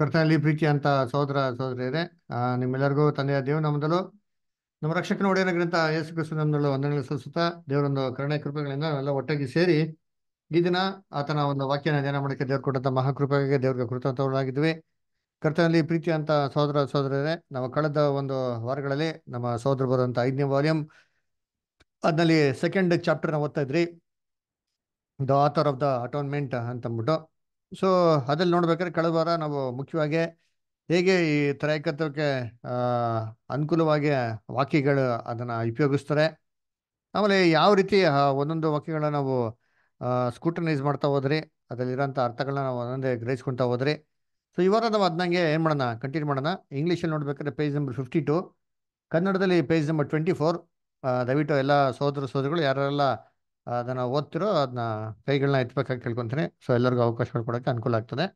ಕರ್ತನಲ್ಲಿ ಪ್ರೀತಿ ಅಂತ ಸೋದರ ಸಹೋದರಿಯರೇ ನಿಮ್ಮೆಲ್ಲರಿಗೂ ತಂದೆಯ ದೇವನಾಮದಲ್ಲೂ ನಮ್ಮ ರಕ್ಷಕನ ಒಡೆಯನಗ್ರಂಥ ಯೇಸು ಕೃಷ್ಣ ನಮ್ಮದಲ್ಲೂ ವಂದನೆಗಳು ಸಲ್ಲಿಸುತ್ತಾ ದೇವರೊಂದು ಕರುಣೆ ಕೃಪೆಗಳಿಂದ ಎಲ್ಲ ಒಟ್ಟಾಗಿ ಸೇರಿ ಈ ದಿನ ಆತನ ಒಂದು ವಾಕ್ಯನ ಧ್ಯಾನ ಮಾಡೋಕ್ಕೆ ದೇವ್ರು ಕೊಟ್ಟಂತ ಮಹಾಕೃಪೆಗೆ ದೇವ್ರಿಗೆ ಕೃತಜ್ಞವಾಗಿದ್ವಿ ಕರ್ತನಲ್ಲಿ ಅಂತ ಸಹೋದರ ಇದೆ ನಾವು ಕಳೆದ ಒಂದು ವಾರಗಳಲ್ಲಿ ನಮ್ಮ ಸಹೋದರ ಬರುವಂಥ ಐದನೇ ವಾಲ್ಯೂಮ್ ಅದ್ನಲ್ಲಿ ಸೆಕೆಂಡ್ ಚಾಪ್ಟರ್ನ ಓದ್ತಾ ಇದ್ರಿ the author of the atonement ಅಂದ್ಬಿಟ್ಟು ಸೊ ಅದಲ್ಲಿ ನೋಡ್ಬೇಕಾದ್ರೆ ಕಳೆದ ವಾರ ನಾವು ಮುಖ್ಯವಾಗಿ ಹೇಗೆ ಈ ತ್ರಯಕತ್ವಕ್ಕೆ ಅನುಕೂಲವಾಗಿ ವಾಕ್ಯಗಳು ಅದನ್ನು ಉಪಯೋಗಿಸ್ತಾರೆ ಆಮೇಲೆ ಯಾವ ರೀತಿ ಒಂದೊಂದು ವಾಕ್ಯಗಳನ್ನ ನಾವು ಸ್ಕೂಟನೈಸ್ ಮಾಡ್ತಾ ಹೋದ್ರಿ ಅದರಲ್ಲಿರೋಂಥ ಅರ್ಥಗಳನ್ನ ನಾವು ಒಂದೊಂದೇ ಗ್ರಹಿಸ್ಕೊಳ್ತಾ ಹೋದ್ರಿ ಸೊ ಇವಾಗ ನಾವು ಅದನ್ನಂಗೆ ಏನು ಮಾಡೋಣ ಕಂಟಿನ್ಯೂ ಮಾಡೋಣ ಇಂಗ್ಲೀಷಲ್ಲಿ ನೋಡ್ಬೇಕಾದ್ರೆ ಪೇಜ್ ನಂಬರ್ ಫಿಫ್ಟಿ ಟು ಕನ್ನಡದಲ್ಲಿ ಪೇಜ್ ನಂಬರ್ ಟ್ವೆಂಟಿ ಫೋರ್ ದಯವಿಟ್ಟು ಎಲ್ಲ ಸೋದರ ಸಹೋದರಿಗಳು ಯಾರೆಲ್ಲ ಅದನ್ನ ಓದ್ತಿರೋ ಅದನ್ನ ಕೈಗಳನ್ನ ಎತ್ಬೇಕಾಗಿ ಕೇಳ್ಕೊಂತೀನಿ ಸೊ ಎಲ್ಲರಿಗೂ ಅವಕಾಶ ಕೊಡಕ್ಕೆ ಅನುಕೂಲ ಆಗ್ತದೆ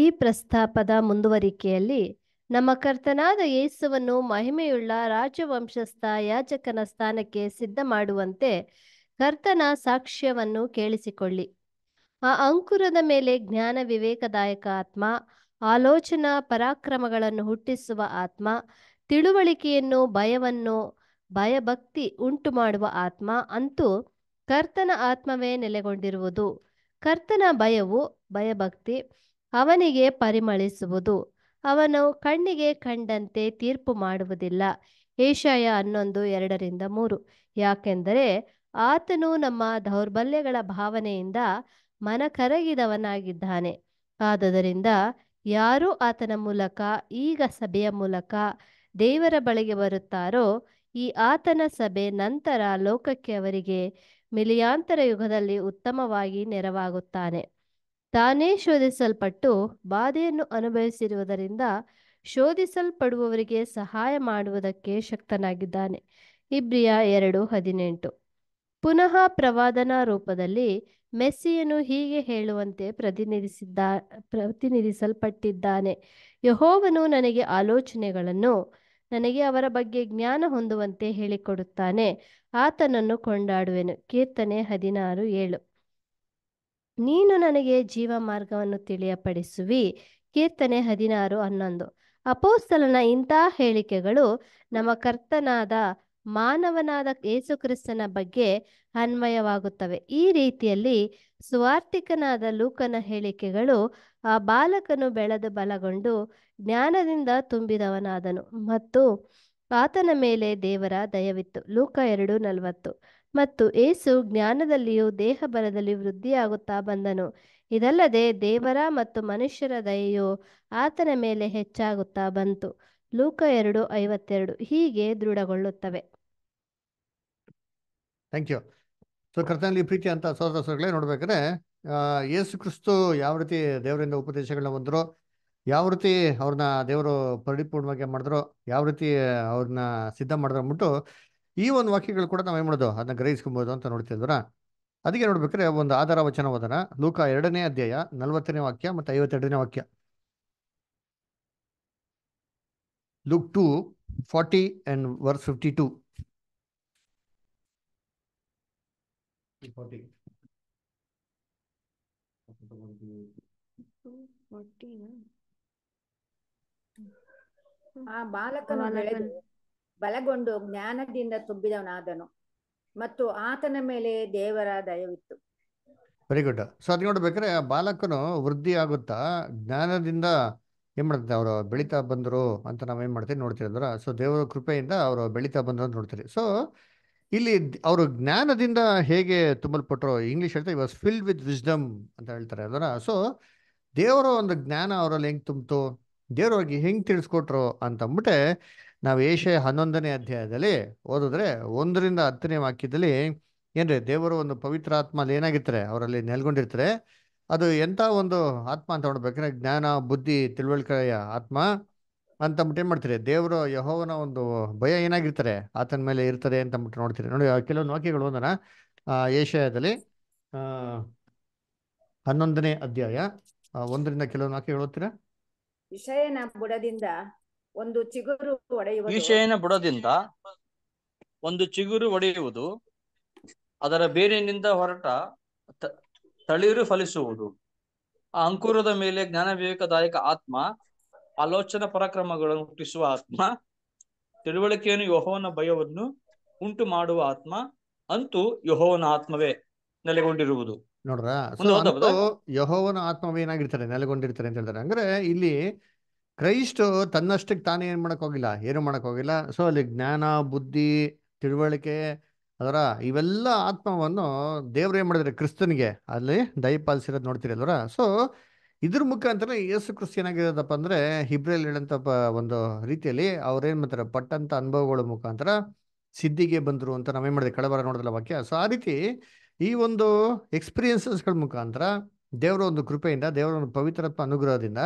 ಈ ಪ್ರಸ್ತಾಪದ ಮುಂದುವರಿಕೆಯಲ್ಲಿ ನಮ್ಮ ಕರ್ತನಾದ ಯೇಸುವನ್ನು ಮಹಿಮೆಯುಳ್ಳ ರಾಜವಂಶಸ್ಥ ಯಾಜಕನ ಸ್ಥಾನಕ್ಕೆ ಸಿದ್ಧ ಮಾಡುವಂತೆ ಕರ್ತನ ಸಾಕ್ಷ್ಯವನ್ನು ಕೇಳಿಸಿಕೊಳ್ಳಿ ಆ ಅಂಕುರದ ಮೇಲೆ ಜ್ಞಾನ ವಿವೇಕದಾಯಕ ಆತ್ಮ ಆಲೋಚನಾ ಪರಾಕ್ರಮಗಳನ್ನು ಹುಟ್ಟಿಸುವ ಆತ್ಮ ತಿಳುವಳಿಕೆಯನ್ನು ಭಯವನ್ನು ಭಯಭಕ್ತಿ ಉಂಟು ಮಾಡುವ ಆತ್ಮ ಅಂತೂ ಕರ್ತನ ಆತ್ಮವೇ ನೆಲೆಗೊಂಡಿರುವುದು ಕರ್ತನ ಭಯವು ಭಯಭಕ್ತಿ ಅವನಿಗೆ ಪರಿಮಳಿಸುವುದು ಅವನು ಕಣ್ಣಿಗೆ ಕಂಡಂತೆ ತೀರ್ಪು ಮಾಡುವುದಿಲ್ಲ ಏಷಾಯ ಹನ್ನೊಂದು ಎರಡರಿಂದ ಮೂರು ಯಾಕೆಂದರೆ ಆತನು ನಮ್ಮ ದೌರ್ಬಲ್ಯಗಳ ಭಾವನೆಯಿಂದ ಮನ ಕರಗಿದವನಾಗಿದ್ದಾನೆ ಆದುದರಿಂದ ಯಾರು ಆತನ ಮೂಲಕ ಈಗ ಸಭೆಯ ಮೂಲಕ ದೇವರ ಬಳಿಗೆ ಬರುತ್ತಾರೋ ಈ ಆತನ ಸಭೆ ನಂತರ ಲೋಕಕ್ಕೆ ಅವರಿಗೆ ಮಿಲಿಯಾಂತರ ಯುಗದಲ್ಲಿ ಉತ್ತಮವಾಗಿ ನೆರವಾಗುತ್ತಾನೆ ತಾನೇ ಶೋಧಿಸಲ್ಪಟ್ಟು ಬಾಧೆಯನ್ನು ಅನುಭವಿಸಿರುವುದರಿಂದ ಶೋಧಿಸಲ್ಪಡುವವರಿಗೆ ಸಹಾಯ ಮಾಡುವುದಕ್ಕೆ ಶಕ್ತನಾಗಿದ್ದಾನೆ ಇಬ್ರಿಯ ಎರಡು ಹದಿನೆಂಟು ಪುನಃ ಪ್ರವಾದನ ರೂಪದಲ್ಲಿ ಮೆಸ್ಸಿಯನ್ನು ಹೀಗೆ ಹೇಳುವಂತೆ ಪ್ರತಿನಿಧಿಸಿದ್ದ ಪ್ರತಿನಿಧಿಸಲ್ಪಟ್ಟಿದ್ದಾನೆ ಯಹೋವನು ನನಗೆ ಆಲೋಚನೆಗಳನ್ನು ನನಗೆ ಅವರ ಬಗ್ಗೆ ಜ್ಞಾನ ಹೊಂದುವಂತೆ ಹೇಳಿಕೊಡುತ್ತಾನೆ ಆತನನ್ನು ಕೊಂಡಾಡುವೆನು ಕೀರ್ತನೆ ಹದಿನಾರು ಏಳು ನೀನು ನನಗೆ ಜೀವ ಮಾರ್ಗವನ್ನು ತಿಳಿಯಪಡಿಸುವಿ ಕೀರ್ತನೆ ಹದಿನಾರು ಹನ್ನೊಂದು ಅಪೋಸ್ತಲನ ಇಂತಹ ಹೇಳಿಕೆಗಳು ನಮ್ಮ ಕರ್ತನಾದ ಮಾನವನಾದ ಯೇಸುಕ್ರಿಸ್ತನ ಬಗ್ಗೆ ಅನ್ವಯವಾಗುತ್ತವೆ ಈ ರೀತಿಯಲ್ಲಿ ಸ್ವಾರ್ಥಿಕನಾದ ಲೂಕನ ಹೇಳಿಕೆಗಳು ಆ ಬಾಲಕನು ಬೆಳೆದು ಬಲಗೊಂಡು ಜ್ಞಾನದಿಂದ ತುಂಬಿದವನಾದನು ಮತ್ತು ಆತನ ಮೇಲೆ ದೇವರ ದಯವಿತ್ತು ಲೂಕ ಎರಡು ನಲವತ್ತು ಮತ್ತು ಏಸು ಜ್ಞಾನದಲ್ಲಿಯೂ ದೇಹ ಬಲದಲ್ಲಿ ವೃದ್ಧಿಯಾಗುತ್ತಾ ಬಂದನು ಇದಲ್ಲದೆ ದೇವರ ಮತ್ತು ಮನುಷ್ಯರ ದಯೆಯು ಆತನ ಮೇಲೆ ಹೆಚ್ಚಾಗುತ್ತಾ ಬಂತು ಲೂಕ ಎರಡು ಐವತ್ತೆರಡು ಹೀಗೆ ದೃಢಗೊಳ್ಳುತ್ತವೆ ಥ್ಯಾಂಕ್ ಯು ಸೊ ಕರ್ತನಲ್ಲಿ ಪ್ರೀತಿ ಅಂತ ಸಹೋದರಗಳೇ ನೋಡ್ಬೇಕಾದ್ರೆ ಯೇಸು ಕ್ರಿಸ್ತು ಯಾವ ರೀತಿ ದೇವರಿಂದ ಉಪದೇಶಗಳನ್ನ ಹೊಂದ್ರು ಯಾವ ರೀತಿ ಅವ್ರನ್ನ ದೇವರು ಪರಿಪೂರ್ಣವಾಗಿ ಮಾಡಿದ್ರು ಯಾವ ರೀತಿ ಅವ್ರನ್ನ ಸಿದ್ಧ ಮಾಡಿದ್ರು ಅಂದ್ಬಿಟ್ಟು ಈ ಒಂದು ವಾಕ್ಯಗಳು ಕೂಡ ನಾವು ಮಾಡೋದು ಅದನ್ನ ಗ್ರಹಿಸ್ಕೊಬೋದು ಅಂತ ನೋಡ್ತಿದ್ವರ ಅದಕ್ಕೆ ನೋಡ್ಬೇಕಾದ್ರೆ ಒಂದು ಆಧಾರ ವಚನ ಲೂಕ ಎರಡನೇ ಅಧ್ಯಾಯ ನಲ್ವತ್ತನೇ ವಾಕ್ಯ ಮತ್ತು ಐವತ್ತೆರಡನೇ ವಾಕ್ಯ Luke two forty and verse fifty two ಆ ಬಲಗೊಂಡು ಜ್ಞಾನದಿಂದ ತುಂಬಿದವನಾದನು ಮತ್ತು ಆತನ ಮೇಲೆ ದೇವರ ದಯವಿತ್ತು ವೆರಿ ಗುಡ್ ಸೊ ಅದ್ ನೋಡ್ಬೇಕಾದ್ರೆ ಬಾಲಕನು ವೃದ್ಧಿ ಆಗುತ್ತಾ ಜ್ಞಾನದಿಂದ ಏನ್ ಮಾಡ್ತಾರೆ ಅವರು ಬೆಳೀತಾ ಬಂದರು ಅಂತ ನಾವ್ ಏನ್ ಮಾಡ್ತೀವಿ ನೋಡ್ತೀರಿ ಅಂದ್ರೆ ಸೊ ದೇವರ ಕೃಪೆಯಿಂದ ಅವರು ಬೆಳೀತಾ ಬಂದ್ರು ಅಂತ ನೋಡ್ತೀರಿ ಸೊ ಇಲ್ಲಿ ಅವರು ಜ್ಞಾನದಿಂದ ಹೇಗೆ ತುಂಬಲ್ಪಟ್ಟರು ಇಂಗ್ಲೀಷ್ ಹೇಳ್ತಾರೆ ವಾಸ್ ಫಿಲ್ಡ್ ವಿತ್ ವಿಸ್ಡಮ್ ಅಂತ ಹೇಳ್ತಾರೆ ಅದರ ಸೊ ದೇವರ ಒಂದು ಜ್ಞಾನ ಅವರಲ್ಲಿ ಹೆಂಗೆ ತುಂಬಿತು ದೇವರಾಗಿ ಹೆಂಗೆ ತಿಳಿಸ್ಕೊಟ್ರು ಅಂತಂದ್ಬಿಟ್ಟೆ ನಾವು ಏಷ್ಯ ಹನ್ನೊಂದನೇ ಅಧ್ಯಾಯದಲ್ಲಿ ಓದಿದ್ರೆ ಒಂದರಿಂದ ಹತ್ತನೇ ವಾಕ್ಯದಲ್ಲಿ ಏನ್ರಿ ದೇವರು ಒಂದು ಪವಿತ್ರ ಆತ್ಮ ಅಲ್ಲಿ ಏನಾಗಿರ್ತಾರೆ ಅವರಲ್ಲಿ ನೆಲ್ಗೊಂಡಿರ್ತಾರೆ ಅದು ಎಂಥ ಒಂದು ಆತ್ಮ ಅಂತ ನೋಡ್ಬೇಕಂದ್ರೆ ಜ್ಞಾನ ಬುದ್ಧಿ ತಿಳುವಳಿಕೆಯ ಆತ್ಮ ಅಂತ ಏನು ಮಾಡ್ತೀರಿ ದೇವರು ಯಹೋವನ ಒಂದು ಭಯ ಏನಾಗಿರ್ತಾರೆ ಆತನ ಮೇಲೆ ಇರ್ತಾರೆ ಅಂತ ನೋಡ್ತೀರಿ ನೋಡಿ ಕೆಲವೊಂದು ವಾಕ್ಯಗಳು ಆ ಏಷ್ಯಾದಲ್ಲಿ ಹನ್ನೊಂದನೇ ಅಧ್ಯಾಯ ಒಂದರಿಂದ ಕೆಲವೊಂದು ವಾಕ್ಯಗಳು ಓದ್ತೀರಾ ವಿಷಯನ ಬುಡದಿಂದ ಒಂದು ಚಿಗುರು ಒಡೆಯುವುದು ಈಶಯನ ಬುಡದಿಂದ ಒಂದು ಚಿಗುರು ಒಡೆಯುವುದು ಅದರ ಬೇರಿನಿಂದ ಹೊರಟ ತಳಿರು ಫಲಿಸುವುದು ಆ ಅಂಕುರದ ಮೇಲೆ ಜ್ಞಾನ ವಿವೇಕದಾಯಕ ಆತ್ಮ ಆಲೋಚನಾ ಪರಾಕ್ರಮಗಳನ್ನು ಹುಟ್ಟಿಸುವ ಆತ್ಮ ತಿಳುವಳಿಕೆಯನ್ನು ಯಹೋವನ ಭಯವನ್ನು ಉಂಟು ಮಾಡುವ ಆತ್ಮ ಅಂತೂ ಯಹೋವನ ಆತ್ಮವೇ ನೆಲೆಗೊಂಡಿರುವುದು ನೋಡ್ರ ಯಹೋವನ ಆತ್ಮವೇನಾಗಿರ್ತಾರೆ ನೆಲೆಗೊಂಡಿರ್ತಾರೆ ಅಂತ ಹೇಳ್ತಾರೆ ಅಂದ್ರೆ ಇಲ್ಲಿ ಕ್ರೈಸ್ಟ್ ತನ್ನಷ್ಟಕ್ಕೆ ತಾನೇ ಏನ್ ಮಾಡಕ್ ಹೋಗಿಲ್ಲ ಏನು ಮಾಡಕ್ ಹೋಗಿಲ್ಲ ಸೊ ಅಲ್ಲಿ ಜ್ಞಾನ ಬುದ್ಧಿ ತಿಳುವಳಿಕೆ ಅದರ ಇವೆಲ್ಲ ಆತ್ಮವನ್ನು ದೇವ್ರು ಏನ್ ಮಾಡಿದ್ರೆ ಕ್ರಿಸ್ತನಿಗೆ ಅಲ್ಲಿ ದಯಪಾಲಿಸಿರೋದು ಅಲ್ವರ ಸೊ ಇದ್ರ ಮುಖಾಂತರ ಯೇಸು ಕ್ರಿಸ್ತ ಏನಾಗಿರೋದಪ್ಪ ಅಂದ್ರೆ ಹಿಬ್ರಲ್ಲಿ ಹೇಳಂತ ಒಂದು ರೀತಿಯಲ್ಲಿ ಅವ್ರೇನ್ ಮಾಡ್ತಾರೆ ಪಟ್ಟಂತ ಅನುಭವಗಳ ಮುಖಾಂತರ ಸಿದ್ಧಿಗೆ ಬಂದ್ರು ಅಂತ ನಾವೇನ್ ಮಾಡಿದೆ ಕಳವರ ನೋಡಿದ್ರೆ ವಾಕ್ಯ ಸೊ ಆ ರೀತಿ ಈ ಒಂದು ಎಕ್ಸ್ಪೀರಿಯನ್ಸಸ್ಗಳ ಮುಖಾಂತರ ದೇವರ ಒಂದು ಕೃಪೆಯಿಂದ ದೇವರ ಒಂದು ಪವಿತ್ರತ್ವ ಅನುಗ್ರಹದಿಂದ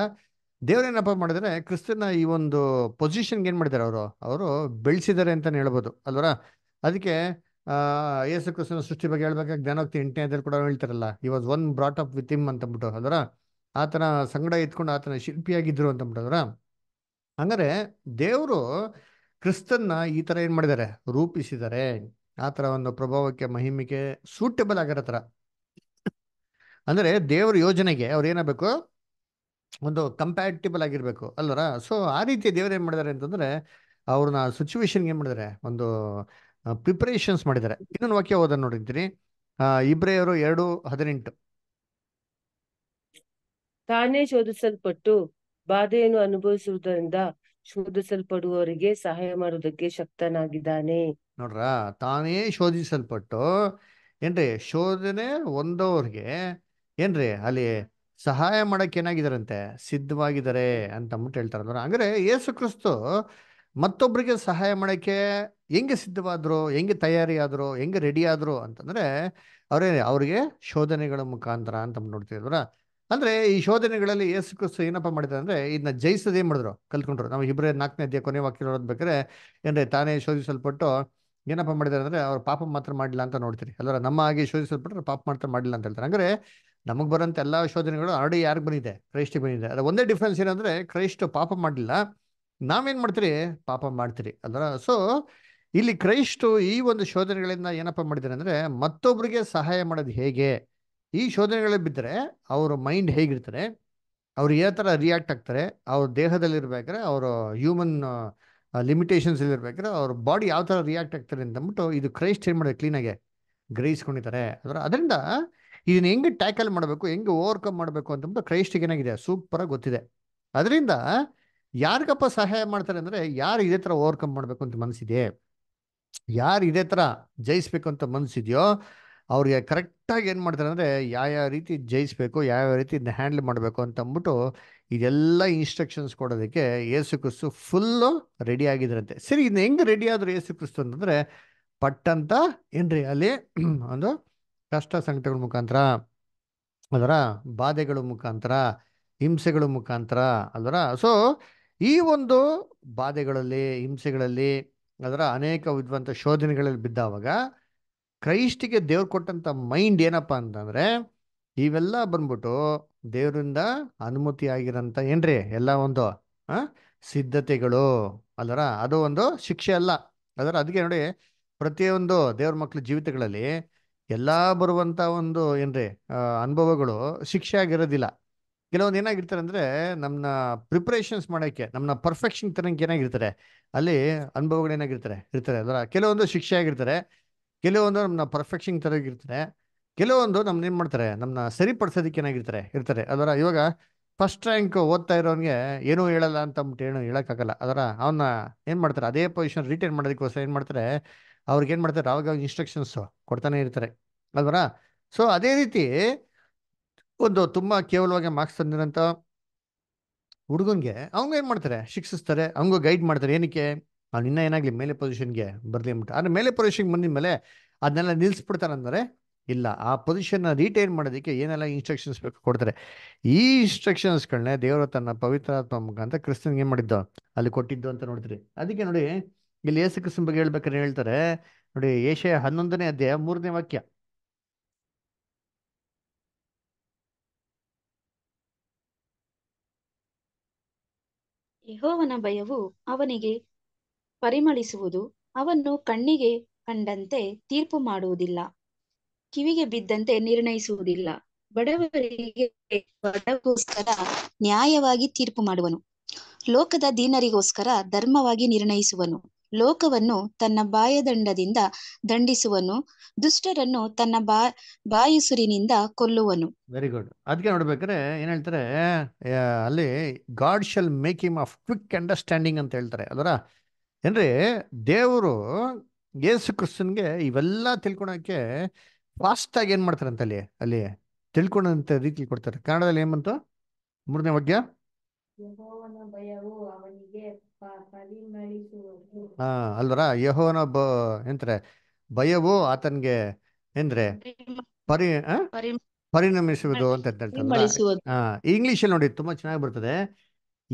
ಏನಪ್ಪ ಮಾಡಿದ್ರೆ ಕ್ರಿಸ್ತನ ಈ ಒಂದು ಪೊಸಿಷನ್ಗೆ ಏನು ಮಾಡಿದ್ದಾರೆ ಅವರು ಅವರು ಬೆಳೆಸಿದ್ದಾರೆ ಅಂತ ಹೇಳ್ಬೋದು ಅಲ್ವರ ಅದಕ್ಕೆ ಯೇಸು ಕ್ರಿಸ್ತನ ಸೃಷ್ಟಿ ಬಗ್ಗೆ ಹೇಳ್ಬೇಕಾಗಿ ಜ್ಞಾನೋಕ್ತಿ ಎಂಟನೇ ಕೂಡ ಹೇಳ್ತಾರಲ್ಲ ಈ was one brought up with him ಅಂತ ಅಂದ್ಬಿಟ್ಟು ಅದರ ಆತನ ಸಂಗಡ ಎತ್ಕೊಂಡು ಆತನ ಶಿಲ್ಪಿಯಾಗಿದ್ದರು ಅಂತ ಬಿಡೋದ್ರ ಹಂಗಾರೆ ದೇವರು ಕ್ರಿಸ್ತನ್ನ ಈ ಥರ ಏನು ಮಾಡಿದ್ದಾರೆ ರೂಪಿಸಿದ್ದಾರೆ ಆ ಥರ ಒಂದು ಪ್ರಭಾವಕ್ಕೆ ಮಹಿಮೆಗೆ ಸೂಟೇಬಲ್ ಆಗಿರೋ ಥರ ಅಂದರೆ ದೇವರ ಯೋಜನೆಗೆ ಅವ್ರು ಏನಾಗಬೇಕು ಒಂದು ಕಂಪ್ಯಾಟಿಬಲ್ ಆಗಿರಬೇಕು ಅಲ್ಲರ ಸೊ ಆ ರೀತಿ ದೇವ್ರು ಏನು ಮಾಡಿದ್ದಾರೆ ಅಂತಂದರೆ ಅವ್ರನ್ನ ಸಿಚುವೇಶನ್ಗೆ ಏನು ಮಾಡಿದ್ದಾರೆ ಒಂದು ಪ್ರಿಪರೇಷನ್ಸ್ ಮಾಡಿದ್ದಾರೆ ಇನ್ನೊಂದು ವಾಕ್ಯ ಓದೋದು ನೋಡಿದ್ದೀನಿ ಇಬ್ರೆಯವರು ಎರಡು ಹದಿನೆಂಟು ತಾನೇ ಶೋಧಿಸಲ್ಪಟ್ಟು ಬಾಧೆಯನ್ನು ಅನುಭವಿಸುವುದರಿಂದ ಶೋಧಿಸಲ್ಪಡುವವರಿಗೆ ಸಹಾಯ ಮಾಡುವುದಕ್ಕೆ ಶಕ್ತನಾಗಿದ್ದಾನೆ ನೋಡ್ರ ತಾನೇ ಶೋಧಿಸಲ್ಪಟ್ಟು ಏನ್ರಿ ಶೋಧನೆ ಹೊಂದವರಿಗೆ ಏನ್ರಿ ಅಲ್ಲಿ ಸಹಾಯ ಮಾಡಕ್ಕೆ ಏನಾಗಿದಾರಂತೆ ಸಿದ್ಧವಾಗಿದ್ದಾರೆ ಅಂತ ಅಂದ್ಬಿಟ್ಟು ಹೇಳ್ತಾರೆ ನೋಡ್ರ ಅಂದ್ರೆ ಯೇಸು ಕ್ರಿಸ್ತು ಮತ್ತೊಬ್ಬರಿಗೆ ಸಹಾಯ ಮಾಡಕ್ಕೆ ಹೆಂಗೆ ಸಿದ್ಧವಾದ್ರು ಹೆಂಗೆ ತಯಾರಿ ಆದ್ರು ಹೆಂಗೆ ರೆಡಿ ಆದ್ರು ಅಂತಂದ್ರೆ ಅವ್ರೇ ಅವ್ರಿಗೆ ಶೋಧನೆಗಳ ಮುಖಾಂತರ ಅಂತ ನೋಡ್ತಿದ್ರ ಅಂದರೆ ಈ ಶೋಧನೆಗಳಲ್ಲಿ ಯೇಸು ಕ್ರಿಸ್ತು ಏನಪ್ಪ ಮಾಡಿದ ಅಂದರೆ ಇದನ್ನ ಜಯಿಸೋದು ಏನ್ ಮಾಡಿದ್ರು ಕಲ್ತ್ಕೊಂಡ್ರು ನಾವು ಇಬ್ಬರೇ ನಾಲ್ಕನೇ ಅಧ್ಯಾಯ ಕೊನೆ ವಾಕ್ಯ ಬೇಕಾದ್ರೆ ಏನ್ರೆ ತಾನೇ ಶೋಧಿಸಲ್ಪಟ್ಟು ಏನಪ್ಪ ಮಾಡಿದ್ದಾರೆ ಅಂದರೆ ಅವ್ರು ಪಾಪ ಮಾತ್ರ ಮಾಡಿಲ್ಲ ಅಂತ ನೋಡ್ತೀರಿ ಎಲ್ಲರ ನಮ್ಮ ಹಾಗೆ ಶೋಧಿಸಲ್ಪಟ್ಟರೆ ಪಾಪ ಮಾತ್ರ ಮಾಡಿಲ್ಲ ಅಂತ ಹೇಳ್ತಾರೆ ಅಂದರೆ ನಮಗೆ ಬರೋಂಥ ಎಲ್ಲ ಶೋಧನೆಗಳು ಆಲ್ರೆಡಿ ಯಾರಿಗೆ ಬಂದಿದೆ ಕ್ರೈಸ್ಟಿಗೆ ಬಂದಿದೆ ಅದು ಒಂದೇ ಡಿಫ್ರೆನ್ಸ್ ಏನಂದ್ರೆ ಕ್ರೈಸ್ಟ್ ಪಾಪ ಮಾಡಲಿಲ್ಲ ನಾವೇನು ಮಾಡ್ತೀರಿ ಪಾಪ ಮಾಡ್ತೀರಿ ಅದರ ಸೊ ಇಲ್ಲಿ ಕ್ರೈಸ್ಟು ಈ ಒಂದು ಶೋಧನೆಗಳಿಂದ ಏನಪ್ಪ ಮಾಡಿದ್ದಾರೆ ಅಂದರೆ ಮತ್ತೊಬ್ಬರಿಗೆ ಸಹಾಯ ಮಾಡೋದು ಹೇಗೆ ಈ ಶೋಧನೆಗಳು ಬಿದ್ದರೆ ಅವರ ಮೈಂಡ್ ಹೇಗಿರ್ತಾರೆ ಅವ್ರು ಯಾವ ಥರ ರಿಯಾಕ್ಟ್ ಆಗ್ತಾರೆ ಅವ್ರ ದೇಹದಲ್ಲಿರ್ಬೇಕಾದ್ರೆ ಅವರು ಹ್ಯೂಮನ್ ಲಿಮಿಟೇಷನ್ಸ್ ಇರ್ಬೇಕಾದ್ರೆ ಅವ್ರ ಬಾಡಿ ಯಾವ ಥರ ರಿಯಾಕ್ಟ್ ಆಗ್ತಾರೆ ಅಂತಂದ್ಬಿಟ್ಟು ಇದು ಕ್ರೈಸ್ಟ್ ಏನು ಮಾಡಿದೆ ಕ್ಲೀನಾಗೆ ಗ್ರಹಿಸ್ಕೊಂಡಿದ್ದಾರೆ ಅದರ ಅದರಿಂದ ಇದನ್ನ ಹೆಂಗೆ ಟ್ಯಾಕಲ್ ಮಾಡಬೇಕು ಹೆಂಗೆ ಓವರ್ಕಮ್ ಮಾಡಬೇಕು ಅಂತಂದ್ಬಿಟ್ಟು ಕ್ರೈಸ್ಟಿಗೆ ಏನಾಗಿದೆ ಸೂಪರಾಗಿ ಗೊತ್ತಿದೆ ಅದರಿಂದ ಯಾರಿಗಪ್ಪ ಸಹಾಯ ಮಾಡ್ತಾರೆ ಅಂದರೆ ಯಾರು ಇದೇ ಥರ ಓವರ್ಕಮ್ ಮಾಡಬೇಕು ಅಂತ ಮನಸ್ಸಿದೆ ಯಾರು ಇದೇ ಥರ ಜಯಿಸ್ಬೇಕು ಅಂತ ಮನಸ್ಸಿದೆಯೋ ಅವ್ರಿಗೆ ಕರೆಕ್ಟಾಗಿ ಏನು ಮಾಡ್ತಾರೆ ಅಂದರೆ ಯಾವ್ಯಾವ ರೀತಿ ಜಯಿಸಬೇಕು ಯಾವ್ಯಾವ ರೀತಿ ಇನ್ನ ಹ್ಯಾಂಡಲ್ ಮಾಡಬೇಕು ಅಂತ ಅಂದ್ಬಿಟ್ಟು ಇದೆಲ್ಲ ಇನ್ಸ್ಟ್ರಕ್ಷನ್ಸ್ ಕೊಡೋದಕ್ಕೆ ಏಸು ಕ್ರಿಸ್ತು ಫುಲ್ಲು ರೆಡಿ ಆಗಿದ್ರಂತೆ ಸರಿ ಇನ್ನು ಹೆಂಗೆ ರೆಡಿ ಆದರೂ ಏಸು ಕ್ರಿಸ್ತು ಅಂತಂದರೆ ಪಟ್ಟಂತ ಏನ್ರಿ ಅಲ್ಲಿ ಒಂದು ಕಷ್ಟ ಸಂಕಟಗಳ ಮುಖಾಂತರ ಅದರ ಬಾಧೆಗಳ ಮುಖಾಂತರ ಹಿಂಸೆಗಳ ಮುಖಾಂತರ ಅದರ ಸೊ ಈ ಒಂದು ಬಾಧೆಗಳಲ್ಲಿ ಹಿಂಸೆಗಳಲ್ಲಿ ಅದರ ಅನೇಕ ವಿದ್ವಂತ ಶೋಧನೆಗಳಲ್ಲಿ ಬಿದ್ದಾವಾಗ ಕ್ರೈಸ್ಟಿಗೆ ದೇವ್ರು ಕೊಟ್ಟಂತ ಮೈಂಡ್ ಏನಪ್ಪ ಅಂತಂದ್ರೆ ಇವೆಲ್ಲ ಬಂದ್ಬಿಟ್ಟು ದೇವರಿಂದ ಅನುಮತಿ ಆಗಿರೋಂಥ ಏನ್ರಿ ಎಲ್ಲ ಒಂದು ಸಿದ್ಧತೆಗಳು ಅಲ್ಲರ ಅದು ಒಂದು ಶಿಕ್ಷೆ ಅಲ್ಲ ಅದರ ಅದಕ್ಕೆ ನೋಡಿ ಪ್ರತಿಯೊಂದು ದೇವ್ರ ಮಕ್ಕಳ ಜೀವಿತಗಳಲ್ಲಿ ಎಲ್ಲ ಬರುವಂತ ಒಂದು ಏನ್ರಿ ಅನುಭವಗಳು ಶಿಕ್ಷೆ ಆಗಿರೋದಿಲ್ಲ ಕೆಲವೊಂದು ಏನಾಗಿರ್ತಾರೆ ಅಂದ್ರೆ ನಮ್ಮನ್ನ ಪ್ರಿಪ್ರೇಷನ್ಸ್ ಮಾಡೋಕ್ಕೆ ನಮ್ಮನ್ನ ಪರ್ಫೆಕ್ಷನ್ ತರಕ್ಕೆ ಏನಾಗಿರ್ತಾರೆ ಅಲ್ಲಿ ಅನುಭವಗಳು ಏನಾಗಿರ್ತಾರೆ ಇರ್ತಾರೆ ಅದರ ಕೆಲವೊಂದು ಶಿಕ್ಷೆ ಆಗಿರ್ತಾರೆ ಕೆಲವೊಂದು ನಮ್ಮನ್ನ ಪರ್ಫೆಕ್ಷನ್ ಥರವಾಗಿರ್ತಾರೆ ಕೆಲವೊಂದು ನಮ್ಮ ಏನು ಮಾಡ್ತಾರೆ ನಮ್ಮನ್ನ ಸರಿಪಡಿಸೋದಕ್ಕೆ ಏನಾಗಿರ್ತಾರೆ ಇರ್ತಾರೆ ಅದರ ಇವಾಗ ಫಸ್ಟ್ ರ್ಯಾಂಕ್ ಓದ್ತಾ ಇರೋನಿಗೆ ಏನೂ ಹೇಳಲ್ಲ ಅಂತ ಅಂದ್ಬಿಟ್ಟು ಏನು ಹೇಳೋಕ್ಕಾಗಲ್ಲ ಅದರ ಅವನ್ನ ಏನು ಮಾಡ್ತಾರೆ ಅದೇ ಪೊಸಿಷನ್ ರಿಟೈನ್ ಮಾಡೋದಕ್ಕೋಸ್ಕರ ಏನು ಮಾಡ್ತಾರೆ ಅವ್ರಿಗೆ ಏನು ಮಾಡ್ತಾರೆ ಅವಾಗ ಇನ್ಸ್ಟ್ರಕ್ಷನ್ಸು ಕೊಡ್ತಾನೆ ಇರ್ತಾರೆ ಅಲ್ವರ ಸೊ ಅದೇ ರೀತಿ ಒಂದು ತುಂಬ ಕೇವಲವಾಗಿ ಮಾರ್ಕ್ಸ್ ತಂದಿರೋಂಥ ಹುಡುಗನಿಗೆ ಅವಂಗ ಏನು ಮಾಡ್ತಾರೆ ಶಿಕ್ಷಿಸ್ತಾರೆ ಅವಂಗೂ ಗೈಡ್ ಮಾಡ್ತಾರೆ ಏನಕ್ಕೆ ಅವ್ನು ಇನ್ನೂ ಏನಾಗಲಿ ಮೇಲೆ ಪೊಸಿಷನ್ಗೆ ಬರಲಿ ಅಂದ್ಬಿಟ್ಟು ಆದರೆ ಮೇಲೆ ಪೊಸಿಷನ್ಗೆ ಬಂದಿದ ಮೇಲೆ ಅದನ್ನೆಲ್ಲ ನಿಲ್ಲಿಸ್ಬಿಡ್ತಾರೆ ಅಂದರೆ ಇಲ್ಲ ಆ ಪೊಸಿಷನ್ನ ರಿಟೈನ್ ಮಾಡೋದಕ್ಕೆ ಏನೆಲ್ಲ ಇನ್ಸ್ಟ್ರಕ್ಷನ್ಸ್ ಬೇಕು ಕೊಡ್ತಾರೆ ಈ ಇನ್ಸ್ಟ್ರಕ್ಷನ್ಸ್ಗಳನ್ನೇ ದೇವರು ತನ್ನ ಪವಿತ್ರಾತ್ಮ ಮುಖಾಂತರ ಕ್ರಿಸ್ತನ್ಗೆ ಏನು ಮಾಡಿದ್ದು ಅಲ್ಲಿ ಕೊಟ್ಟಿದ್ದು ಅಂತ ನೋಡ್ತೀರಿ ಅದಕ್ಕೆ ನೋಡಿ ಇಲ್ಲಿ ಏಸು ಕ್ರಿಸ್ತನ್ ಬಗ್ಗೆ ಹೇಳ್ಬೇಕಾದ್ರೆ ಹೇಳ್ತಾರೆ ನೋಡಿ ಏಷ್ಯ ಹನ್ನೊಂದನೇ ಅಧ್ಯಾಯ ಮೂರನೇ ವಾಕ್ಯ ಯಹೋವನ ಭಯವು ಅವನಿಗೆ ಪರಿಮಳಿಸುವುದು ಅವನ್ನು ಕಣ್ಣಿಗೆ ಕಂಡಂತೆ ತೀರ್ಪು ಮಾಡುವುದಿಲ್ಲ ಕಿವಿಗೆ ಬಿದ್ದಂತೆ ನಿರ್ಣಯಿಸುವುದಿಲ್ಲ ಬಡವರಿಗೆ ಬಡವೋಸ್ಕರ ನ್ಯಾಯವಾಗಿ ತೀರ್ಪು ಮಾಡುವನು ಲೋಕದ ದೀನರಿಗೋಸ್ಕರ ಧರ್ಮವಾಗಿ ನಿರ್ಣಯಿಸುವನು ಲೋಕವನ್ನು ತನ್ನ ಬಾಯದಂಡದಿಂದ ದಂಡಿಸುವನು ದುಷ್ಟರನ್ನು ತನ್ನ ಬಾ ಬಾಯುಸುರಿನಿಂದ ಕೊಲ್ಲುವನು ವೆರಿ ಗುಡ್ ಅದಕ್ಕೆ ನೋಡ್ಬೇಕಾದ್ರೆ ಏನ್ ಹೇಳ್ತಾರೆ ಅಲ್ಲಿ God shall make him of quick understanding ಅಂತ ಹೇಳ್ತಾರೆ ಅದರ ಏನ್ರಿ ದೇವರು ಯೇಸು ಕ್ರಿಸ್ತನ್ಗೆ ಇವೆಲ್ಲ ತಿಳ್ಕೊಳಕ್ಕೆ ಫಾಸ್ಟ್ ಆಗಿ ಏನ್ ಮಾಡ್ತಾರಂತ ಅಲ್ಲಿ ಅಲ್ಲಿ ತಿಳ್ಕೊಂಡಂತ ರೀತಿ ಕೊಡ್ತಾರೆ ಕನ್ನಡದಲ್ಲಿ ಏನ್ಬಂತ ಮೂರನೇ ವಾಕ್ಯ ಹಾ ಅಲ್ವರ ಯಹೋನ ಬ ಎಂತಾರೆ ಭಯವು ಆತನ್ಗೆ ಎಂದ್ರೆ ಪರಿ ಪರಿಣಮಿಸುವುದು ಅಂತ ಹೇಳ್ತಾರೆ ಹಾ ಇಂಗ್ಲಿಷ್ ಅಲ್ಲಿ ನೋಡಿ ತುಂಬಾ ಚೆನ್ನಾಗಿ ಬರ್ತದೆ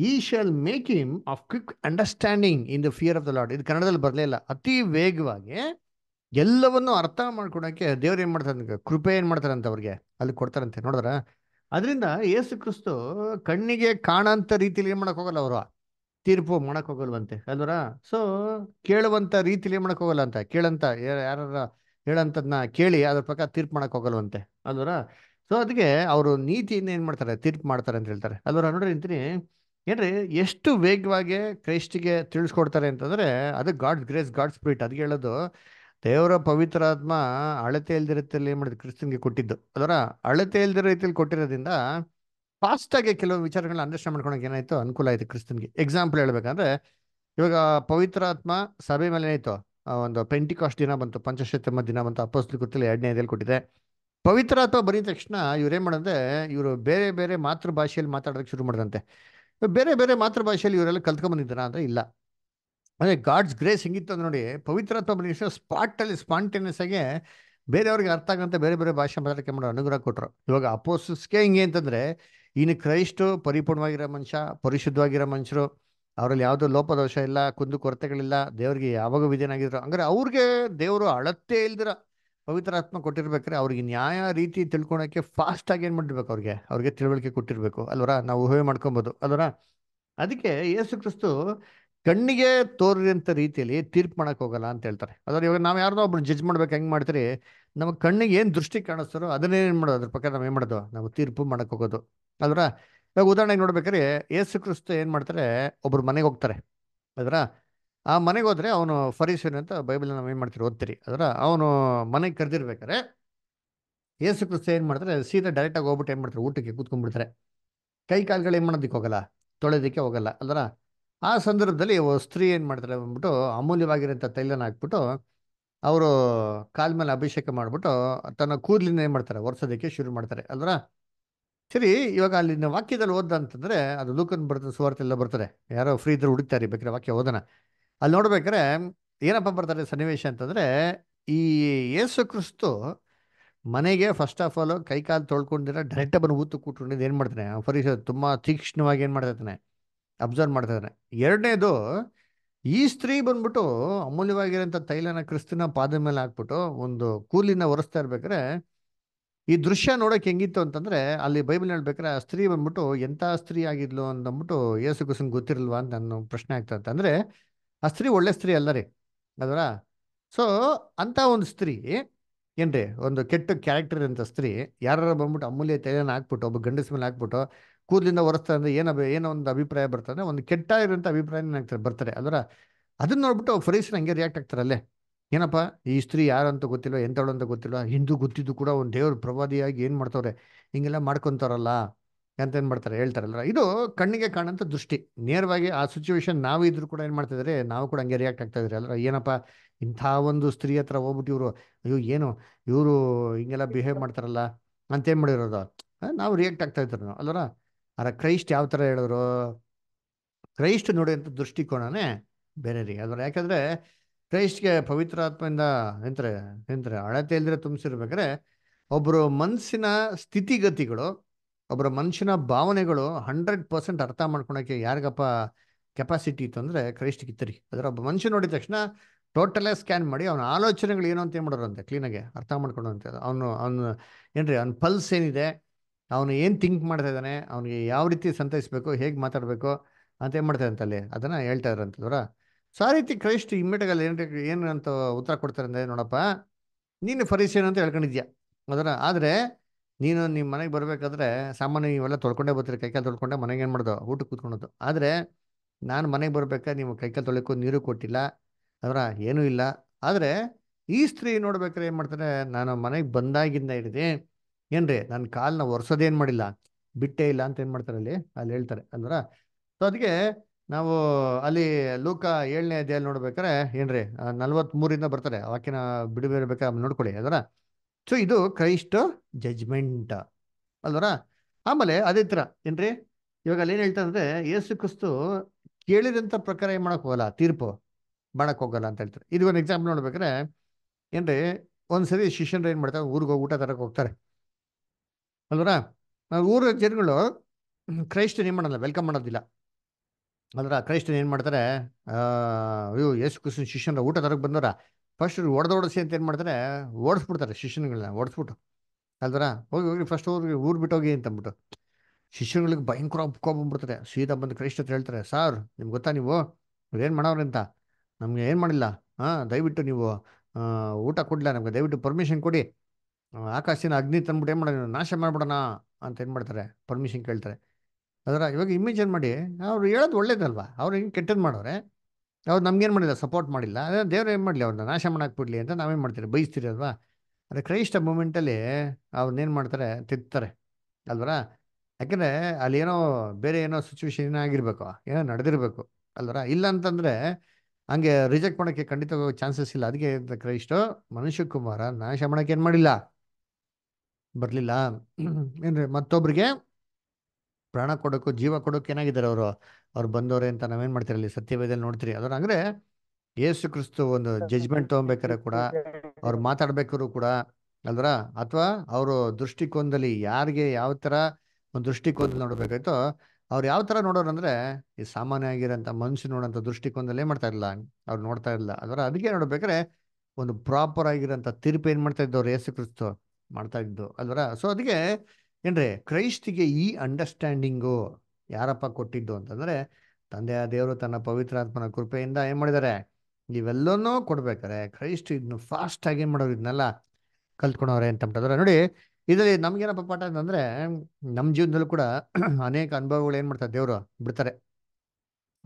ಈ shall make him of quick understanding in the fear of the Lord ಇದು ಕನ್ನಡದಲ್ಲಿ ಇಲ್ಲ ಅತಿ ವೇಗವಾಗಿ ಎಲ್ಲವನ್ನು ಅರ್ಥ ಮಾಡ್ಕೊಡೋಕ್ಕೆ ದೇವ್ರು ಏನು ಮಾಡ್ತಾರೆ ಕೃಪೆ ಏನು ಮಾಡ್ತಾರಂತೆ ಅವ್ರಿಗೆ ಅಲ್ಲಿ ಕೊಡ್ತಾರಂತೆ ನೋಡಿದ್ರ ಅದರಿಂದ ಯೇಸು ಕ್ರಿಸ್ತು ಕಣ್ಣಿಗೆ ಕಾಣಂತ ರೀತಿಲಿ ಏನು ಹೋಗಲ್ಲ ಅವರು ತೀರ್ಪು ಮಾಡಕ್ ಹೋಗಲ್ವಂತೆ ಅಲ್ವರ ಸೊ ಕೇಳುವಂತ ರೀತಿಲಿ ಏನು ಹೋಗಲ್ಲ ಅಂತ ಕೇಳಂತ ಯಾರ ಹೇಳಂತದ್ನ ಕೇಳಿ ಅದ್ರ ಪ್ರಕಾರ ತೀರ್ಪು ಮಾಡಕ್ ಹೋಗಲ್ವಂತೆ ಅಲ್ವರ ಸೊ ಅದಕ್ಕೆ ಅವರು ನೀತಿಯಿಂದ ಏನು ಮಾಡ್ತಾರೆ ತೀರ್ಪು ಮಾಡ್ತಾರೆ ಅಂತ ಹೇಳ್ತಾರೆ ಅಲ್ವರ ನೋಡ್ರಿ ನಿಂತೀನಿ ಏನ್ರಿ ಎಷ್ಟು ವೇಗವಾಗಿ ಕ್ರೈಸ್ಟಿಗೆ ತಿಳಿಸ್ಕೊಡ್ತಾರೆ ಅಂತಂದ್ರೆ ಅದು ಗಾಡ್ಸ್ ಗ್ರೇಸ್ ಗಾಡ್ ಸ್ಪಿರಿಟ್ ಅದಕ್ಕೆ ಹೇಳೋದು ದೇವರ ಪವಿತ್ರಾತ್ಮ ಅಳತೆ ರೀತಿಯಲ್ಲಿ ಏನು ಮಾಡಿದ್ರು ಕ್ರಿಸ್ತನ್ಗೆ ಕೊಟ್ಟಿದ್ದು ಅದರ ಅಳತೆ ಇಲ್ದಿರೋ ರೀತಿಯಲ್ಲಿ ಕೊಟ್ಟಿರೋದ್ರಿಂದ ಆಗಿ ಕೆಲವು ವಿಚಾರಗಳನ್ನ ಅಂಡರ್ಸ್ಟ್ಯಾಂಡ್ ಮಾಡ್ಕೊಳಕ್ಕೆ ಏನಾಯ್ತು ಅನುಕೂಲ ಆಯ್ತು ಕ್ರಿಸ್ತನ್ಗೆ ಎಕ್ಸಾಂಪಲ್ ಹೇಳ್ಬೇಕಂದ್ರೆ ಇವಾಗ ಪವಿತ್ರಾತ್ಮ ಸಭೆ ಮೇಲೆ ಏನಾಯ್ತು ಒಂದು ಪೆಂಟಿಕಾಸ್ಟ್ ದಿನ ಬಂತು ಪಂಚಶತಮ ದಿನ ಬಂತು ಅಪ್ಪಸ್ಲಿ ಗೊತ್ತಿಲ್ಲ ಎರಡನೇ ಇದೆಯಲ್ಲಿ ಕೊಟ್ಟಿದೆ ಪವಿತ್ರಾತ್ಮ ಬರೀ ತಕ್ಷಣ ಇವ್ರು ಏನು ಮಾಡಂದ್ರೆ ಇವರು ಬೇರೆ ಬೇರೆ ಮಾತೃ ಭಾಷೆಯಲ್ಲಿ ಶುರು ಮಾಡಿದಂತೆ ಬೇರೆ ಬೇರೆ ಮಾತೃಭಾಷೆಯಲ್ಲಿ ಇವರೆಲ್ಲ ಕಲ್ತ್ಕೊಂಬಂದಿದ್ದಾರ ಅಂದರೆ ಇಲ್ಲ ಅಂದರೆ ಗಾಡ್ಸ್ ಗ್ರೇಸ್ ಹೆಂಗಿತ್ತು ಅಂದ್ರೆ ನೋಡಿ ಪವಿತ್ರಾತ್ಮ ಬಂದಿಷ್ಟು ಸ್ಪಾಟಲ್ಲಿ ಸ್ಪಾಂಟೇನಿಯಸ್ ಆಗಿ ಬೇರೆಯವ್ರಿಗೆ ಅರ್ಥ ಆಗಂತ ಬೇರೆ ಬೇರೆ ಭಾಷೆ ಮಾತಾಡೋಕ್ಕೆ ಮಾಡೋ ಅನುಗ್ರಹ ಕೊಟ್ಟರು ಇವಾಗ ಅಪೋಸಿಸ್ಗೆ ಹಿಂಗೆ ಅಂತಂದರೆ ಇನ್ನು ಕ್ರೈಸ್ಟು ಪರಿಪೂರ್ಣವಾಗಿರೋ ಮನುಷ್ಯ ಪರಿಶುದ್ಧವಾಗಿರೋ ಮನುಷ್ಯರು ಅವರಲ್ಲಿ ಯಾವುದೋ ಲೋಪದೋಷ ಇಲ್ಲ ಕುಂದು ಕೊರತೆಗಳಿಲ್ಲ ದೇವ್ರಿಗೆ ಯಾವಾಗ ಆಗಿದ್ರು ಅಂದರೆ ಅವ್ರಿಗೆ ದೇವರು ಅಳತ್ತೇ ಇಲ್ದಿರ ಪವಿತ್ರಾತ್ಮ ಕೊಟ್ಟಿರ್ಬೇಕ್ರೆ ಅವ್ರಿಗೆ ನ್ಯಾಯ ರೀತಿ ತಿಳ್ಕೊಳಕ್ಕೆ ಫಾಸ್ಟಾಗಿ ಏನು ಮಾಡಿರ್ಬೇಕು ಅವ್ರಿಗೆ ಅವ್ರಿಗೆ ತಿಳುವಳಿಕೆ ಕೊಟ್ಟಿರಬೇಕು ಅಲ್ವರ ನಾವು ಊಹೆ ಮಾಡ್ಕೊಬೋದು ಅಲ್ವರ ಅದಕ್ಕೆ ಯೇಸು ಕ್ರಿಸ್ತು ಕಣ್ಣಿಗೆ ತೋರಿದಂಥ ರೀತಿಯಲ್ಲಿ ತೀರ್ಪು ಮಾಡಕ್ಕೆ ಹೋಗಲ್ಲ ಅಂತ ಹೇಳ್ತಾರೆ ಅದ್ರ ಇವಾಗ ನಾವು ಯಾರನ್ನೋ ಒಬ್ರು ಜಜ್ ಮಾಡ್ಬೇಕು ಹೆಂಗೆ ಮಾಡ್ತೀರಿ ನಮ್ಮ ಕಣ್ಣಿಗೆ ಏನು ದೃಷ್ಟಿ ಕಾಣಿಸ್ತಾರೋ ಅದನ್ನೇ ಏನು ಮಾಡೋದು ಅದ್ರ ಪ್ರಕಾರ ನಾವು ಏನು ಮಾಡೋದು ನಾವು ತೀರ್ಪು ಮಾಡೋಕೆ ಹೋಗೋದು ಅಲ್ವ ಇವಾಗ ಉದಾಹರಣೆಗೆ ನೋಡ್ಬೇಕಾದ್ರೆ ಯೇಸು ಕ್ರಿಸ್ತು ಏನು ಮಾಡ್ತಾರೆ ಒಬ್ರು ಮನೆಗೆ ಹೋಗ್ತಾರೆ ಅದರ ಆ ಮನೆಗೆ ಹೋದ್ರೆ ಅವನು ಫರೀಸನ್ ಅಂತ ಬೈಬಲ್ ನಾವು ಏನು ಮಾಡ್ತೀರಿ ಓದ್ತೀರಿ ಅದರ ಅವನು ಮನೆಗೆ ಕರೆದಿರ್ಬೇಕಾರೆ ಏಸು ಕ್ರಿಸ್ತ ಏನು ಮಾಡ್ತಾರೆ ಸೀದಾ ಡೈರೆಕ್ಟಾಗಿ ಹೋಗ್ಬಿಟ್ಟು ಏನು ಮಾಡ್ತಾರೆ ಊಟಕ್ಕೆ ಕೂತ್ಕೊಂಡ್ಬಿಡ್ತಾರೆ ಕೈ ಕಾಲುಗಳು ಏನು ಹೋಗಲ್ಲ ತೊಳೆದಿಕ್ಕೆ ಹೋಗಲ್ಲ ಅದರ ಆ ಸಂದರ್ಭದಲ್ಲಿ ಸ್ತ್ರೀ ಏನು ಮಾಡ್ತಾರೆ ಅಂದ್ಬಿಟ್ಟು ಅಮೂಲ್ಯವಾಗಿರೋಂಥ ತೈಲನ ಹಾಕ್ಬಿಟ್ಟು ಅವರು ಕಾಲ್ ಮೇಲೆ ಅಭಿಷೇಕ ಮಾಡಿಬಿಟ್ಟು ತನ್ನ ಕೂದಲಿನ ಏನು ಮಾಡ್ತಾರೆ ಒರೆಸೋದಕ್ಕೆ ಶುರು ಮಾಡ್ತಾರೆ ಅದರ ಸರಿ ಇವಾಗ ಅಲ್ಲಿನ ವಾಕ್ಯದಲ್ಲಿ ಓದ್ದ ಅಂತಂದರೆ ಅದು ಲೂಕನ್ ಬರ್ತದೆ ಸುವಾರ್ತೆ ಎಲ್ಲ ಬರ್ತಾರೆ ಯಾರೋ ಫ್ರೀ ಇದ್ರೆ ಹುಡುಕ್ತಾರೆ ಬೇಕಾದ್ರೆ ವಾಕ್ಯ ಓದೋಣ ಅಲ್ಲಿ ನೋಡ್ಬೇಕ್ರೆ ಏನಪ್ಪ ಬರ್ತಾರೆ ಸನ್ನಿವೇಶ ಅಂತಂದ್ರೆ ಈ ಯೇಸು ಕ್ರಿಸ್ತು ಮನೆಗೆ ಫಸ್ಟ್ ಆಫ್ ಆಲ್ ಕೈ ಕಾಲು ತೊಳ್ಕೊಂಡಿರೋ ಡೈರೆಕ್ಟ್ ಬಂದು ಊತು ಕೂತ್ಕೊಂಡಿದ್ದು ಏನು ಮಾಡ್ತಾನೆ ಫರಿ ತುಂಬ ತೀಕ್ಷ್ಣವಾಗಿ ಏನು ಮಾಡ್ತಾನೆ ಅಬ್ಸರ್ವ್ ಮಾಡ್ತಾ ಮಾಡ್ತಾನೆ ಎರಡನೇದು ಈ ಸ್ತ್ರೀ ಬಂದ್ಬಿಟ್ಟು ಅಮೂಲ್ಯವಾಗಿರೋಂಥ ತೈಲನ ಕ್ರಿಸ್ತಿನ ಪಾದ ಮೇಲೆ ಹಾಕ್ಬಿಟ್ಟು ಒಂದು ಕೂಲಿನ ಒರೆಸ್ತಾ ಇರ್ಬೇಕಾರೆ ಈ ದೃಶ್ಯ ನೋಡೋಕೆ ಹೆಂಗಿತ್ತು ಅಂತಂದರೆ ಅಲ್ಲಿ ಬೈಬಲ್ ಹೇಳ್ಬೇಕಾರೆ ಆ ಸ್ತ್ರೀ ಬಂದ್ಬಿಟ್ಟು ಎಂಥ ಸ್ತ್ರೀ ಆಗಿದ್ಲು ಅಂತಂದ್ಬಿಟ್ಟು ಯೇಸು ಕ್ರಿಸ್ತನ್ ಗೊತ್ತಿರಲ್ವಾ ಅಂತ ನನ್ನ ಪ್ರಶ್ನೆ ಆಗ್ತಾ ಅಂದರೆ ಆ ಸ್ತ್ರೀ ಒಳ್ಳೆ ಸ್ತ್ರೀ ಅಲ್ಲ ರೀ ಅದರ ಸೊ ಅಂಥ ಒಂದು ಸ್ತ್ರೀ ಏನ್ರಿ ಒಂದು ಕೆಟ್ಟ ಕ್ಯಾರೆಕ್ಟರ್ ಅಂತ ಸ್ತ್ರೀ ಯಾರು ಬಂದ್ಬಿಟ್ಟು ಅಮೂಲ್ಯ ತಲೆಯನ್ನು ಹಾಕ್ಬಿಟ್ಟು ಒಬ್ಬ ಗಂಡಸ ಮೇಲೆ ಹಾಕ್ಬಿಟ್ಟು ಕೂದಲಿಂದ ಒರೆಸ್ತಾರೆ ಅಂದರೆ ಏನೋ ಏನೋ ಒಂದು ಅಭಿಪ್ರಾಯ ಬರ್ತಾರೆ ಒಂದು ಕೆಟ್ಟ ಇರೋಂಥ ಅಭಿಪ್ರಾಯ ಏನಾಗ್ತಾರೆ ಬರ್ತಾರೆ ಅದರ ಅದನ್ನ ನೋಡ್ಬಿಟ್ಟು ಫರೀಸ್ನ ಹಂಗೆ ರಿಯಾಕ್ಟ್ ಆಗ್ತಾರೆ ಅಲ್ಲೇ ಏನಪ್ಪ ಈ ಸ್ತ್ರೀ ಯಾರು ಅಂತ ಗೊತ್ತಿಲ್ಲ ಎಂಥವಳು ಅಂತ ಗೊತ್ತಿಲ್ಲ ಹಿಂದೂ ಗೊತ್ತಿದ್ದು ಕೂಡ ಒಂದು ದೇವ್ರ ಪ್ರವಾದಿಯಾಗಿ ಏನು ಮಾಡ್ತವ್ರೆ ಹಿಂಗೆಲ್ಲ ಮಾಡ್ಕೊತಾರಲ್ಲ ಅಂತ ಏನು ಮಾಡ್ತಾರೆ ಹೇಳ್ತಾರಲ್ಲ ಇದು ಕಣ್ಣಿಗೆ ಕಾಣಂತ ದೃಷ್ಟಿ ನೇರವಾಗಿ ಆ ಸಿಚುವೇಶನ್ ನಾವಿದ್ರು ಕೂಡ ಏನು ಇದ್ರೆ ನಾವು ಕೂಡ ಹಂಗೆ ರಿಯಾಕ್ಟ್ ಆಗ್ತಾ ಇದ್ರೆ ಅಲ್ಲ ಏನಪ್ಪ ಇಂಥ ಒಂದು ಸ್ತ್ರೀ ಹತ್ರ ಹೋಗ್ಬಿಟ್ಟು ಇವರು ಅಯ್ಯೋ ಏನು ಇವರು ಹಿಂಗೆಲ್ಲ ಬಿಹೇವ್ ಮಾಡ್ತಾರಲ್ಲ ಅಂತೇನು ಮಾಡಿರೋದು ನಾವು ರಿಯಾಕ್ಟ್ ಆಗ್ತಾ ಇದ್ರು ಅಲ್ಲರ ಅರ ಕ್ರೈಸ್ಟ್ ಯಾವ ಥರ ಹೇಳಿದ್ರು ಕ್ರೈಸ್ಟ್ ನೋಡಿದಂಥ ದೃಷ್ಟಿಕೋನನೇ ಬೇರೆ ರೀ ಅದರ ಯಾಕಂದ್ರೆ ಕ್ರೈಸ್ಟ್ಗೆ ಪವಿತ್ರ ಆತ್ಮದಿಂದ ಎಂತಾರೆ ನಿಂತರೆ ಅಳತೆ ಇಲ್ದಿರ ತುಂಬಿಸಿರ್ಬೇಕಾದ್ರೆ ಒಬ್ಬರು ಮನಸ್ಸಿನ ಸ್ಥಿತಿಗತಿಗಳು ಒಬ್ಬರ ಮನುಷ್ಯನ ಭಾವನೆಗಳು ಹಂಡ್ರೆಡ್ ಪರ್ಸೆಂಟ್ ಅರ್ಥ ಮಾಡ್ಕೊಳಕ್ಕೆ ಯಾರಿಗಪ್ಪ ಕೆಪಾಸಿಟಿ ಇತ್ತು ಅಂದರೆ ಕ್ರೈಸ್ಟ್ ಕಿತ್ತರಿ ಅದರ ಒಬ್ಬ ಮನುಷ್ಯ ನೋಡಿದ ತಕ್ಷಣ ಟೋಟಲೇ ಸ್ಕ್ಯಾನ್ ಮಾಡಿ ಅವನ ಆಲೋಚನೆಗಳು ಏನು ಅಂತ ಏನು ಮಾಡೋರಂತೆ ಕ್ಲೀನಾಗೆ ಅರ್ಥ ಅಂತ ಅವನು ಅವನು ಏನ್ರಿ ಅವ್ನ ಪಲ್ಸ್ ಏನಿದೆ ಅವನು ಏನು ಥಿಂಕ್ ಮಾಡ್ತಾ ಇದ್ದಾನೆ ಅವನಿಗೆ ಯಾವ ರೀತಿ ಸಂತೈಸಬೇಕು ಹೇಗೆ ಮಾತಾಡಬೇಕು ಅಂತ ಏನು ಮಾಡ್ತಾರೆ ಅಲ್ಲಿ ಅದನ್ನು ಹೇಳ್ತಾ ಇದ್ರಂತದವರ ಸೊ ಆ ರೀತಿ ಕ್ರೈಸ್ಟ್ ಇಮ್ಮಿಡಿಯಲ್ಲಿ ಏನು ಏನು ಅಂತ ಉತ್ತರ ಕೊಡ್ತಾರೆ ಅಂದರೆ ನೋಡಪ್ಪ ನೀನು ಏನು ಅಂತ ಹೇಳ್ಕೊಂಡಿದ್ಯಾ ಅದರ ಆದರೆ ನೀನು ನಿಮ್ಮ ಮನೆಗೆ ಬರಬೇಕಾದ್ರೆ ಸಾಮಾನ್ಯ ಇವೆಲ್ಲ ತೊಳ್ಕೊಂಡೇ ಬರ್ತೀರಿ ಕೈಕಾಲು ತೊಳ್ಕೊಂಡೆ ಮನೆಗೆ ಏನು ಮಾಡೋದು ಊಟಕ್ಕೆ ಕೂತ್ಕೊಳೋದು ಆದರೆ ನಾನು ಮನೆಗೆ ಬರಬೇಕಾದ್ರೆ ನೀವು ಕೈಕಾಲು ತೊಳೆಕ್ಕೂ ನೀರು ಕೊಟ್ಟಿಲ್ಲ ಅದರ ಏನೂ ಇಲ್ಲ ಆದರೆ ಈ ಸ್ತ್ರೀ ನೋಡ್ಬೇಕಾದ್ರೆ ಏನು ಮಾಡ್ತಾರೆ ನಾನು ಮನೆಗೆ ಬಂದಾಗಿಂದ ಹಿಡಿದು ಏನ್ರಿ ನನ್ನ ಕಾಲನ್ನ ಒರೆಸೋದೇನು ಮಾಡಿಲ್ಲ ಬಿಟ್ಟೇ ಇಲ್ಲ ಅಂತ ಏನು ಮಾಡ್ತಾರೆ ಅಲ್ಲಿ ಅಲ್ಲಿ ಹೇಳ್ತಾರೆ ಅಲ್ವರ ಸೊ ಅದಕ್ಕೆ ನಾವು ಅಲ್ಲಿ ಲೂಕ ಏಳನೇ ಅಧ್ಯಾಯ ನೋಡ್ಬೇಕಾರೆ ಏನ್ರಿ ಮೂರಿಂದ ಬರ್ತಾರೆ ಆಕಿನ ಬಿಡಬೇಕಾ ನೋಡ್ಕೊಳ್ಳಿ ಅದರ ಸೊ ಇದು ಕ್ರೈಸ್ಟ್ ಜಜ್ಮೆಂಟ್ ಅಲ್ವರ ಆಮೇಲೆ ಅದೇ ಥರ ಏನ್ರಿ ಇವಾಗ ಅಲ್ಲಿ ಏನು ಹೇಳ್ತಾ ಅಂದ್ರೆ ಯೇಸು ಕ್ರಿಸ್ತು ಕೇಳಿದಂಥ ಪ್ರಕಾರ ಏನು ಮಾಡೋಕೆ ಹೋಗಲ್ಲ ತೀರ್ಪು ಮಾಡೋಕೆ ಹೋಗಲ್ಲ ಅಂತ ಹೇಳ್ತಾರೆ ಇದು ಒಂದು ಎಕ್ಸಾಂಪಲ್ ನೋಡ್ಬೇಕಾದ್ರೆ ಏನ್ರಿ ಒಂದ್ಸರಿ ಶಿಷ್ಯನರು ಏನು ಮಾಡ್ತಾರೆ ಊರಿಗೆ ಊಟ ತರಕ್ಕೆ ಹೋಗ್ತಾರೆ ಅಲ್ವರ ಊರ ಜನಗಳು ಕ್ರೈಸ್ಟ್ ಏನು ಮಾಡಲ್ಲ ವೆಲ್ಕಮ್ ಮಾಡೋದಿಲ್ಲ ಅಲ್ರ ಕ್ರೈಸ್ಟ್ ಏನು ಮಾಡ್ತಾರೆ ಅಯ್ಯೋ ಯೇಸು ಕ್ರಿಸ್ತನ ಶಿಷ್ಯನ ಊಟ ತರಕ್ಕೆ ಬಂದವರ ಫಸ್ಟ್ ಒಡೆದೊಡಿಸಿ ಅಂತ ಏನು ಮಾಡ್ತಾರೆ ಓಡಿಸ್ಬಿಡ್ತಾರೆ ಶಿಷ್ಯನ್ಗಳನ್ನ ಓಡಿಸ್ಬಿಟ್ಟು ಅಲ್ದರ ಹೋಗಿ ಹೋಗಿ ಫಸ್ಟ್ ಊರಿಗೆ ಊರು ಬಿಟ್ಟೋಗಿ ಅಂತಂದ್ಬಿಟ್ಟು ಶಿಷ್ಯಗಳಿಗೆ ಭಯಂಕರ ಕೋಪ ಸೀದಾ ಬಂದು ಕ್ರೈಸ್ಟ್ ಹತ್ರ ಹೇಳ್ತಾರೆ ಸಾರ್ ನಿಮ್ಗೆ ಗೊತ್ತಾ ನೀವು ಏನು ಮಾಡೋರು ಅಂತ ನಮಗೆ ಏನು ಮಾಡಿಲ್ಲ ಹಾಂ ದಯವಿಟ್ಟು ನೀವು ಊಟ ಕೊಡಲಿಲ್ಲ ನಮಗೆ ದಯವಿಟ್ಟು ಪರ್ಮಿಷನ್ ಕೊಡಿ ಆಕಾಶಿನ ಅಗ್ನಿ ತಂದ್ಬಿಟ್ಟು ಏನು ಮಾಡೋಣ ನಾಶ ಮಾಡ್ಬಿಡೋಣ ಅಂತ ಏನು ಮಾಡ್ತಾರೆ ಪರ್ಮಿಷನ್ ಕೇಳ್ತಾರೆ ಅದರ ಇವಾಗ ಇಮೇಜನ್ ಮಾಡಿ ಅವ್ರು ಹೇಳೋದು ಒಳ್ಳೇದಲ್ವಾ ಅವ್ರು ಹಿಂಗೆ ಕೆಟ್ಟದ್ದು ಮಾಡೋರೆ ಅವ್ರು ನಮ್ಗೇನು ಮಾಡಿಲ್ಲ ಸಪೋರ್ಟ್ ಮಾಡಿಲ್ಲ ಅದೇ ದೇವ್ರು ಏನು ಮಾಡಲಿ ಅವ್ರನ್ನ ನಾಶ ಮಾಡಕ್ಕೆ ಬಿಡಲಿ ಅಂತ ನಾವೇನು ಮಾಡ್ತೀರಿ ಬಯಸ್ತೀರಿ ಅಲ್ವಾ ಅದೇ ಕ್ರೈಸ್ತ ಮೂಮೆಂಟಲ್ಲಿ ಏನು ಮಾಡ್ತಾರೆ ತಿತ್ತಾರೆ ಅಲ್ವರ ಅಲ್ಲಿ ಏನೋ ಬೇರೆ ಏನೋ ಸಿಚುವೇಶನ್ ಆಗಿರಬೇಕು ಏನೋ ನಡೆದಿರಬೇಕು ಅಲ್ವರ ಇಲ್ಲ ಅಂತಂದರೆ ಹಂಗೆ ರಿಜೆಕ್ಟ್ ಮಾಡೋಕ್ಕೆ ಖಂಡಿತ ಚಾನ್ಸಸ್ ಇಲ್ಲ ಅದಕ್ಕೆ ಕ್ರೈಸ್ಟು ಮನುಷ್ಯ ಕುಮಾರ ನಾಶ ಮಾಡೋಕ್ಕೆ ಏನು ಮಾಡಿಲ್ಲ ಬರಲಿಲ್ಲ ರೀ ಮತ್ತೊಬ್ರಿಗೆ ಪ್ರಾಣ ಕೊಡೋಕ್ಕೂ ಜೀವ ಕೊಡೋಕೆ ಏನಾಗಿದ್ದಾರೆ ಅವರು ಅವ್ರು ಬಂದವ್ರೆ ಅಂತ ನಾವೇನ್ ಮಾಡ್ತೀರಲ್ಲ ಅಲ್ಲಿ ಸತ್ಯವೇದಲ್ಲಿ ನೋಡ್ತೀರಿ ಅದರ ಅಂದ್ರೆ ಯೇಸು ಕ್ರಿಸ್ತು ಒಂದು ಜಜ್ಮೆಂಟ್ ತಗೊಬೇಕಾರೆ ಕೂಡ ಅವ್ರು ಮಾತಾಡ್ಬೇಕಾದ್ರು ಕೂಡ ಅಲ್ದ್ರ ಅಥವಾ ಅವರು ದೃಷ್ಟಿಕೋನದಲ್ಲಿ ಯಾರಿಗೆ ಯಾವ ತರ ಒಂದು ದೃಷ್ಟಿಕೋನದಲ್ಲಿ ನೋಡ್ಬೇಕಾಯ್ತು ಅವ್ರು ಯಾವ ತರ ನೋಡೋರು ಅಂದ್ರೆ ಈ ಸಾಮಾನ್ಯ ಆಗಿರೋಂಥ ಮನುಷ್ಯ ನೋಡೋಂಥ ಏನ್ ಮಾಡ್ತಾ ಇಲ್ಲ ಅವ್ರು ನೋಡ್ತಾ ಇಲ್ಲ ಅದರ ಅದಕ್ಕೆ ನೋಡ್ಬೇಕಾರೆ ಒಂದು ಪ್ರಾಪರ್ ಆಗಿರೋಂಥ ತೀರ್ಪು ಏನ್ ಮಾಡ್ತಾ ಇದ್ದವ್ರು ಯೇಸು ಕ್ರಿಸ್ತು ಮಾಡ್ತಾ ಇದ್ದು ಅಲ್ವರ ಸೊ ಅದಕ್ಕೆ ಏನ್ರಿ ಕ್ರೈಸ್ತಿಗೆ ಈ ಅಂಡರ್ಸ್ಟ್ಯಾಂಡಿಂಗು ಯಾರಪ್ಪ ಕೊಟ್ಟಿದ್ದು ಅಂತಂದ್ರೆ ತಂದೆಯ ದೇವರು ತನ್ನ ಪವಿತ್ರಾತ್ಮನ ಕೃಪೆಯಿಂದ ಏನ್ ಮಾಡಿದ್ದಾರೆ ನೀವೆಲ್ಲನೂ ಕೊಡ್ಬೇಕಾರೆ ಕ್ರೈಸ್ಟ್ ಇದನ್ನು ಫಾಸ್ಟ್ ಆಗಿ ಏನ್ ಮಾಡೋರು ಇದನ್ನೆಲ್ಲ ಕಲ್ತ್ಕೊಳವ್ರೆ ಅಂತ ನೋಡಿ ಇದರಲ್ಲಿ ನಮ್ಗೇನಪ್ಪ ಪಾಠ ಅಂತಂದ್ರೆ ನಮ್ಮ ಜೀವನದಲ್ಲೂ ಕೂಡ ಅನೇಕ ಅನುಭವಗಳು ಏನ್ ಮಾಡ್ತಾರೆ ದೇವರು ಬಿಡ್ತಾರೆ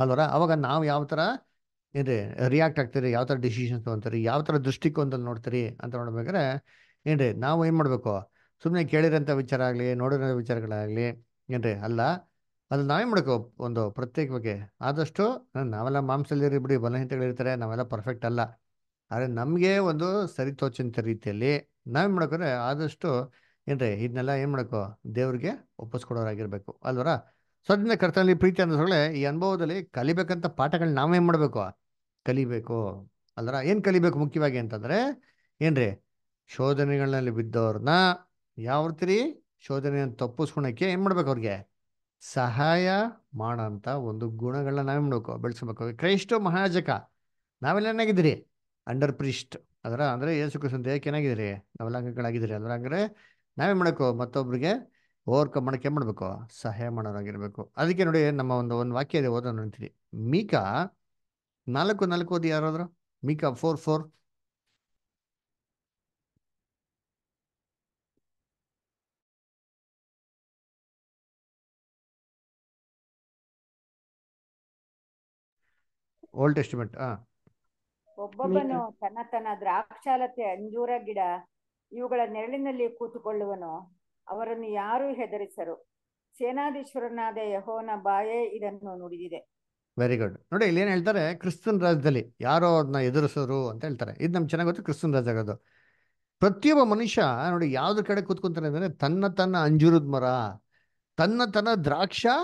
ಅಲ್ವರ ಅವಾಗ ನಾವು ಯಾವ ತರ ಏನ್ರಿ ರಿಯಾಕ್ಟ್ ಆಗ್ತೀರಿ ಯಾವ ತರ ಡಿಸಿಷನ್ಸ್ ತೊಗೊಂತೀರಿ ಯಾವ ತರ ದೃಷ್ಟಿಕೋನದಲ್ಲಿ ನೋಡ್ತೀರಿ ಅಂತ ನೋಡ್ಬೇಕಾದ್ರೆ ಏನ್ರಿ ನಾವು ಏನ್ ಮಾಡ್ಬೇಕು ಸುಮ್ಮನೆ ಕೇಳಿರೋಂಥ ವಿಚಾರ ಆಗಲಿ ನೋಡಿರೋ ವಿಚಾರಗಳಾಗಲಿ ಏನ್ರಿ ಅಲ್ಲ ಅದು ನಾವೇ ಮಾಡ್ಕೋ ಒಂದು ಪ್ರತ್ಯೇಕವಾಗಿ ಆದಷ್ಟು ನಾವೆಲ್ಲ ಮಾಂಸಲ್ಲಿರಿ ಬಿಡಿ ಬಲಹೀನತೆಗಳಿರ್ತಾರೆ ನಾವೆಲ್ಲ ಪರ್ಫೆಕ್ಟ್ ಅಲ್ಲ ಆದರೆ ನಮಗೆ ಒಂದು ಸರಿ ತೋಚಿನಂಥ ರೀತಿಯಲ್ಲಿ ನಾವೇನು ಮಾಡ್ಕೊಂಡ್ರೆ ಆದಷ್ಟು ಏನ್ರಿ ಇದನ್ನೆಲ್ಲ ಏನು ಮಾಡ್ಕೋ ದೇವ್ರಿಗೆ ಒಪ್ಪಿಸ್ಕೊಡೋರಾಗಿರ್ಬೇಕು ಅಲ್ವರ ಸದ್ಯ ಕರ್ತನಲ್ಲಿ ಪ್ರೀತಿ ಅನ್ನೋದ್ರೊಳಗೆ ಈ ಅನುಭವದಲ್ಲಿ ಕಲಿಬೇಕಂತ ಪಾಠಗಳನ್ನ ನಾವೇನು ಮಾಡಬೇಕು ಕಲಿಬೇಕು ಅಲ್ವರ ಏನು ಕಲಿಬೇಕು ಮುಖ್ಯವಾಗಿ ಅಂತಂದರೆ ಏನ್ರಿ ಶೋಧನೆಗಳಲ್ಲಿ ಬಿದ್ದವ್ರನ್ನ ಯಾವ ರೀತಿ ಶೋಧನೆಯನ್ನು ತಪ್ಪಿಸ್ಕೊಳಕ್ಕೆ ಏನು ಮಾಡ್ಬೇಕು ಅವ್ರಿಗೆ ಸಹಾಯ ಮಾಡೋಂಥ ಒಂದು ಗುಣಗಳನ್ನ ನಾವೇನು ಮಾಡಬೇಕು ಬೆಳೆಸ್ಬೇಕು ಕ್ರೈಸ್ತ ಮಹಾಜಕ ನಾವೆಲ್ಲ ಏನಾಗಿದ್ದೀರಿ ಅಂಡರ್ ಪ್ರಿಸ್ಟ್ ಅದರ ಅಂದ್ರೆ ಯೇಸು ಕೃಷ್ಣ ದೇಹಕ್ಕೆ ಏನಾಗಿದ್ದೀರಿ ನಾವೆಲ್ಲ ಅಂಗಗಳಾಗಿದ್ದೀರಿ ಅಂದ್ರೆ ಅಂದ್ರೆ ನಾವೇನು ಮಾಡಬೇಕು ಮತ್ತೊಬ್ಬರಿಗೆ ಓವರ್ಕಮ್ ಮಾಡಕ್ಕೆ ಏನ್ ಮಾಡಬೇಕು ಸಹಾಯ ಮಾಡೋರಾಗಿರ್ಬೇಕು ಅದಕ್ಕೆ ನೋಡಿ ನಮ್ಮ ಒಂದು ಒಂದು ವಾಕ್ಯ ಇದೆ ಓದೋಣ ಅಂತೀರಿ ಮೀಕಾ ನಾಲ್ಕು ನಾಲ್ಕು ಓದಿ ಯಾರಾದ್ರು Micah four four Old Testament ಹಾ ಒಬ್ಬೊಬ್ಬನು ತನ್ನ ತನ್ನ ದ್ರಾಕ್ಷಾಲತೆ ಅಂಜೂರ ಗಿಡ ಇವುಗಳ ನೆರಳಿನಲ್ಲಿ ಕೂತುಕೊಳ್ಳುವನು ಅವರನ್ನು ಯಾರು ಹೆದರಿಸರು ಸೇನಾಧೀಶ್ವರನಾದ ಯಹೋನ ಬಾಯೇ ಇದನ್ನು ನುಡಿದಿದೆ ವೆರಿ ಗುಡ್ ನೋಡಿ ಇಲ್ಲಿ ಏನ್ ಹೇಳ್ತಾರೆ ಕ್ರಿಸ್ತನ್ ರಾಜ್ಯದಲ್ಲಿ ಯಾರೋ ಅದನ್ನ ಎದುರಿಸೋರು ಅಂತ ಹೇಳ್ತಾರೆ ಇದು ನಮ್ಗೆ ಚೆನ್ನಾಗಿ ಗೊತ್ತು ಕ್ರಿಸ್ತನ್ ರಾಜ್ ಆಗೋದು ಪ್ರತಿಯೊಬ್ಬ ಮನುಷ್ಯ ನೋಡಿ ಯಾವ್ದ್ರ ಕಡೆ ಕೂತ್ಕೊಂತಾನೆ ಅಂದ್ರೆ ತನ್ನ ತನ್ನ ಅಂಜೂರದ ಮರ ತನ್ನ ತನ್ನ ದ್ರಾಕ್ಷಾ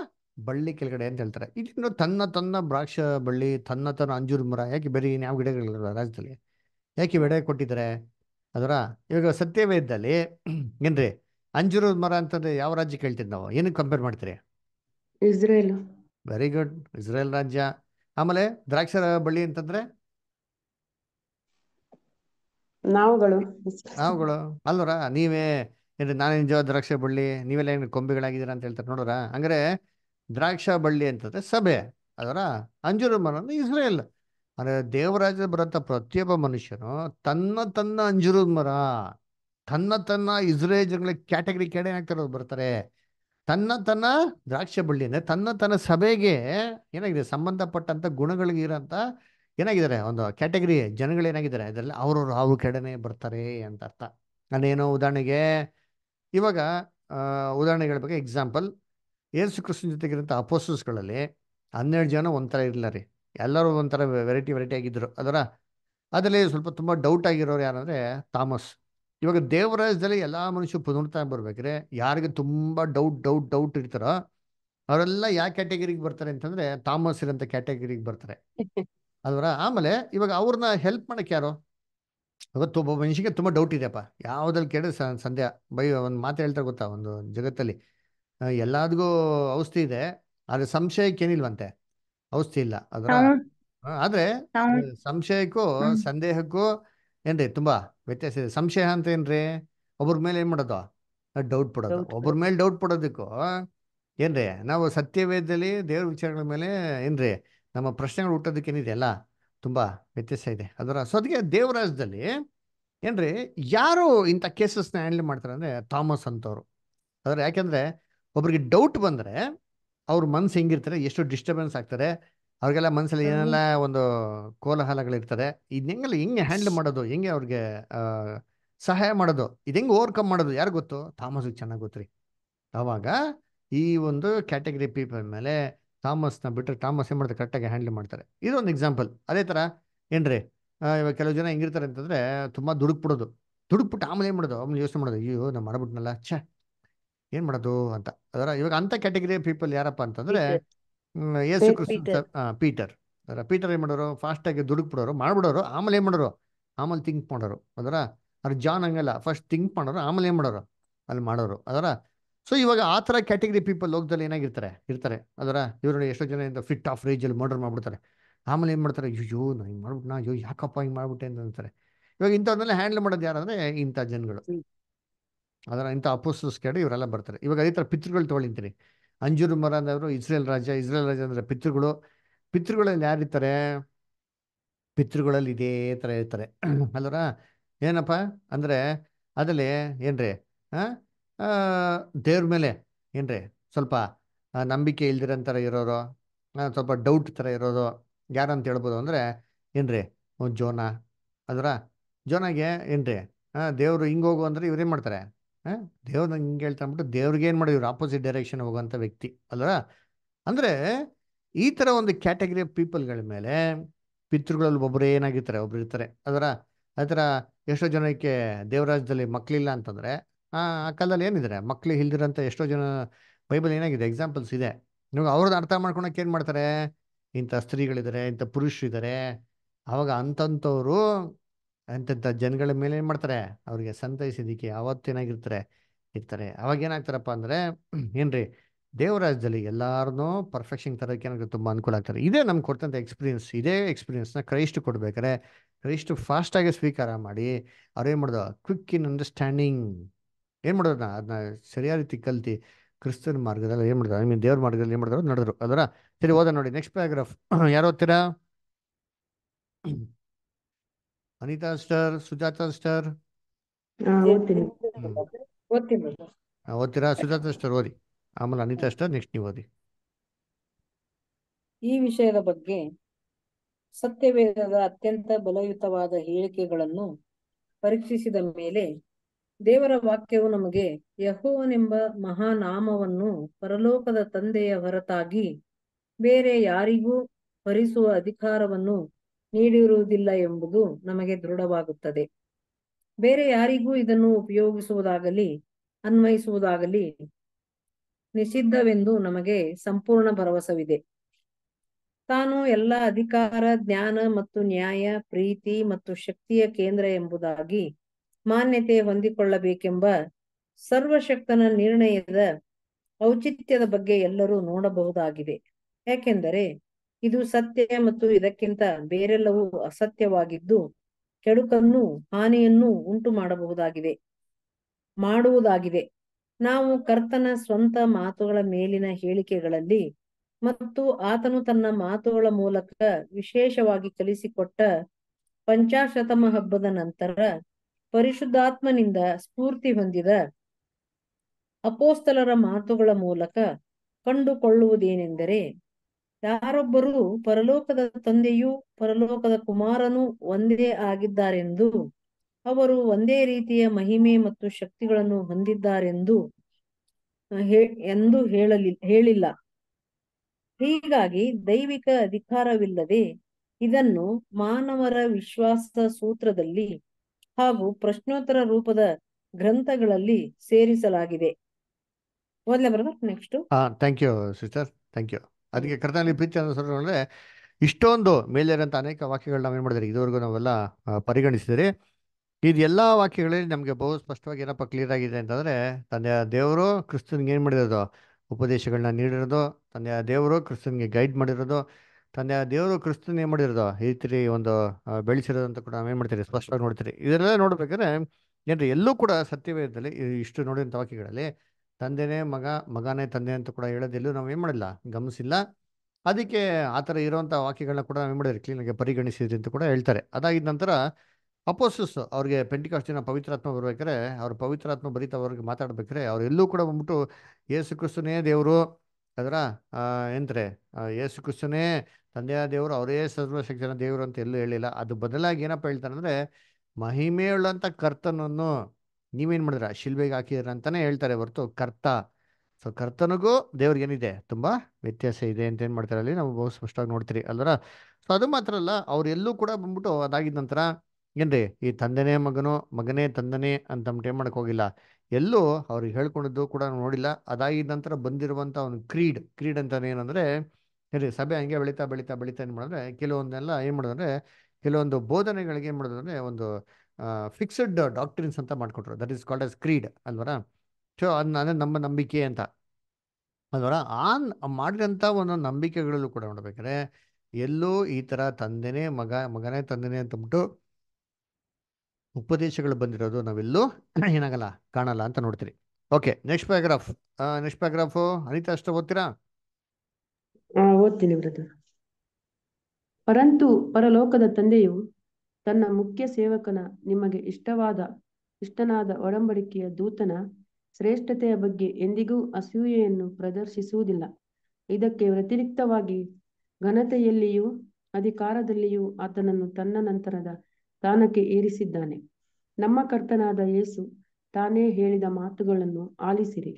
ಬಳ್ಳಿ ಕೆಳಗಡೆ ಅಂತ ಹೇಳ್ತಾರೆ ಇದೇನು ತನ್ನ ತನ್ನ ದ್ರಾಕ್ಷ ಬಳ್ಳಿ ತನ್ನ ತನ್ನ ಅಂಜೂರ ಮರ ಯಾಕೆ ಬೇರೆ ಇನ್ಯಾವ ಗಿಡಗಳಿಲ್ಲ ರಾಜ್ಯದಲ್ಲಿ ಯಾಕೆ ಬೆಡೆ ಕೊಟ್ಟಿದ್ದಾರೆ ಅದರ ಇವಾಗ ಸತ್ಯವೇದದಲ್ಲಿ ಏನ್ರಿ ಅಂಜೂರದ ಮರ ಅಂತಂದ್ರೆ ಯಾವ ರಾಜ್ಯ ಕೇಳ್ತೀರಿ ನಾವು ಏನಕ್ಕೆ ಕಂಪೇರ್ ಮಾಡ್ತೀರಿ ಇಸ್ರೇಲ್ ವೆರಿ ಗುಡ್ ಇಸ್ರೇಲ್ ರಾಜ್ಯ ಆಮೇಲೆ ದ್ರಾಕ್ಷರ ಬಳ್ಳಿ ಅಂತಂದ್ರೆ ನಾವುಗಳು ನಾವುಗಳು ಅಲ್ವರ ನೀವೇ ಏನ್ರಿ ನಾನೇನು ದ್ರಾಕ್ಷ ಬಳ್ಳಿ ನೀವೆಲ್ಲ ಏನು ಕೊಂಬೆಗಳಾಗಿದ್ದೀರಾ ಅಂತ ಹೇಳ್ತಾರೆ ನೋಡೋರ ಅಂದ್ರೆ ದ್ರಾಕ್ಷಾ ಬಳ್ಳಿ ಅಂತಂದರೆ ಸಭೆ ಅದರ ಮರ ಅಂದರೆ ಇಸ್ರೇಲ್ ಅಂದರೆ ದೇವರಾಜ ಬರಂಥ ಪ್ರತಿಯೊಬ್ಬ ಮನುಷ್ಯನು ತನ್ನ ತನ್ನ ಅಂಜೂರದ ಮರ ತನ್ನ ತನ್ನ ಇಸ್ರೇಲ್ ಜನಗಳ ಕ್ಯಾಟಗರಿ ಕೆಡೆ ಏನಾಗ್ತಾರೆ ಬರ್ತಾರೆ ತನ್ನ ತನ್ನ ದ್ರಾಕ್ಷ ಬಳ್ಳಿ ಅಂದರೆ ತನ್ನ ತನ್ನ ಸಭೆಗೆ ಏನಾಗಿದೆ ಸಂಬಂಧಪಟ್ಟಂಥ ಇರೋಂಥ ಏನಾಗಿದ್ದಾರೆ ಒಂದು ಕ್ಯಾಟಗರಿ ಜನಗಳೇನಾಗಿದ್ದಾರೆ ಅದರಲ್ಲಿ ಅವ್ರವ್ರು ಅವ್ರ ಕಡೆನೇ ಬರ್ತಾರೆ ಅಂತ ಅರ್ಥ ನಾನೇನೋ ಉದಾಹರಣೆಗೆ ಇವಾಗ ಉದಾಹರಣೆಗಳ ಬಗ್ಗೆ ಎಕ್ಸಾಂಪಲ್ ಏಸು ಕೃಷ್ಣನ ಜೊತೆಗಿರೋಂಥ ಅಪೋಸಸ್ಗಳಲ್ಲಿ ಹನ್ನೆರಡು ಜನ ಒಂಥರ ಇರಲಿಲ್ಲ ರೀ ಎಲ್ಲರೂ ಒಂಥರ ವೆರೈಟಿ ವೆರೈಟಿ ಆಗಿದ್ದರು ಅದರ ಅದರಲ್ಲಿ ಸ್ವಲ್ಪ ತುಂಬ ಡೌಟ್ ಆಗಿರೋರು ಯಾರಂದರೆ ಥಾಮಸ್ ಇವಾಗ ದೇವರಾಜದಲ್ಲಿ ಎಲ್ಲ ಮನುಷ್ಯ ಪುನರ್ತಾ ಬರ್ಬೇಕ್ರೆ ಯಾರಿಗೆ ತುಂಬ ಡೌಟ್ ಡೌಟ್ ಡೌಟ್ ಇರ್ತಾರೋ ಅವರೆಲ್ಲ ಯಾವ ಕ್ಯಾಟಗರಿಗೆ ಬರ್ತಾರೆ ಅಂತಂದ್ರೆ ಥಾಮಸ್ ಇರೋಂಥ ಕ್ಯಾಟಗರಿಗೆ ಬರ್ತಾರೆ ಅದರ ಆಮೇಲೆ ಇವಾಗ ಅವ್ರನ್ನ ಹೆಲ್ಪ್ ಮಾಡಕ್ಕೆ ಯಾರು ಇವತ್ತು ಒಬ್ಬ ಮನುಷ್ಯಗೆ ತುಂಬ ಡೌಟ್ ಇದೆಯಪ್ಪ ಯಾವ್ದಲ್ಲಿ ಕೇಳಿದ್ರೆ ಸಂಧ್ಯಾ ಬೈ ಒಂದು ಮಾತು ಹೇಳ್ತಾರೆ ಗೊತ್ತಾ ಒಂದು ಜಗತ್ತಲ್ಲಿ ಎಲ್ಲಾದ್ಗೂ ಔಷಧಿ ಇದೆ ಆದ್ರೆ ಸಂಶಯಕ್ಕೆ ಏನಿಲ್ವಂತೆ ಔಷಧಿ ಇಲ್ಲ ಅದರ ಆದ್ರೆ ಸಂಶಯಕ್ಕೂ ಸಂದೇಹಕ್ಕೂ ಏನ್ರಿ ತುಂಬಾ ವ್ಯತ್ಯಾಸ ಇದೆ ಸಂಶಯ ಅಂತ ಏನ್ರಿ ಒಬ್ರ ಮೇಲೆ ಏನ್ ಮಾಡೋದು ಡೌಟ್ ಪಡೋದು ಒಬ್ರ ಮೇಲೆ ಡೌಟ್ ಪಡೋದಕ್ಕೂ ಏನ್ರಿ ನಾವು ಸತ್ಯವೇದದಲ್ಲಿ ದೇವ್ರ ವಿಚಾರಗಳ ಮೇಲೆ ಏನ್ರಿ ನಮ್ಮ ಪ್ರಶ್ನೆಗಳು ಹುಟ್ಟೋದಕ್ಕೆ ಏನಿದೆ ಅಲ್ಲ ತುಂಬಾ ವ್ಯತ್ಯಾಸ ಇದೆ ಅದರ ಸೊ ದೇವರಾಜದಲ್ಲಿ ಏನ್ರಿ ಯಾರು ಇಂಥ ಕೇಸಸ್ನ ಹ್ಯಾಂಡಲ್ ಮಾಡ್ತಾರೆ ಅಂದ್ರೆ ಥಾಮಸ್ ಅಂತವ್ರು ಅದ್ರ ಯಾಕೆಂದ್ರೆ ಒಬ್ರಿಗೆ ಡೌಟ್ ಬಂದರೆ ಅವ್ರ ಮನ್ಸು ಹೆಂಗಿರ್ತಾರೆ ಎಷ್ಟು ಡಿಸ್ಟರ್ಬೆನ್ಸ್ ಆಗ್ತಾರೆ ಅವ್ರಿಗೆಲ್ಲ ಮನ್ಸಲ್ಲಿ ಏನೆಲ್ಲ ಒಂದು ಕೋಲಾಹಲಗಳಿರ್ತದೆ ಇದನ್ನೆಲ್ಲ ಹೆಂಗೆ ಹ್ಯಾಂಡಲ್ ಮಾಡೋದು ಹೆಂಗೆ ಅವ್ರಿಗೆ ಸಹಾಯ ಮಾಡೋದು ಇದು ಹೆಂಗೆ ಓವರ್ಕಮ್ ಮಾಡೋದು ಯಾರು ಗೊತ್ತು ಥಾಮಸ್ಗೆ ಚೆನ್ನಾಗಿ ಗೊತ್ತು ರೀ ಆವಾಗ ಈ ಒಂದು ಕ್ಯಾಟಗರಿ ಪೀಪಲ್ ಮೇಲೆ ಥಾಮಸ್ನ ಬಿಟ್ಟರೆ ಥಾಮಸ್ ಏನು ಮಾಡ್ತಾರೆ ಕರೆಕ್ಟಾಗಿ ಹ್ಯಾಂಡಲ್ ಮಾಡ್ತಾರೆ ಇದೊಂದು ಎಕ್ಸಾಂಪಲ್ ಅದೇ ಥರ ಏನ್ರಿ ಇವಾಗ ಕೆಲವು ಜನ ಹೆಂಗಿರ್ತಾರೆ ಅಂತಂದರೆ ತುಂಬ ದುಡುಕ್ಬಿಡೋದು ದುಡುಕ್ಬಿಟ್ಟು ಆಮೇಲೆ ಏನು ಮಾಡೋದು ಆಮೇಲೆ ಯೋಚನೆ ಮಾಡೋದು ಅಯ್ಯೋ ನಾನು ಮಾಡ್ಬಿಟ್ನಲ್ಲ ಛೇ ಏನ್ ಮಾಡೋದು ಅಂತ ಅದರ ಇವಾಗ ಅಂತ ಕ್ಯಾಟಗರಿ ಪೀಪಲ್ ಯಾರಪ್ಪ ಅಂತಂದ್ರೆ ಯೇಸು ಪೀಟರ್ ಅದರ ಪೀಟರ್ ಏನ್ ಮಾಡೋರು ಫಾಸ್ಟ್ ಆಗಿ ದುಡುಕ್ ಬಿಡೋರು ಮಾಡ್ಬಿಡೋರು ಆಮೇಲೆ ಏನ್ ಮಾಡೋರು ಆಮೇಲೆ ತಿಂಕ್ ಮಾಡೋರು ಅದರ ಅವ್ರ ಜಾನ್ ಹಂಗಲ್ಲ ಫಸ್ಟ್ ಥಿಂಕ್ ಮಾಡೋರು ಆಮೇಲೆ ಏನ್ ಮಾಡೋರು ಅಲ್ಲಿ ಮಾಡೋರು ಅದರ ಸೊ ಇವಾಗ ಆ ಥರ ಕ್ಯಾಟಗರಿ ಪೀಪಲ್ ಲೋಕದಲ್ಲಿ ಏನಾಗಿರ್ತಾರೆ ಇರ್ತಾರೆ ಅದರ ಇವರು ಎಷ್ಟೋ ಜನ ಫಿಟ್ ಆಫ್ ರೇಜಲ್ಲಿ ಮರ್ಡರ್ ಮಾಡ್ಬಿಡ್ತಾರೆ ಆಮೇಲೆ ಏನು ಮಾಡ್ತಾರೆ ಅಯ್ಯೋ ನಾ ಹಿಂಗೆ ಮಾಡ್ಬಿಟ್ಟು ನಾ ಅಯ್ಯೋ ಯಾಕಪ್ಪ ಹಿಂಗೆ ಮಾಡ್ಬಿಟ್ಟೆ ಅಂತ ಅಂತಾರೆ ಇವಾಗ ಇಂಥವ್ರನ್ನೆಲ್ಲ ಹ್ಯಾಂಡಲ್ ಮಾಡೋದು ಯಾರಂದ್ರೆ ಇಂಥ ಜನಗಳು ಅದರ ಇಂಥ ಕೇಳಿ ಇವರೆಲ್ಲ ಬರ್ತಾರೆ ಇವಾಗ ಅದೇ ಥರ ಪಿತೃಗಳು ತೊಗೊಳಿಂತೀನಿ ಅಂಜೂರು ಮರ ಅಂದವರು ಇಸ್ರೇಲ್ ರಾಜ ಇಸ್ರೇಲ್ ರಾಜ ಅಂದರೆ ಪಿತೃಗಳು ಪಿತೃಗಳಲ್ಲಿ ಇರ್ತಾರೆ ಪಿತೃಗಳಲ್ಲಿ ಇದೇ ಥರ ಇರ್ತಾರೆ ಅಲ್ಲರ ಏನಪ್ಪ ಅಂದರೆ ಅದರಲ್ಲಿ ಏನ್ರಿ ದೇವ್ರ ಮೇಲೆ ಏನ್ರಿ ಸ್ವಲ್ಪ ನಂಬಿಕೆ ಥರ ಇರೋರು ಸ್ವಲ್ಪ ಡೌಟ್ ಥರ ಇರೋದು ಯಾರಂತ ಹೇಳ್ಬೋದು ಅಂದರೆ ಏನ್ರಿ ಜೋನ ಅದರ ಜೋನಾಗೆ ಏನ್ರಿ ದೇವರು ಹಿಂಗೆ ಹೋಗು ಅಂದರೆ ಇವ್ರೇನು ಮಾಡ್ತಾರೆ ದೇವ್ರ ಹಿಂಗೆ ಹೇಳ್ತಾ ಅಂದ್ಬಿಟ್ಟು ದೇವ್ರಿಗೆ ಏನು ಇವ್ರು ಆಪೋಸಿಟ್ ಡೈರೆಕ್ಷನ್ ಹೋಗುವಂಥ ವ್ಯಕ್ತಿ ಅಲ್ವಾ ಅಂದರೆ ಈ ಥರ ಒಂದು ಕ್ಯಾಟಗರಿ ಆಫ್ ಪೀಪಲ್ಗಳ ಮೇಲೆ ಪಿತೃಗಳಲ್ಲಿ ಒಬ್ಬರು ಏನಾಗಿರ್ತಾರೆ ಒಬ್ರು ಇರ್ತಾರೆ ಅದರ ಆ ಥರ ಎಷ್ಟೋ ಜನಕ್ಕೆ ದೇವರಾಜ್ಯದಲ್ಲಿ ಮಕ್ಕಳಿಲ್ಲ ಅಂತಂದರೆ ಆ ಕಾಲದಲ್ಲಿ ಏನಿದ್ದಾರೆ ಮಕ್ಳು ಇಲ್ದಿರೋಂಥ ಎಷ್ಟೋ ಜನ ಬೈಬಲ್ ಏನಾಗಿದೆ ಎಕ್ಸಾಂಪಲ್ಸ್ ಇದೆ ನಿಮ್ಗೆ ಅವ್ರದ್ದು ಅರ್ಥ ಮಾಡ್ಕೊಳಕ್ಕೆ ಏನು ಮಾಡ್ತಾರೆ ಇಂಥ ಸ್ತ್ರೀಗಳಿದ್ದಾರೆ ಇಂಥ ಪುರುಷರಿದ್ದಾರೆ ಆವಾಗ ಅಂಥವ್ರು ಅಂತಂತ ಜನಗಳ ಮೇಲೆ ಏನು ಮಾಡ್ತಾರೆ ಅವ್ರಿಗೆ ಸಂತೈಸಿದಕ್ಕೆ ಅವತ್ತೇನಾಗಿರ್ತಾರೆ ಇರ್ತಾರೆ ಅವಾಗ ಏನಾಗ್ತಾರಪ್ಪ ಅಂದರೆ ಏನ್ರಿ ದೇವರಾಜ್ಯದಲ್ಲಿ ಎಲ್ಲಾರನ್ನೂ ಪರ್ಫೆಕ್ಷನ್ ತರೋಕ್ಕೆ ತುಂಬಾ ತುಂಬ ಅನುಕೂಲ ಆಗ್ತಾರೆ ಇದೇ ನಮ್ಗೆ ಕೊಡ್ತಂಥ ಎಕ್ಸ್ಪೀರಿಯನ್ಸ್ ಇದೇ ಎಕ್ಸ್ಪೀರಿಯನ್ಸ್ನ ಕ್ರೈಸ್ಟ್ ಕೊಡ್ಬೇಕಾರೆ ಕ್ರೈಸ್ಟ್ ಫಾಸ್ಟಾಗಿ ಸ್ವೀಕಾರ ಮಾಡಿ ಏನು ಮಾಡೋದು ಕ್ವಿಕ್ ಇನ್ ಅಂಡರ್ಸ್ಟ್ಯಾಂಡಿಂಗ್ ಏನು ಮಾಡೋದನ್ನ ಅದನ್ನ ಸರಿಯಾದ ರೀತಿ ಕಲ್ತಿ ಕ್ರಿಸ್ತನ ಮಾರ್ಗದಲ್ಲಿ ಏನು ಮಾಡಿದ್ರು ಐ ಮೀನ್ ದೇವ್ರ ಮಾರ್ಗದಲ್ಲಿ ಏನು ಮಾಡಿದ್ರು ನಡೆದ್ರು ಅದರ ಸರಿ ಹೋದ ನೋಡಿ ನೆಕ್ಸ್ಟ್ ಪ್ಯಾರಾಗ್ರಾಫ್ ಯಾರು ಹೋಗ್ತೀರಾ ಅನಿತಾ ಸ್ಟರ್ ಸುಜಾತಾ ಸ್ಟರ್ ಓದ್ತೀರಾ ಸುಜಾತಾ ಸ್ಟರ್ ಓದಿ ಆಮೇಲೆ ಅನಿತಾ ಸ್ಟರ್ ನೆಕ್ಸ್ಟ್ ನೀವು ಓದಿ ಈ ವಿಷಯದ ಬಗ್ಗೆ ಸತ್ಯವೇದದ ಅತ್ಯಂತ ಬಲಯುತವಾದ ಹೇಳಿಕೆಗಳನ್ನು ಪರೀಕ್ಷಿಸಿದ ಮೇಲೆ ದೇವರ ವಾಕ್ಯವು ನಮಗೆ ಯಹೋವನೆಂಬ ಮಹಾನಾಮವನ್ನು ಪರಲೋಕದ ತಂದೆಯ ಹೊರತಾಗಿ ಬೇರೆ ಯಾರಿಗೂ ಭರಿಸುವ ಅಧಿಕಾರವನ್ನು ನೀಡಿರುವುದಿಲ್ಲ ಎಂಬುದು ನಮಗೆ ದೃಢವಾಗುತ್ತದೆ ಬೇರೆ ಯಾರಿಗೂ ಇದನ್ನು ಉಪಯೋಗಿಸುವುದಾಗಲಿ ಅನ್ವಯಿಸುವುದಾಗಲಿ ನಿಷಿದ್ಧವೆಂದು ನಮಗೆ ಸಂಪೂರ್ಣ ಭರವಸವಿದೆ ತಾನು ಎಲ್ಲ ಅಧಿಕಾರ ಜ್ಞಾನ ಮತ್ತು ನ್ಯಾಯ ಪ್ರೀತಿ ಮತ್ತು ಶಕ್ತಿಯ ಕೇಂದ್ರ ಎಂಬುದಾಗಿ ಮಾನ್ಯತೆ ಹೊಂದಿಕೊಳ್ಳಬೇಕೆಂಬ ಸರ್ವಶಕ್ತನ ನಿರ್ಣಯದ ಔಚಿತ್ಯದ ಬಗ್ಗೆ ಎಲ್ಲರೂ ನೋಡಬಹುದಾಗಿದೆ ಯಾಕೆಂದರೆ ಇದು ಸತ್ಯ ಮತ್ತು ಇದಕ್ಕಿಂತ ಬೇರೆಲ್ಲವೂ ಅಸತ್ಯವಾಗಿದ್ದು ಕೆಡುಕನ್ನು ಹಾನಿಯನ್ನು ಉಂಟು ಮಾಡಬಹುದಾಗಿದೆ ಮಾಡುವುದಾಗಿದೆ ನಾವು ಕರ್ತನ ಸ್ವಂತ ಮಾತುಗಳ ಮೇಲಿನ ಹೇಳಿಕೆಗಳಲ್ಲಿ ಮತ್ತು ಆತನು ತನ್ನ ಮಾತುಗಳ ಮೂಲಕ ವಿಶೇಷವಾಗಿ ಕಲಿಸಿಕೊಟ್ಟ ಪಂಚಾಶತಮ ಹಬ್ಬದ ನಂತರ ಪರಿಶುದ್ಧಾತ್ಮನಿಂದ ಸ್ಫೂರ್ತಿ ಹೊಂದಿದ ಅಪೋಸ್ತಲರ ಮಾತುಗಳ ಮೂಲಕ ಕಂಡುಕೊಳ್ಳುವುದೇನೆಂದರೆ ಯಾರೊಬ್ಬರು ಪರಲೋಕದ ತಂದೆಯೂ ಪರಲೋಕದ ಕುಮಾರನೂ ಒಂದೇ ಆಗಿದ್ದಾರೆಂದು ಅವರು ಒಂದೇ ರೀತಿಯ ಮಹಿಮೆ ಮತ್ತು ಶಕ್ತಿಗಳನ್ನು ಹೊಂದಿದ್ದಾರೆಂದು ಎಂದು ಹೇಳಲಿ ಹೇಳಿಲ್ಲ ಹೀಗಾಗಿ ದೈವಿಕ ಅಧಿಕಾರವಿಲ್ಲದೆ ಇದನ್ನು ಮಾನವರ ವಿಶ್ವಾಸ ಸೂತ್ರದಲ್ಲಿ ಹಾಗೂ ಪ್ರಶ್ನೋತ್ತರ ರೂಪದ ಗ್ರಂಥಗಳಲ್ಲಿ ಸೇರಿಸಲಾಗಿದೆ ಓದ್ಲೇ ಬರ್ಬೇಕು next you sister thank you ಅದಕ್ಕೆ ಕರ್ತನಲ್ಲಿ ಪ್ರೀತಿ ಅಂದರೆ ಇಷ್ಟೊಂದು ಮೇಲೇರಂಥ ಅನೇಕ ವಾಕ್ಯಗಳು ಏನ್ ಮಾಡಿದ್ರಿ ಇದುವರೆಗೂ ನಾವೆಲ್ಲ ಇದು ಇದೆಲ್ಲ ವಾಕ್ಯಗಳಲ್ಲಿ ನಮಗೆ ಬಹು ಸ್ಪಷ್ಟವಾಗಿ ಏನಪ್ಪ ಕ್ಲಿಯರ್ ಆಗಿದೆ ಅಂತಂದರೆ ತಂದೆಯ ದೇವರು ಕ್ರಿಸ್ತನ್ಗೆ ಏನು ಮಾಡಿರೋದು ಉಪದೇಶಗಳನ್ನ ನೀಡಿರೋದು ತಂದೆಯ ದೇವರು ಕ್ರಿಸ್ತನ್ಗೆ ಗೈಡ್ ಮಾಡಿರೋದು ತಂದೆಯ ದೇವರು ಕ್ರಿಸ್ತನ್ ಏನು ಮಾಡಿರೋದು ಈ ರೀತಿ ಒಂದು ಬೆಳೆಸಿರೋದು ಅಂತ ಕೂಡ ನಾವೇನು ಮಾಡ್ತೀರಿ ಸ್ಪಷ್ಟವಾಗಿ ನೋಡ್ತೀರಿ ಇದನ್ನೆಲ್ಲ ನೋಡ್ಬೇಕಾದ್ರೆ ಏನ್ರಿ ಎಲ್ಲೂ ಕೂಡ ಸತ್ಯವೇದದಲ್ಲಿ ಇಷ್ಟು ನೋಡಿದಂಥ ವಾಕ್ಯಗಳಲ್ಲಿ ತಂದೆನೇ ಮಗ ಮಗನೇ ತಂದೆ ಅಂತ ಕೂಡ ಹೇಳೋದೆಲ್ಲೂ ನಾವು ಏನು ಮಾಡಿಲ್ಲ ಗಮನಿಸಿಲ್ಲ ಅದಕ್ಕೆ ಆ ಥರ ಇರುವಂಥ ವಾಕ್ಯಗಳನ್ನ ಕೂಡ ನಾವು ಏನು ಮಾಡಿದ್ರೆ ಕ್ಲೀನಾಗಿ ಪರಿಗಣಿಸಿದ್ರಿ ಅಂತ ಕೂಡ ಹೇಳ್ತಾರೆ ಅದಾಗಿದ್ದ ನಂತರ ಅಪೋಸಸ್ ಅವ್ರಿಗೆ ಪೆಂಟಿಕಾಸ್ಟಿನ ಪವಿತ್ರಾತ್ಮ ಬರ್ಬೇಕಾದ್ರೆ ಅವ್ರ ಪವಿತ್ರಾತ್ಮ ಬರೀತ ಅವ್ರಿಗೆ ಮಾತಾಡ್ಬೇಕಾರೆ ಅವರೆಲ್ಲೂ ಕೂಡ ಬಂದ್ಬಿಟ್ಟು ಯೇಸು ಕ್ರಿಸ್ತನೇ ದೇವರು ಅದರ ಎಂತರೆ ಯೇಸು ಕ್ರಿಸ್ತನೇ ತಂದೆಯ ದೇವರು ಅವರೇ ಸರ್ವಶಕ್ತಿಯ ದೇವರು ಅಂತ ಎಲ್ಲೂ ಹೇಳಿಲ್ಲ ಅದು ಬದಲಾಗಿ ಏನಪ್ಪ ಹೇಳ್ತಾರೆ ಅಂದರೆ ಮಹಿಮೆಯುಳ್ಳಂಥ ಕರ್ತನನ್ನು ನೀವೇನು ಮಾಡಿದ್ರ ಶಿಲ್ಬೆಗೆ ಹಾಕಿದ್ರ ಅಂತಾನೆ ಹೇಳ್ತಾರೆ ಹೊರತು ಕರ್ತ ಸೊ ಕರ್ತನಿಗೂ ದೇವ್ರಿಗೆ ಏನಿದೆ ತುಂಬಾ ವ್ಯತ್ಯಾಸ ಇದೆ ಅಂತ ಏನ್ ಮಾಡ್ತಾರೆ ಅಲ್ಲಿ ನಾವು ಬಹು ಸ್ಪಷ್ಟವಾಗಿ ನೋಡ್ತೀರಿ ಅಲ್ವರ ಸೊ ಅದು ಮಾತ್ರ ಅಲ್ಲ ಎಲ್ಲೂ ಕೂಡ ಬಂದ್ಬಿಟ್ಟು ಅದಾಗಿದ ನಂತರ ಏನ್ರಿ ಈ ತಂದೆನೇ ಮಗನು ಮಗನೇ ತಂದನೇ ಅಂತ ಏನ್ ಏನು ಹೋಗಿಲ್ಲ ಎಲ್ಲೂ ಅವ್ರಿಗೆ ಹೇಳ್ಕೊಂಡಿದ್ದು ಕೂಡ ನೋಡಿಲ್ಲ ಅದಾಗಿದ್ದ ನಂತರ ಬಂದಿರುವಂತ ಒಂದು ಕ್ರೀಡ್ ಕ್ರೀಡ್ ಅಂತಾನೆ ಏನಂದ್ರೆ ಏನ್ರಿ ಸಭೆ ಹಂಗೆ ಬೆಳೀತಾ ಬೆಳೀತಾ ಬೆಳೀತಾ ಏನು ಮಾಡಿದ್ರೆ ಕೆಲವೊಂದೆಲ್ಲ ಏನು ಮಾಡೋದಂದ್ರೆ ಕೆಲವೊಂದು ಬೋಧನೆಗಳಿಗೆ ಏನು ಮಾಡಿದ್ರೆ ಒಂದು ಫಿಕ್ಸಡ್ ಡಾಕ್ಟ್ರಿನ್ಸ್ ಅಂತ ಮಾಡಿಕೊಟ್ರು that is called as creed ಅಲ್ವರ ಸೊ ಅದು ಅಂದರೆ ನಮ್ಮ ನಂಬಿಕೆ ಅಂತ ಅಲ್ವರ ಆ ಮಾಡಿದಂಥ ಒಂದು ನಂಬಿಕೆಗಳಲ್ಲೂ ಕೂಡ ನೋಡ್ಬೇಕಾದ್ರೆ ಎಲ್ಲೋ ಈ ಥರ ತಂದೆನೇ ಮಗ ಮಗನೇ ತಂದೆನೇ ಅಂತಂದ್ಬಿಟ್ಟು ಉಪದೇಶಗಳು ಬಂದಿರೋದು ನಾವೆಲ್ಲೂ ಏನಾಗಲ್ಲ ಕಾಣಲ್ಲ ಅಂತ ನೋಡ್ತೀರಿ okay next paragraph next paragraph Anita ಅಷ್ಟು ಓದ್ತೀರಾ ಓದ್ತೀನಿ ಪರಂತು ಪರಲೋಕದ ತಂದೆಯು ತನ್ನ ಮುಖ್ಯ ಸೇವಕನ ನಿಮಗೆ ಇಷ್ಟವಾದ ಇಷ್ಟನಾದ ಒಡಂಬಡಿಕೆಯ ದೂತನ ಶ್ರೇಷ್ಠತೆಯ ಬಗ್ಗೆ ಎಂದಿಗೂ ಅಸೂಯೆಯನ್ನು ಪ್ರದರ್ಶಿಸುವುದಿಲ್ಲ ಇದಕ್ಕೆ ವ್ಯತಿರಿಕ್ತವಾಗಿ ಘನತೆಯಲ್ಲಿಯೂ ಅಧಿಕಾರದಲ್ಲಿಯೂ ಆತನನ್ನು ತನ್ನ ನಂತರದ ಸ್ಥಾನಕ್ಕೆ ಏರಿಸಿದ್ದಾನೆ ನಮ್ಮ ಕರ್ತನಾದ ಯೇಸು ತಾನೇ ಹೇಳಿದ ಮಾತುಗಳನ್ನು ಆಲಿಸಿರಿ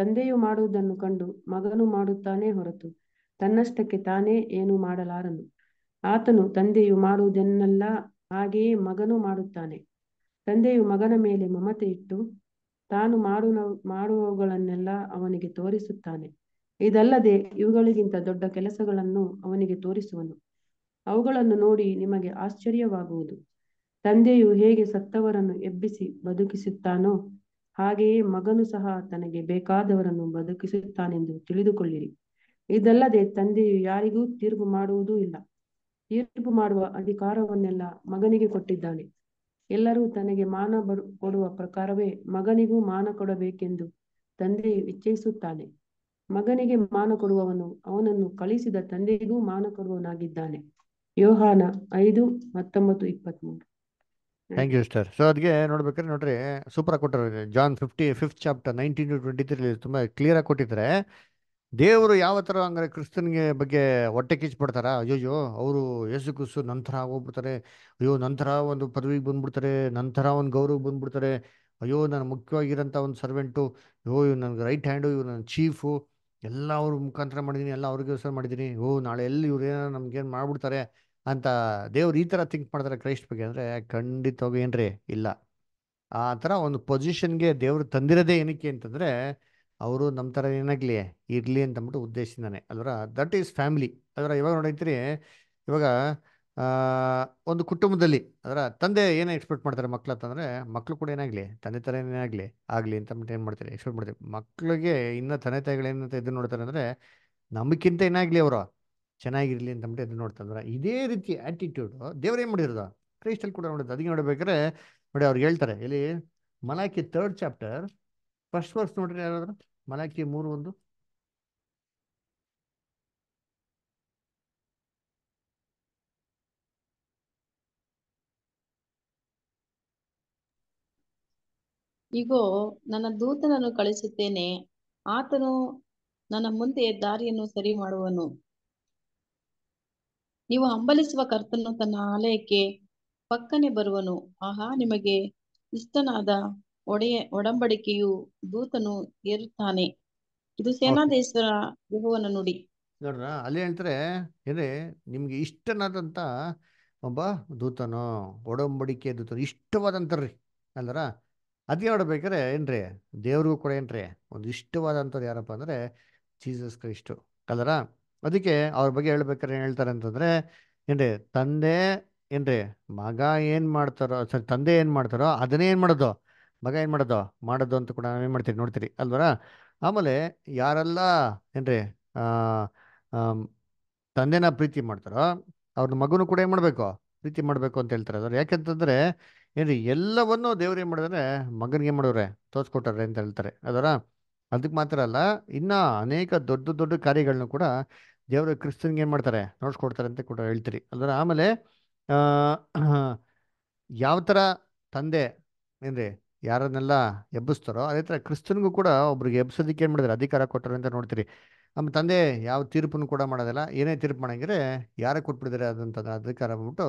ತಂದೆಯು ಮಾಡುವುದನ್ನು ಕಂಡು ಮಗನು ಮಾಡುತ್ತಾನೆ ಹೊರತು ತನ್ನಷ್ಟಕ್ಕೆ ತಾನೇ ಏನು ಮಾಡಲಾರನು ಆತನು ತಂದೆಯು ಮಾಡುವುದನ್ನೆಲ್ಲ ಹಾಗೆಯೇ ಮಗನು ಮಾಡುತ್ತಾನೆ ತಂದೆಯು ಮಗನ ಮೇಲೆ ಮಮತೆ ಇಟ್ಟು ತಾನು ಮಾಡುವ ಮಾಡುವವುಗಳನ್ನೆಲ್ಲ ಅವನಿಗೆ ತೋರಿಸುತ್ತಾನೆ ಇದಲ್ಲದೆ ಇವುಗಳಿಗಿಂತ ದೊಡ್ಡ ಕೆಲಸಗಳನ್ನು ಅವನಿಗೆ ತೋರಿಸುವನು ಅವುಗಳನ್ನು ನೋಡಿ ನಿಮಗೆ ಆಶ್ಚರ್ಯವಾಗುವುದು ತಂದೆಯು ಹೇಗೆ ಸತ್ತವರನ್ನು ಎಬ್ಬಿಸಿ ಬದುಕಿಸುತ್ತಾನೋ ಹಾಗೆಯೇ ಮಗನು ಸಹ ತನಗೆ ಬೇಕಾದವರನ್ನು ಬದುಕಿಸುತ್ತಾನೆಂದು ತಿಳಿದುಕೊಳ್ಳಿರಿ ಇದಲ್ಲದೆ ತಂದೆಯು ಯಾರಿಗೂ ತೀರ್ಪು ಮಾಡುವುದೂ ಇಲ್ಲ ತೀರ್ಪು ಮಾಡುವ ಅಧಿಕಾರವನ್ನೆಲ್ಲ ಮಗನಿಗೆ ಕೊಟ್ಟಿದ್ದಾನೆ ಎಲ್ಲರೂ ತನಗೆ ಮಾನ ಬರು ಕೊಡುವ ಪ್ರಕಾರವೇ ಮಗನಿಗೂ ಮಾನ ಕೊಡಬೇಕೆಂದು ತಂದೆ ಇಚ್ಛಿಸುತ್ತಾನೆ ಮಗನಿಗೆ ಮಾನ ಕೊಡುವವನು ಅವನನ್ನು ಕಳಿಸಿದ ತಂದೆಗೂ ಮಾನ ಕೊಡುವವನಾಗಿದ್ದಾನೆ ಯೋಹಾನ ಐದು ಹತ್ತೊಂಬತ್ತು ಇಪ್ಪತ್ಮೂರು ಥ್ಯಾಂಕ್ ಯು ಸರ್ ಸೊ ಅದಕ್ಕೆ ನೋಡ್ಬೇಕಾದ್ರೆ ನೋಡ್ರಿ ಸೂಪರ್ ಆಗಿ ಕೊಟ್ಟರು John fifty fifth chapter nineteen to twenty three ತುಂಬ ಕ್ಲಿಯರ್ ಆಗಿ ಕೊಟ್ಟಿದ್ದಾರೆ ದೇವರು ಯಾವ ಥರ ಅಂದರೆ ಕ್ರಿಸ್ತನಿಗೆ ಬಗ್ಗೆ ಹೊಟ್ಟೆ ಪಡ್ತಾರ ಅಯ್ಯೋಯ್ಯೋ ಅವರು ಯೇಸು ಕ್ರಿಸ್ತು ನಂತರ ಹೋಗ್ಬಿಡ್ತಾರೆ ಅಯ್ಯೋ ನಂತರ ಒಂದು ಪದವಿಗೆ ಬಂದ್ಬಿಡ್ತಾರೆ ನಂತರ ಒಂದು ಗೌರವಕ್ಕೆ ಬಂದ್ಬಿಡ್ತಾರೆ ಅಯ್ಯೋ ನನ್ನ ಮುಖ್ಯವಾಗಿರೋಂಥ ಒಂದು ಸರ್ವೆಂಟು ಅಯ್ಯೋ ಇವ್ ನನಗೆ ರೈಟ್ ಹ್ಯಾಂಡು ಇವ್ರು ನನ್ನ ಚೀಫು ಎಲ್ಲ ಅವ್ರ ಮುಖಾಂತರ ಮಾಡಿದ್ದೀನಿ ಎಲ್ಲ ಅವ್ರಿಗೋಸ್ಕರ ಮಾಡಿದ್ದೀನಿ ಓ ನಾಳೆ ಎಲ್ಲಿ ಇವ್ರು ಏನೋ ನಮ್ಗೇನು ಮಾಡಿಬಿಡ್ತಾರೆ ಅಂತ ದೇವ್ರು ಈ ಥರ ಥಿಂಕ್ ಮಾಡ್ತಾರೆ ಕ್ರೈಸ್ಟ್ ಬಗ್ಗೆ ಅಂದರೆ ಖಂಡಿತವಾಗಿ ಏನ್ರಿ ಇಲ್ಲ ಆ ಥರ ಒಂದು ಪೊಸಿಷನ್ಗೆ ದೇವರು ತಂದಿರೋದೇ ಏನಕ್ಕೆ ಅಂತಂದರೆ ಅವರು ನಮ್ಮ ಥರ ಏನಾಗಲಿ ಇರಲಿ ಅಂತ ಅಂದ್ಬಿಟ್ಟು ಉದ್ದೇಶದಿಂದಾನೆ ಅದರ ದಟ್ ಈಸ್ ಫ್ಯಾಮಿಲಿ ಅದರ ಇವಾಗ ನೋಡೈತ್ರಿ ಇವಾಗ ಒಂದು ಕುಟುಂಬದಲ್ಲಿ ಅದರ ತಂದೆ ಏನೇ ಎಕ್ಸ್ಪೆಕ್ಟ್ ಮಾಡ್ತಾರೆ ಮಕ್ಳು ಅಂತಂದರೆ ಮಕ್ಳು ಕೂಡ ಏನಾಗಲಿ ತಂದೆ ಥರ ಏನಾಗಲಿ ಆಗಲಿ ಅಂತ ಅಂದ್ಬಿಟ್ಟು ಏನು ಮಾಡ್ತಾರೆ ಎಕ್ಸ್ಪೆಕ್ಟ್ ಮಾಡ್ತಾರೆ ಮಕ್ಕಳಿಗೆ ಇನ್ನು ತಂದೆ ತಾಯಿಗಳು ಏನಂತ ಇದನ್ನು ನೋಡ್ತಾರೆ ಅಂದರೆ ನಮಗಿಂತ ಏನಾಗಲಿ ಅವರು ಚೆನ್ನಾಗಿರಲಿ ಅಂತ ಇದನ್ನು ನೋಡ್ತಾರೆ ಇದೇ ರೀತಿ ಆ್ಯಟಿಟ್ಯೂಡು ದೇವರೇನು ಮಾಡಿರೋದು ಕ್ರೈಸ್ಟಲ್ಲಿ ಕೂಡ ನೋಡೋದು ಅದಕ್ಕೆ ನೋಡ್ಬೇಕಾದ್ರೆ ನೋಡಿ ಅವ್ರು ಹೇಳ್ತಾರೆ ಇಲ್ಲಿ Malachi third chapter first verse ನೋಡ್ರಿ ಯಾರಾದ್ರೂ ಮಲಾಕಿ ಮೂರು ಒಂದು ಈಗೋ ನನ್ನ ದೂತನನ್ನು ಕಳಿಸುತ್ತೇನೆ ಆತನು ನನ್ನ ಮುಂದೆ ದಾರಿಯನ್ನು ಸರಿ ಮಾಡುವನು ನೀವು ಹಂಬಲಿಸುವ ಕರ್ತನು ತನ್ನ ಆಲಯಕ್ಕೆ ಪಕ್ಕನೆ ಬರುವನು ಆಹಾ ನಿಮಗೆ ಇಷ್ಟನಾದ ಒಡೆಯ ಒಡಂಬಡಿಕೆಯು ದೂತನು ಏರುತ್ತಾನೆ ಇದು ನೋಡಿ ನುಡಿ ನೋಡ್ರ ಅಲ್ಲಿ ಹೇಳ್ತಾರೆ ಏನೇ ನಿಮ್ಗೆ ಇಷ್ಟನಾದಂತ ಒಬ್ಬ ದೂತನು ಒಡಂಬಡಿಕೆ ದೂತನು ಇಷ್ಟವಾದಂತರ್ರಿ ಅಂದ್ರ ಅದೇ ನೋಡ್ಬೇಕಾರೆ ಏನ್ರಿ ದೇವ್ರಿಗೂ ಕೂಡ ಏನ್ರಿ ಒಂದು ಇಷ್ಟವಾದಂತ ಯಾರಪ್ಪ ಅಂದ್ರೆ ಜೀಸಸ್ ಕ್ರೈಸ್ಟು ಅಲ್ಲರ ಅದಕ್ಕೆ ಅವ್ರ ಬಗ್ಗೆ ಹೇಳ್ಬೇಕಾರೆ ಏನು ಹೇಳ್ತಾರೆ ಅಂತಂದ್ರೆ ಏನ್ರಿ ತಂದೆ ಏನ್ರಿ ಮಗ ಏನ್ ಮಾಡ್ತಾರೋ ಸರಿ ತಂದೆ ಏನ್ ಮಾಡ್ತಾರೋ ಅದನ್ನೇ ಏನ್ ಮಾಡೋದು ಮಗ ಏನು ಮಾಡೋದು ಮಾಡೋದು ಅಂತ ಕೂಡ ನಾವೇನು ಮಾಡ್ತೀರಿ ನೋಡ್ತೀರಿ ಅಲ್ವರ ಆಮೇಲೆ ಯಾರೆಲ್ಲ ಏನ್ರಿ ತಂದೆನ ಪ್ರೀತಿ ಮಾಡ್ತಾರೋ ಅವ್ರನ್ನ ಮಗನೂ ಕೂಡ ಏನು ಮಾಡಬೇಕು ಪ್ರೀತಿ ಮಾಡಬೇಕು ಅಂತ ಹೇಳ್ತಾರೆ ಅದ್ರ ಯಾಕೆಂತಂದರೆ ಏನ್ರಿ ಎಲ್ಲವನ್ನೂ ದೇವ್ರು ಏನು ಮಾಡಿದ್ರೆ ಮಗನಿಗೆ ಮಾಡೋರೆ ತೋರಿಸ್ಕೊಟ್ಟಾರೆ ಅಂತ ಹೇಳ್ತಾರೆ ಅದರ ಅದಕ್ಕೆ ಮಾತ್ರ ಅಲ್ಲ ಇನ್ನೂ ಅನೇಕ ದೊಡ್ಡ ದೊಡ್ಡ ಕಾರ್ಯಗಳನ್ನ ಕೂಡ ದೇವರು ಕ್ರಿಸ್ತನ್ಗೆ ಏನು ಮಾಡ್ತಾರೆ ನೋಡ್ಸ್ಕೊಡ್ತಾರೆ ಅಂತ ಕೂಡ ಹೇಳ್ತೀರಿ ಅದರ ಆಮೇಲೆ ಯಾವ ಥರ ತಂದೆ ರೀ ಯಾರನ್ನೆಲ್ಲ ಎಬ್ಬಿಸ್ತಾರೋ ಅದೇ ಥರ ಕ್ರಿಸ್ತನಿಗೂ ಕೂಡ ಒಬ್ರಿಗೆ ಎಬ್ಬಿಸೋದಕ್ಕೆ ಏನು ಮಾಡಿದ್ರೆ ಅಧಿಕಾರ ಕೊಟ್ಟರು ಅಂತ ನೋಡ್ತೀರಿ ನಮ್ಮ ತಂದೆ ಯಾವ ತೀರ್ಪನ್ನು ಕೂಡ ಮಾಡೋದಿಲ್ಲ ಏನೇ ತೀರ್ಪು ಮಾಡಂಗಿದ್ರೆ ಯಾರೇ ಕೊಟ್ಬಿಟ್ಟಿದ್ದಾರೆ ಅದಂತ ಅಧಿಕಾರ ಬಂದ್ಬಿಟ್ಟು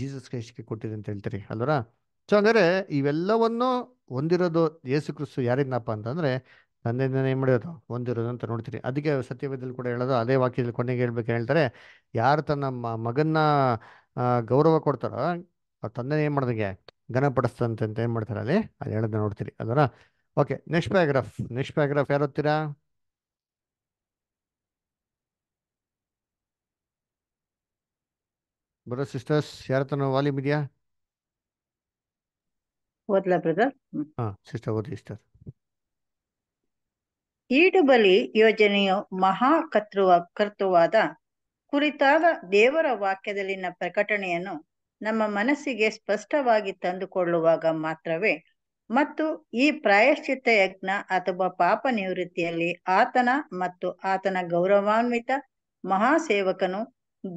ಜೀಸಸ್ ಕ್ರೈಸ್ಟ್ಗೆ ಕೊಟ್ಟಿದೆ ಅಂತ ಹೇಳ್ತೀರಿ ಅಲ್ವರ ಸೊ ಹಂಗಾರೆ ಇವೆಲ್ಲವನ್ನು ಹೊಂದಿರೋದು ಯೇಸು ಕ್ರಿಸ್ತು ಯಾರಿಂದಪ್ಪ ಅಂತಂದರೆ ತಂದೆಯಿಂದ ಏನು ಮಾಡಿರೋದು ಹೊಂದಿರೋದು ಅಂತ ನೋಡ್ತೀರಿ ಅದಕ್ಕೆ ಸತ್ಯವೇದಲ್ಲಿ ಕೂಡ ಹೇಳೋದು ಅದೇ ವಾಕ್ಯದಲ್ಲಿ ಕೊನೆಗೆ ಹೇಳ್ಬೇಕು ಹೇಳ್ತಾರೆ ಯಾರು ತನ್ನ ಮಗನ್ನ ಗೌರವ ಕೊಡ್ತಾರೋ ಅವ್ರ ತಂದೆ ಏನು ಮಾಡಿದಂಗೆ ಘನಪಡಿಸ್ತಂತೆ ಏನು ಮಾಡ್ತಾರೆ ಅಲ್ಲಿ ಅದು ಹೇಳೋದು ನೋಡ್ತೀರಿ ಅದರ okay next paragraph next paragraph ಯಾರು ಓದ್ತೀರಾ ಬರೋ ಸಿಸ್ಟರ್ಸ್ ಯಾರ ತನ ವಾಲ್ಯೂಮ್ ಇದೆಯಾ ಬ್ರದರ್ ಸಿಸ್ಟರ್ ಸಿಸ್ಟರ್ ಈಡುಬಲಿ ಯೋಜನೆಯು ಮಹಾ ಕರ್ತೃವ ಕುರಿತಾದ ದೇವರ ವಾಕ್ಯದಲ್ಲಿನ ಪ್ರಕಟಣೆಯನ್ನು ನಮ್ಮ ಮನಸ್ಸಿಗೆ ಸ್ಪಷ್ಟವಾಗಿ ತಂದುಕೊಳ್ಳುವಾಗ ಮಾತ್ರವೇ ಮತ್ತು ಈ ಪ್ರಾಯಶ್ಚಿತ್ತ ಯಜ್ಞ ಅಥವಾ ಪಾಪ ನಿವೃತ್ತಿಯಲ್ಲಿ ಆತನ ಮತ್ತು ಆತನ ಗೌರವಾನ್ವಿತ ಮಹಾಸೇವಕನು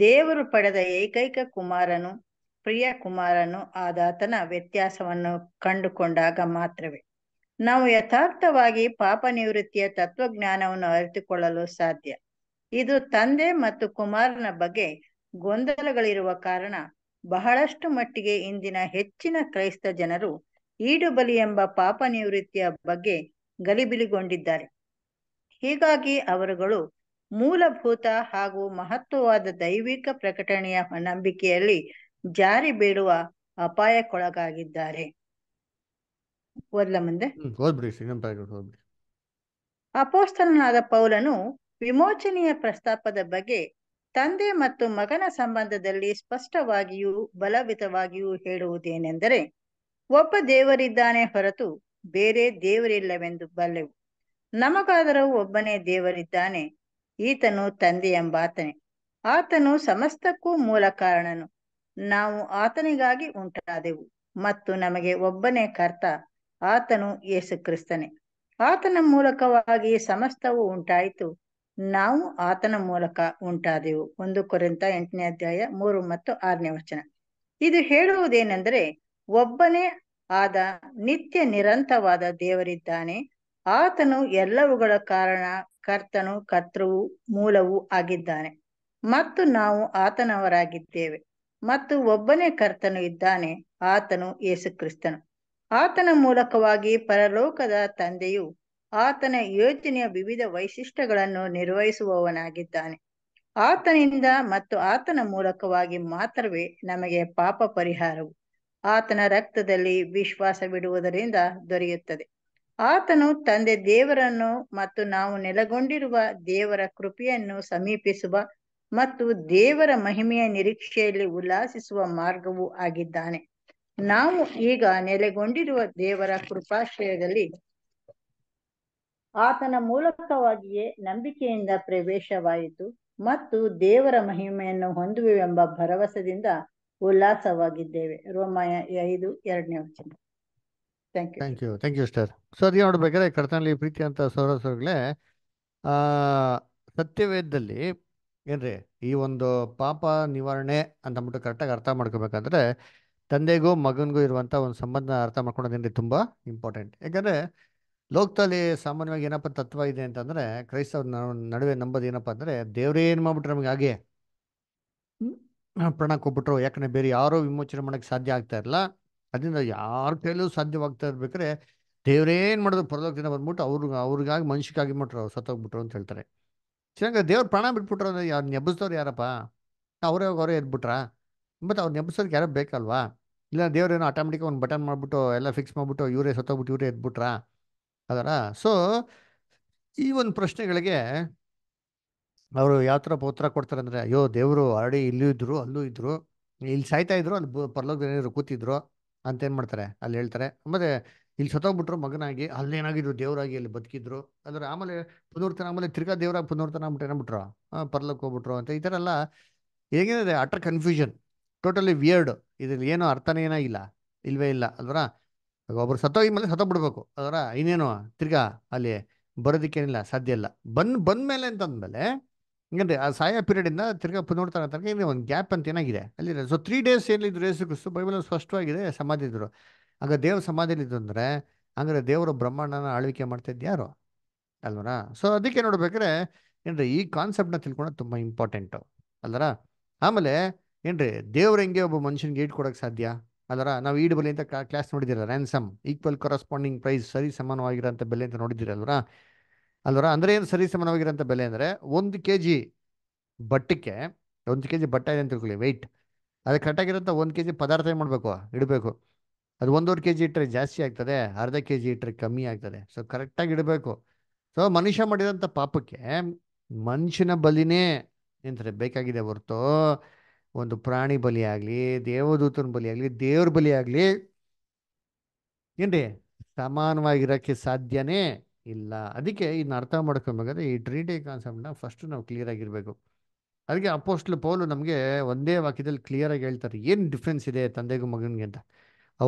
ದೇವರು ಪಡೆದ ಏಕೈಕ ಕುಮಾರನು ಪ್ರಿಯ ಕುಮಾರನು ಆದಾತನ ವ್ಯತ್ಯಾಸವನ್ನು ಕಂಡುಕೊಂಡಾಗ ಮಾತ್ರವೇ ನಾವು ಯಥಾರ್ಥವಾಗಿ ಪಾಪ ನಿವೃತ್ತಿಯ ತತ್ವಜ್ಞಾನವನ್ನು ಅರಿತುಕೊಳ್ಳಲು ಸಾಧ್ಯ ಇದು ತಂದೆ ಮತ್ತು ಕುಮಾರನ ಬಗ್ಗೆ ಗೊಂದಲಗಳಿರುವ ಕಾರಣ ಬಹಳಷ್ಟು ಮಟ್ಟಿಗೆ ಇಂದಿನ ಹೆಚ್ಚಿನ ಕ್ರೈಸ್ತ ಜನರು ಈಡುಬಲಿ ಎಂಬ ಪಾಪ ನಿವೃತ್ತಿಯ ಬಗ್ಗೆ ಗಲಿಬಿಲಿಗೊಂಡಿದ್ದಾರೆ ಹೀಗಾಗಿ ಅವರುಗಳು ಮೂಲಭೂತ ಹಾಗೂ ಮಹತ್ವವಾದ ದೈವಿಕ ಪ್ರಕಟಣೆಯ ನಂಬಿಕೆಯಲ್ಲಿ ಜಾರಿ ಬೀಳುವ ಅಪಾಯಕ್ಕೊಳಗಾಗಿದ್ದಾರೆ ಓದ್ಲ ಮುಂದೆ ಅಪೋಸ್ತಲನಾದ ಪೌಲನು ವಿಮೋಚನೆಯ ಪ್ರಸ್ತಾಪದ ಬಗ್ಗೆ ತಂದೆ ಮತ್ತು ಮಗನ ಸಂಬಂಧದಲ್ಲಿ ಸ್ಪಷ್ಟವಾಗಿಯೂ ಬಲವಿತವಾಗಿಯೂ ಹೇಳುವುದೇನೆಂದರೆ ಒಬ್ಬ ದೇವರಿದ್ದಾನೆ ಹೊರತು ಬೇರೆ ದೇವರಿಲ್ಲವೆಂದು ಬಲ್ಲೆವು ನಮಗಾದರೂ ಒಬ್ಬನೇ ದೇವರಿದ್ದಾನೆ ಈತನು ಎಂಬಾತನೇ ಆತನು ಸಮಸ್ತಕ್ಕೂ ಮೂಲ ಕಾರಣನು ನಾವು ಆತನಿಗಾಗಿ ಉಂಟಾದೆವು ಮತ್ತು ನಮಗೆ ಒಬ್ಬನೇ ಕರ್ತ ಆತನು ಯೇಸು ಆತನ ಮೂಲಕವಾಗಿ ಸಮಸ್ತವು ಉಂಟಾಯಿತು ನಾವು ಆತನ ಮೂಲಕ ಉಂಟಾದೆವು ಒಂದು ಕೊರೆಂತ ಎಂಟನೇ ಅಧ್ಯಾಯ ಮೂರು ಮತ್ತು ಆರನೇ ವಚನ ಇದು ಹೇಳುವುದೇನೆಂದರೆ ಒಬ್ಬನೇ ಆದ ನಿತ್ಯ ನಿರಂತರವಾದ ದೇವರಿದ್ದಾನೆ ಆತನು ಎಲ್ಲವುಗಳ ಕಾರಣ ಕರ್ತನು ಕರ್ತೃವು ಮೂಲವೂ ಆಗಿದ್ದಾನೆ ಮತ್ತು ನಾವು ಆತನವರಾಗಿದ್ದೇವೆ ಮತ್ತು ಒಬ್ಬನೇ ಕರ್ತನು ಇದ್ದಾನೆ ಆತನು ಯೇಸುಕ್ರಿಸ್ತನು ಆತನ ಮೂಲಕವಾಗಿ ಪರಲೋಕದ ತಂದೆಯು ಆತನ ಯೋಜನೆಯ ವಿವಿಧ ವೈಶಿಷ್ಟ್ಯಗಳನ್ನು ನಿರ್ವಹಿಸುವವನಾಗಿದ್ದಾನೆ ಆತನಿಂದ ಮತ್ತು ಆತನ ಮೂಲಕವಾಗಿ ಮಾತ್ರವೇ ನಮಗೆ ಪಾಪ ಪರಿಹಾರವು ಆತನ ರಕ್ತದಲ್ಲಿ ವಿಶ್ವಾಸವಿಡುವುದರಿಂದ ದೊರೆಯುತ್ತದೆ ಆತನು ತಂದೆ ದೇವರನ್ನು ಮತ್ತು ನಾವು ನೆಲೆಗೊಂಡಿರುವ ದೇವರ ಕೃಪೆಯನ್ನು ಸಮೀಪಿಸುವ ಮತ್ತು ದೇವರ ಮಹಿಮೆಯ ನಿರೀಕ್ಷೆಯಲ್ಲಿ ಉಲ್ಲಾಸಿಸುವ ಮಾರ್ಗವೂ ಆಗಿದ್ದಾನೆ ನಾವು ಈಗ ನೆಲೆಗೊಂಡಿರುವ ದೇವರ ಕೃಪಾಶ್ರಯದಲ್ಲಿ ಆತನ ಮೂಲಕವಾಗಿಯೇ ನಂಬಿಕೆಯಿಂದ ಪ್ರವೇಶವಾಯಿತು ಮತ್ತು ದೇವರ ಮಹಿಮೆಯನ್ನು ಹೊಂದುವೆಂಬ ಭರವಸೆದಿಂದ ಉಲ್ಲಾಸವಾಗಿದ್ದೇವೆ ರೋಮಾಯ ಐದು ಎರಡನೇ ವಚನ thank you thank you thank you so ಅದೇ ನೋಡ್ಬೇಕಾದ್ರೆ ಕರ್ತನಲ್ಲಿ ಪ್ರೀತಿ ಅಂತ ಆ ಸತ್ಯವೇದದಲ್ಲಿ ಏನ್ರಿ ಈ ಒಂದು ಪಾಪ ನಿವಾರಣೆ ಅಂತ ಅಂದ್ಬಿಟ್ಟು ಕರೆಕ್ಟಾಗಿ ಅರ್ಥ ಮಾಡ್ಕೋಬೇಕಂದ್ರೆ ತಂದೆಗೂ ಮಗನಿಗೂ ಇರುವಂತ ಒಂದು ಸಂಬಂಧ ಅರ್ಥ ಮಾಡ್ಕೊಳೋದೇನ್ರಿ ತುಂಬಾ ಇಂಪಾರ್ಟೆಂಟ್ ಯಾಕಂದ್ರೆ ಲೋಕದಲ್ಲಿ ಸಾಮಾನ್ಯವಾಗಿ ಏನಪ್ಪ ತತ್ವ ಇದೆ ಅಂತಂದ್ರೆ ಕ್ರೈಸ್ತವ್ರ ನಡುವೆ ನಂಬೋದು ಏನಪ್ಪ ಅಂದ್ರೆ ದೇವರೇ ಏನು ಮಾಡ್ಬಿಟ್ರು ನಮಗೆ ಹಾಗೆ ಪ್ರಣ ಕೊಟ್ಬಿಟ್ರು ಯಾಕಂದ್ರೆ ಬೇರೆ ಯಾರೂ ವಿಮೋಚನೆ ಮಾಡೋಕ್ಕೆ ಸಾಧ್ಯ ಆಗ್ತಾ ಇರಲ್ಲ ಅದರಿಂದ ಯಾರ ಕೈಲೂ ಸಾಧ್ಯವಾಗ್ತಾ ಇರ್ಬೇಕಾದ್ರೆ ದೇವ್ರೇನು ಮಾಡಿದ್ರು ಪರಲೋಕದಿಂದ ಬಂದ್ಬಿಟ್ಟು ಅವ್ರಿಗೆ ಅವ್ರಿಗಾಗಿ ಮನುಷ್ಯಕ್ಕಾಗಿ ಮಾಡ್ರು ಅವ್ರು ಸತ್ತೋಗ್ಬಿಟ್ರು ಅಂತ ಹೇಳ್ತಾರೆ ಚೆನ್ನಾಗಿ ದೇವ್ರ ಪ್ರಾಣ ಬಿಟ್ಬಿಟ್ರು ಅಂದ್ರೆ ಯಾರು ನೆಬ್ಬಿಸ್ದವ್ರು ಯಾರಪ್ಪ ಅವರೇ ಅವರೇ ಎದ್ಬಿಟ್ರ ಮತ್ತು ಅವ್ರು ನೆಬ್ಸೋದಕ್ಕೆ ಯಾರೋ ಬೇಕಲ್ವಾ ಇಲ್ಲ ದೇವ್ರೇನೋ ಆಟೋಮೆಟಿಕ್ ಒಂದು ಬಟನ್ ಮಾಡಿಬಿಟ್ಟು ಎಲ್ಲ ಫಿಕ್ಸ್ ಮಾಡಿಬಿಟ್ಟು ಇವರೇ ಸತ್ತೋಗ್ಬಿಟ್ಟು ಇವರೇ ಎದ್ಬಿಟ್ರಾ ಅದರ ಸೊ ಈ ಒಂದು ಪ್ರಶ್ನೆಗಳಿಗೆ ಅವರು ಯಾವ ಥರ ಉತ್ತರ ಕೊಡ್ತಾರೆ ಅಂದರೆ ಅಯ್ಯೋ ದೇವರು ಆಲ್ರೆಡಿ ಇಲ್ಲೂ ಇದ್ರು ಅಲ್ಲೂ ಇದ್ರು ಇಲ್ಲಿ ಸಾಯ್ತಾ ಇದ್ರು ಅಲ್ಲಿ ಪರ್ಲೋಕದಲ್ಲಿ ಕೂತಿದ್ರು ಅಂತ ಏನು ಮಾಡ್ತಾರೆ ಅಲ್ಲಿ ಹೇಳ್ತಾರೆ ಮತ್ತೆ ಇಲ್ಲಿ ಸತ್ತೋಗ್ಬಿಟ್ರು ಮಗನಾಗಿ ಅಲ್ಲಿ ಏನಾಗಿದ್ರು ದೇವರಾಗಿ ಅಲ್ಲಿ ಬದುಕಿದ್ರು ಅಂದ್ರೆ ಆಮೇಲೆ ಪುನರ್ತನ ಆಮೇಲೆ ತಿರ್ಗಾ ದೇವರಾಗಿ ಪುನರ್ತನ ಆಗ್ಬಿಟ್ಟು ಏನಾಗ್ಬಿಟ್ರು ಪರ್ಲಕ್ ಹೋಗ್ಬಿಟ್ರು ಅಂತ ಈ ಥರ ಎಲ್ಲ ಹೇಗೇನಿದೆ ಅಟರ್ ಕನ್ಫ್ಯೂಷನ್ ಟೋಟಲಿ ವಿಯರ್ಡ್ ಇದ್ರಲ್ಲಿ ಏನೋ ಅರ್ಥನೇ ಏನೂ ಇಲ್ಲ ಇಲ್ವೇ ಇಲ್ಲ ಅಲ್ವರಾ ಒಬ್ರು ಸತ್ತೋಗಿ ಮೇಲೆ ಬಿಡ್ಬೇಕು ಅದರ ಇನ್ನೇನು ತಿರ್ಗಾ ಅಲ್ಲಿ ಬರೋದಕ್ಕೇನಿಲ್ಲ ಸಾಧ್ಯ ಇಲ್ಲ ಬಂದು ಬಂದ್ಮೇಲೆ ಅಂತಂದ್ಮೇಲೆ ಹಿಂಗಂದ್ರೆ ಆ ಸಾಯ ಪೀರಿಯಡಿಂದ ತಿರ್ಗಾ ನೋಡ್ತಾರೆ ತನಕ ಇಲ್ಲಿ ಒಂದು ಗ್ಯಾಪ್ ಅಂತ ಏನಾಗಿದೆ ಅಲ್ಲಿ ಸೊ ತ್ರೀ ಡೇಸ್ ಏನಿದ್ರು ಯೇಸು ಕ್ರಿಸ್ತು ಬೈಬಲ್ ಸ್ಪಷ್ಟವಾಗಿದೆ ಸಮಾಧಿ ಇದ್ರು ಆಗ ದೇವ್ರ ಸಮಾಧಿ ಇದ್ರು ಅಂದ್ರೆ ಹಂಗಾರೆ ದೇವರು ಬ್ರಹ್ಮಾಂಡನ ಆಳ್ವಿಕೆ ಮಾಡ್ತಿದ್ದು ಯಾರು ಅಲ್ವರಾ ಸೊ ಅದಕ್ಕೆ ನೋಡ್ಬೇಕ್ರೆ ಏನ್ರಿ ಈ ಕಾನ್ಸೆಪ್ಟ್ನ ತಿಳ್ಕೊಳೋದು ತುಂಬ ಇಂಪಾರ್ಟೆಂಟು ಅಲ್ವರ ಆಮೇಲೆ ಏನ್ರಿ ದೇವ್ರ ಹೆಂಗೆ ಒಬ್ಬ ಮನುಷ್ಯನ್ಗೆ ಇಟ್ಕೊಡೋಕೆ ಕೊಡೋಕೆ ಸಾಧ್ಯ ಅದರ ನಾವು ಈಡು ಬೆಲೆ ಅಂತ ಕ್ಲಾಸ್ ನೋಡಿದಿರಲ್ಲ ರ್ಯಾನ್ಸಮ್ ಈಕ್ವಲ್ ಕರೆಸ್ಪಾಂಡಿಂಗ್ ಪ್ರೈಸ್ ಸರಿ ಸಮಾನವಾಗಿರೋಂಥ ಬೆಲೆ ಅಂತ ನೋಡಿದ್ದೀರಲ್ವರ ಅಲ್ವರ ಅಂದರೆ ಏನು ಸರಿ ಸಮಾನವಾಗಿರೋಂಥ ಬೆಲೆ ಅಂದರೆ ಒಂದು ಕೆ ಜಿ ಬಟ್ಟಕ್ಕೆ ಒಂದು ಕೆ ಜಿ ಬಟ್ಟೆ ಇದೆ ಅಂತ ತಿಳ್ಕೊಳ್ಳಿ ವೆಯ್ಟ್ ಅದು ಕರೆಕ್ಟಾಗಿರೋಂಥ ಒಂದು ಕೆ ಜಿ ಪದಾರ್ಥ ಏನು ಮಾಡಬೇಕು ಇಡಬೇಕು ಅದು ಒಂದೂವರೆ ಕೆ ಜಿ ಇಟ್ಟರೆ ಜಾಸ್ತಿ ಆಗ್ತದೆ ಅರ್ಧ ಕೆ ಜಿ ಇಟ್ಟರೆ ಕಮ್ಮಿ ಆಗ್ತದೆ ಸೊ ಕರೆಕ್ಟಾಗಿ ಇಡಬೇಕು ಸೊ ಮನುಷ್ಯ ಮಾಡಿದಂಥ ಪಾಪಕ್ಕೆ ಮನುಷ್ಯನ ಬಲಿನೇ ಎಂತಾರೆ ಬೇಕಾಗಿದೆ ಹೊರತು ಒಂದು ಪ್ರಾಣಿ ಬಲಿ ಆಗಲಿ ದೇವದೂತನ ಬಲಿ ಆಗಲಿ ದೇವ್ರ ಬಲಿ ಆಗಲಿ ಏನ್ರಿ ಸಮಾನವಾಗಿರೋಕ್ಕೆ ಸಾಧ್ಯನೇ ಇಲ್ಲ ಅದಕ್ಕೆ ಇದನ್ನ ಅರ್ಥ ಮಾಡ್ಕೊಬೇಕಾದ್ರೆ ಈ ಟ್ರೀಟೇ ಕಾನ್ಸೆಪ್ಟ್ನ ಫಸ್ಟ್ ನಾವು ಕ್ಲಿಯರ್ ಆಗಿರಬೇಕು ಅದಕ್ಕೆ ಅಪೋಸ್ಟ್ಲು ಪೌಲು ನಮಗೆ ಒಂದೇ ವಾಕ್ಯದಲ್ಲಿ ಕ್ಲಿಯರಾಗಿ ಹೇಳ್ತಾರೆ ಏನು ಡಿಫ್ರೆನ್ಸ್ ಇದೆ ತಂದೆಗೂ ಮಗನಿಗೆ ಅಂತ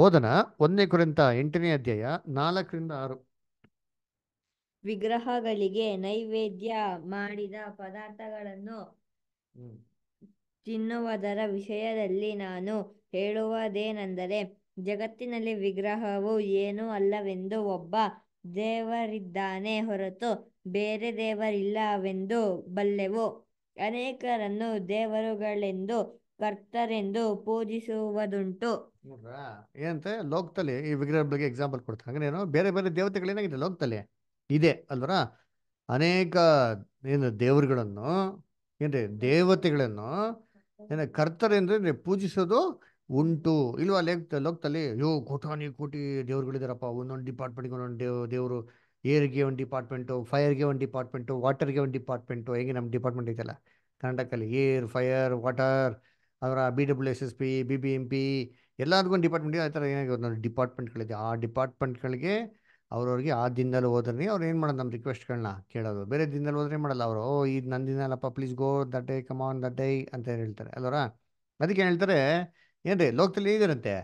ಓದನ ಒಂದನೇ ಕುರಿತ ಎಂಟನೇ ಅಧ್ಯಾಯ ನಾಲ್ಕರಿಂದ ಆರು ವಿಗ್ರಹಗಳಿಗೆ ನೈವೇದ್ಯ ಮಾಡಿದ ಪದಾರ್ಥಗಳನ್ನು ತಿನ್ನುವುದರ ವಿಷಯದಲ್ಲಿ ನಾನು ಹೇಳುವುದೇನೆಂದರೆ ಜಗತ್ತಿನಲ್ಲಿ ವಿಗ್ರಹವು ಏನೂ ಅಲ್ಲವೆಂದು ಒಬ್ಬ ದೇವರಿದ್ದಾನೆ ಹೊರತು ಬೇರೆ ದೇವರಿಲ್ಲವೆಂದು ಬಲ್ಲೆವು ಅನೇಕರನ್ನು ದೇವರುಗಳೆಂದು ಕರ್ತರೆಂದು ಪೂಜಿಸುವುದುಂಟು ನೋಡ್ರಾ ಏನಂತೆ ಲೋಕದಲ್ಲಿ ಈ ವಿಗ್ರಹ ಬಗ್ಗೆ ಎಕ್ಸಾಂಪಲ್ ಕೊಡ್ತಾರೆ ಹಂಗೆ ಏನು ಬೇರೆ ಬೇರೆ ಏನಾಗಿದೆ ಲೋಕದಲ್ಲಿ ಇದೆ ಅಲ್ವರ ಅನೇಕ ಏನು ದೇವರುಗಳನ್ನು ಏನ್ರಿ ದೇವತೆಗಳನ್ನು ಕರ್ತರೆಂದ್ರೆ ಪೂಜಿಸೋದು ಉಂಟು ಇಲ್ವಾ ಲೇಕ್ ಲೋಕದಲ್ಲಿ ಯೋ ಕೋಟಾನಿ ಕೋಟಿ ದೇವ್ರುಗಳಿದಾರಪ್ಪ ಒಂದೊಂದು ಡಿಪಾರ್ಟ್ಮೆಂಟ್ಗೆ ಒಂದೊಂದು ದೇವ್ ದೇವರು ಏರ್ಗೆ ಒಂದು ಡಿಪಾರ್ಟ್ಮೆಂಟು ಫೈರ್ಗೆ ಒಂದು ಡಿಪಾರ್ಟ್ಮೆಂಟು ವಾಟರ್ಗೆ ಒಂದು ಡಿಪಾರ್ಟ್ಮೆಂಟು ಹೇಗೆ ನಮ್ಮ ಡಿಪಾರ್ಟ್ಮೆಂಟ್ ಐತಲ್ಲ ಕರ್ನಾಟಕಲ್ಲಿ ಏರ್ ಫೈರ್ ವಾಟರ್ ಅವರ B W S S P B B M P ಎಲ್ಲರಿಗೂ ಒಂದು ಡಿಪಾರ್ಟ್ಮೆಂಟ್ ಆ ಥರ ಏನಾಗಿ ಒಂದೊಂದು ಡಿಪಾರ್ಟ್ಮೆಂಟ್ಗಳಿದೆ ಆ ಡಿಪಾರ್ಟ್ಮೆಂಟ್ಗಳಿಗೆ ಅವ್ರವ್ರಿಗೆ ಆ ದಿನದಲ್ಲಿ ಹೋದ್ರೆ ಅವ್ರು ಏನು ಮಾಡೋದು ನಮ್ಮ ರಿಕ್ವೆಸ್ಟ್ಗಳನ್ನ ಕೇಳೋದು ಬೇರೆ ದಿನದಲ್ಲಿ ಹೋದ್ರೆ ಮಾಡಲ್ಲ ಅವರು ಓ ಇದು ನನ್ನ ದಿನ ಅಲ್ಲಪ್ಪ please go that day come on that day ಅಂತ ಹೇಳ್ತಾರೆ ಅಲ್ವರ ಅದಕ್ಕೆ ಹೇಳ್ತಾರೆ ಏನ್ರಿ ಲೋಕದಲ್ಲಿ ಹೇಗಿರುತ್ತೆ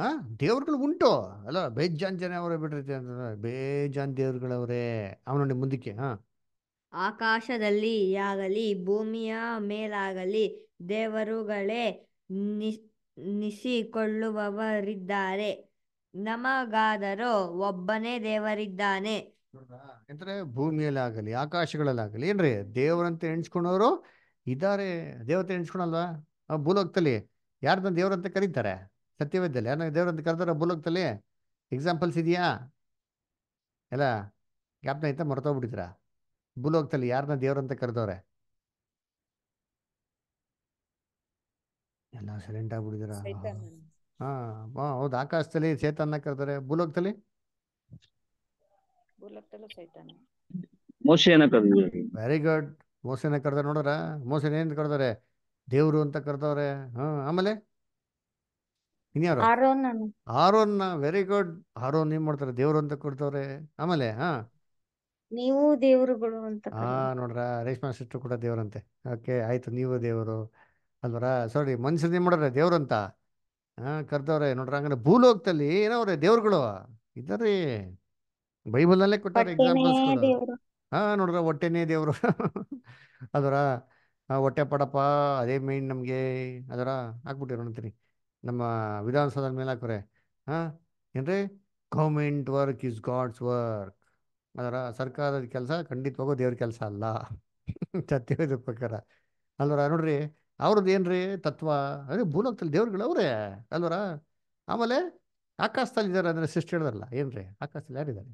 ಹಾ ದೇವ್ರುಗಳು ಉಂಟು ಅಲ್ಲ ಬೇಜಾನ್ ಜನ ಅವರೇ ಬಿಟ್ಟಿರ್ತೀವಿ ಅಂತಂದ್ರೆ ಬೇಜಾನ್ ದೇವ್ರುಗಳವರೇ ಅವನೊಂದು ಮುಂದಕ್ಕೆ ಹಾಂ ಆಕಾಶದಲ್ಲಿ ಆಗಲಿ ಭೂಮಿಯ ಮೇಲಾಗಲಿ ದೇವರುಗಳೇ ನಿಸಿಕೊಳ್ಳುವವರಿದ್ದಾರೆ ನಮಗಾದರೂ ಒಬ್ಬನೇ ದೇವರಿದ್ದಾನೆ ಎಂದ್ರೆ ಭೂಮಿಯಲ್ಲಾಗಲಿ ಆಕಾಶಗಳಲ್ಲಾಗಲಿ ಏನ್ರಿ ದೇವರಂತ ಎಣಿಸ್ಕೊಂಡವರು ಇದ್ದಾರೆ ದೇವತೆ ಎಣಿಸ್ಕೊಳಲ್ವಾ ಭೂಲೋಕದಲ್ಲಿ ಯಾರನ್ನ ದೇವರಂತ ಕರೀತಾರೆ ಸತ್ಯವೇದಲ್ಲಿ ಯಾರನ್ನ ದೇವರಂತ ಕರೀತಾರ ಭೂಲೋಕದಲ್ಲಿ ಎಕ್ಸಾಂಪಲ್ಸ್ ಇದೆಯಾ ಎಲ್ಲ ಜ್ಞಾಪನ ಐತ ಮರ್ತೋಗ್ಬಿಟ್ಟಿದ್ರ ಭೂಲೋಕದಲ್ಲಿ ಯಾರನ್ನ ದೇವರಂತ ಕರೆದವ್ರೆ ಎಲ್ಲ ಸೈಲೆಂಟ್ ಆಗ್ಬಿಟ್ಟಿದ್ರ ಹಾ ಹೌದು ಆಕಾಶದಲ್ಲಿ ಚೇತನ ಕರ್ತಾರೆ ಭೂಲೋಕದಲ್ಲಿ ವೆರಿ ಗುಡ್ ಮೋಸನ ಕರ್ದ ನೋಡ್ರ ಮೋಸನ ಏನ್ ಕರೆದಾರೆ ದೇವ್ರು ಅಂತ ಕರೆದವ್ರೆ ಹಾ ಆಮೇಲೆ ಇನ್ಯಾರು ಆರೋನ್ ವೆರಿ ಗುಡ್ ಆರೋನ್ ಏನ್ ಮಾಡ್ತಾರೆ ದೇವ್ರು ಅಂತ ಕೊಡ್ತಾವ್ರೆ ಆಮೇಲೆ ಹಾ ನೀವು ದೇವರುಗಳು ಅಂತ ಹಾ ನೋಡ್ರ ರೇಷ್ಮಾ ಸಿಸ್ಟರ್ ಕೂಡ ದೇವ್ರಂತೆ ಓಕೆ ಆಯ್ತು ನೀವು ದೇವರು ಅಲ್ವರ ಸಾರಿ ಮನುಷ್ಯನ್ ಏನ್ ಮಾಡ್ರೆ ದೇವ್ರಂತ ಹಾ ಕರ್ದವ್ರೆ ನೋಡ್ರಿ ಹಂಗಂದ್ರೆ ಭೂಲೋಕದಲ್ಲಿ ಏನವ್ರೆ ದೇವ್ರುಗಳು ಬೈಬಲ್ ನಲ್ಲೇ ಕೊಟ್ಟಾರ ಎಕ್ಸಾಂಪಲ್ಸ್ ಹಾ ನೋಡ್ರ ಹೊಟ್ಟೆನೇ ದೇವ್ರು ಅದರ ಹೊಟ್ಟೆ ಪಡಪ್ಪ ಅದೇ ಮೇನ್ ನಮ್ಗೆ ಅದರ ಹಾಕ್ಬಿಟ್ಟಿರ ನೋಡ್ತೀನಿ ನಮ್ಮ ವಿಧಾನಸೌಧದ ಮೇಲೆ ಹಾಕ್ರೆ ಹಾ ಏನ್ರಿ government work is God's work ಅದರ ಸರ್ಕಾರದ ಕೆಲಸ ಖಂಡಿತವಾಗೂ ದೇವ್ರ ಕೆಲಸ ಅಲ್ಲ ಸತ್ಯ ಪ್ರಕಾರ ಅಲ್ವರ ನೋಡ್ರಿ ಅವ್ರದ್ದು ಏನು ರೀ ತತ್ವ ಅದೇ ಭೂಲೋಕದಲ್ಲಿ ದೇವ್ರುಗಳು ಅವರೇ ಅಲ್ವರ ಆಮೇಲೆ ಆಕಾಶದಲ್ಲಿ ಇದ್ದಾರೆ ಅಂದರೆ ಸೃಷ್ಟಿ ಹೇಳಿದ್ರಲ್ಲ ಏನು ರೀ ಆಕಾಶದಲ್ಲಿ ಯಾರಿದ್ದಾರೆ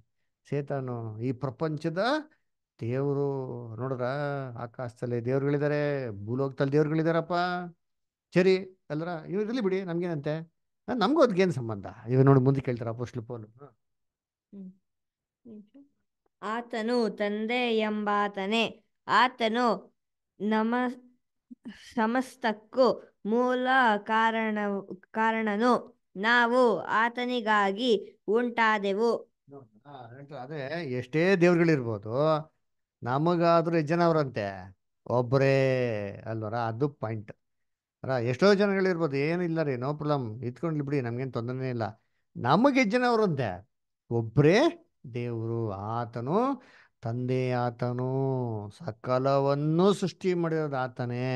ಸೇತಾನು ಈ ಪ್ರಪಂಚದ ದೇವರು ನೋಡ್ರ ಆಕಾಶದಲ್ಲಿ ದೇವ್ರುಗಳಿದ್ದಾರೆ ಭೂಲೋಕದಲ್ಲಿ ದೇವ್ರುಗಳಿದ್ದಾರಪ್ಪ ಸರಿ ಅಲ್ರ ಇವ್ರು ಇರಲಿ ಬಿಡಿ ನಮ್ಗೇನಂತೆ ನಮಗೂ ಅದಕ್ಕೇನು ಸಂಬಂಧ ಇವ್ ನೋಡಿ ಮುಂದೆ ಕೇಳ್ತಾರ ಪೋಸ್ಟ್ಲು ಪೋಲು ಆತನು ತಂದೆ ಎಂಬಾತನೇ ಆತನು ನಮ ಸಮಸ್ತಕ್ಕೂ ಮೂಲ ಕಾರಣ ಕಾರಣನು ನಾವು ಆತನಿಗಾಗಿ ಉಂಟಾದೆವು ಅದೇ ಎಷ್ಟೇ ದೇವ್ರುಗಳಿರ್ಬೋದು ನಮಗಾದ್ರೂ ಜನ ಅವರಂತೆ ಒಬ್ಬರೇ ಅಲ್ವರ ಅದು ಪಾಯಿಂಟ್ ಎಷ್ಟೋ ಜನಗಳಿರ್ಬೋದು ಏನಿಲ್ಲ ರೀ ನೋ ಪ್ರಾಬ್ಲಮ್ ಇದ್ಕೊಂಡ್ಲಿ ಬಿಡಿ ನಮ್ಗೇನು ತೊಂದರೆ ಇಲ್ಲ ನಮಗೆ ಜನವರಂತೆ ಒಬ್ಬರೇ ದೇವರು ಆತನು ತಂದೆ ಆತನು ಸಕಲವನ್ನು ಸೃಷ್ಟಿ ಮಾಡಿರೋದು ಆತನೇ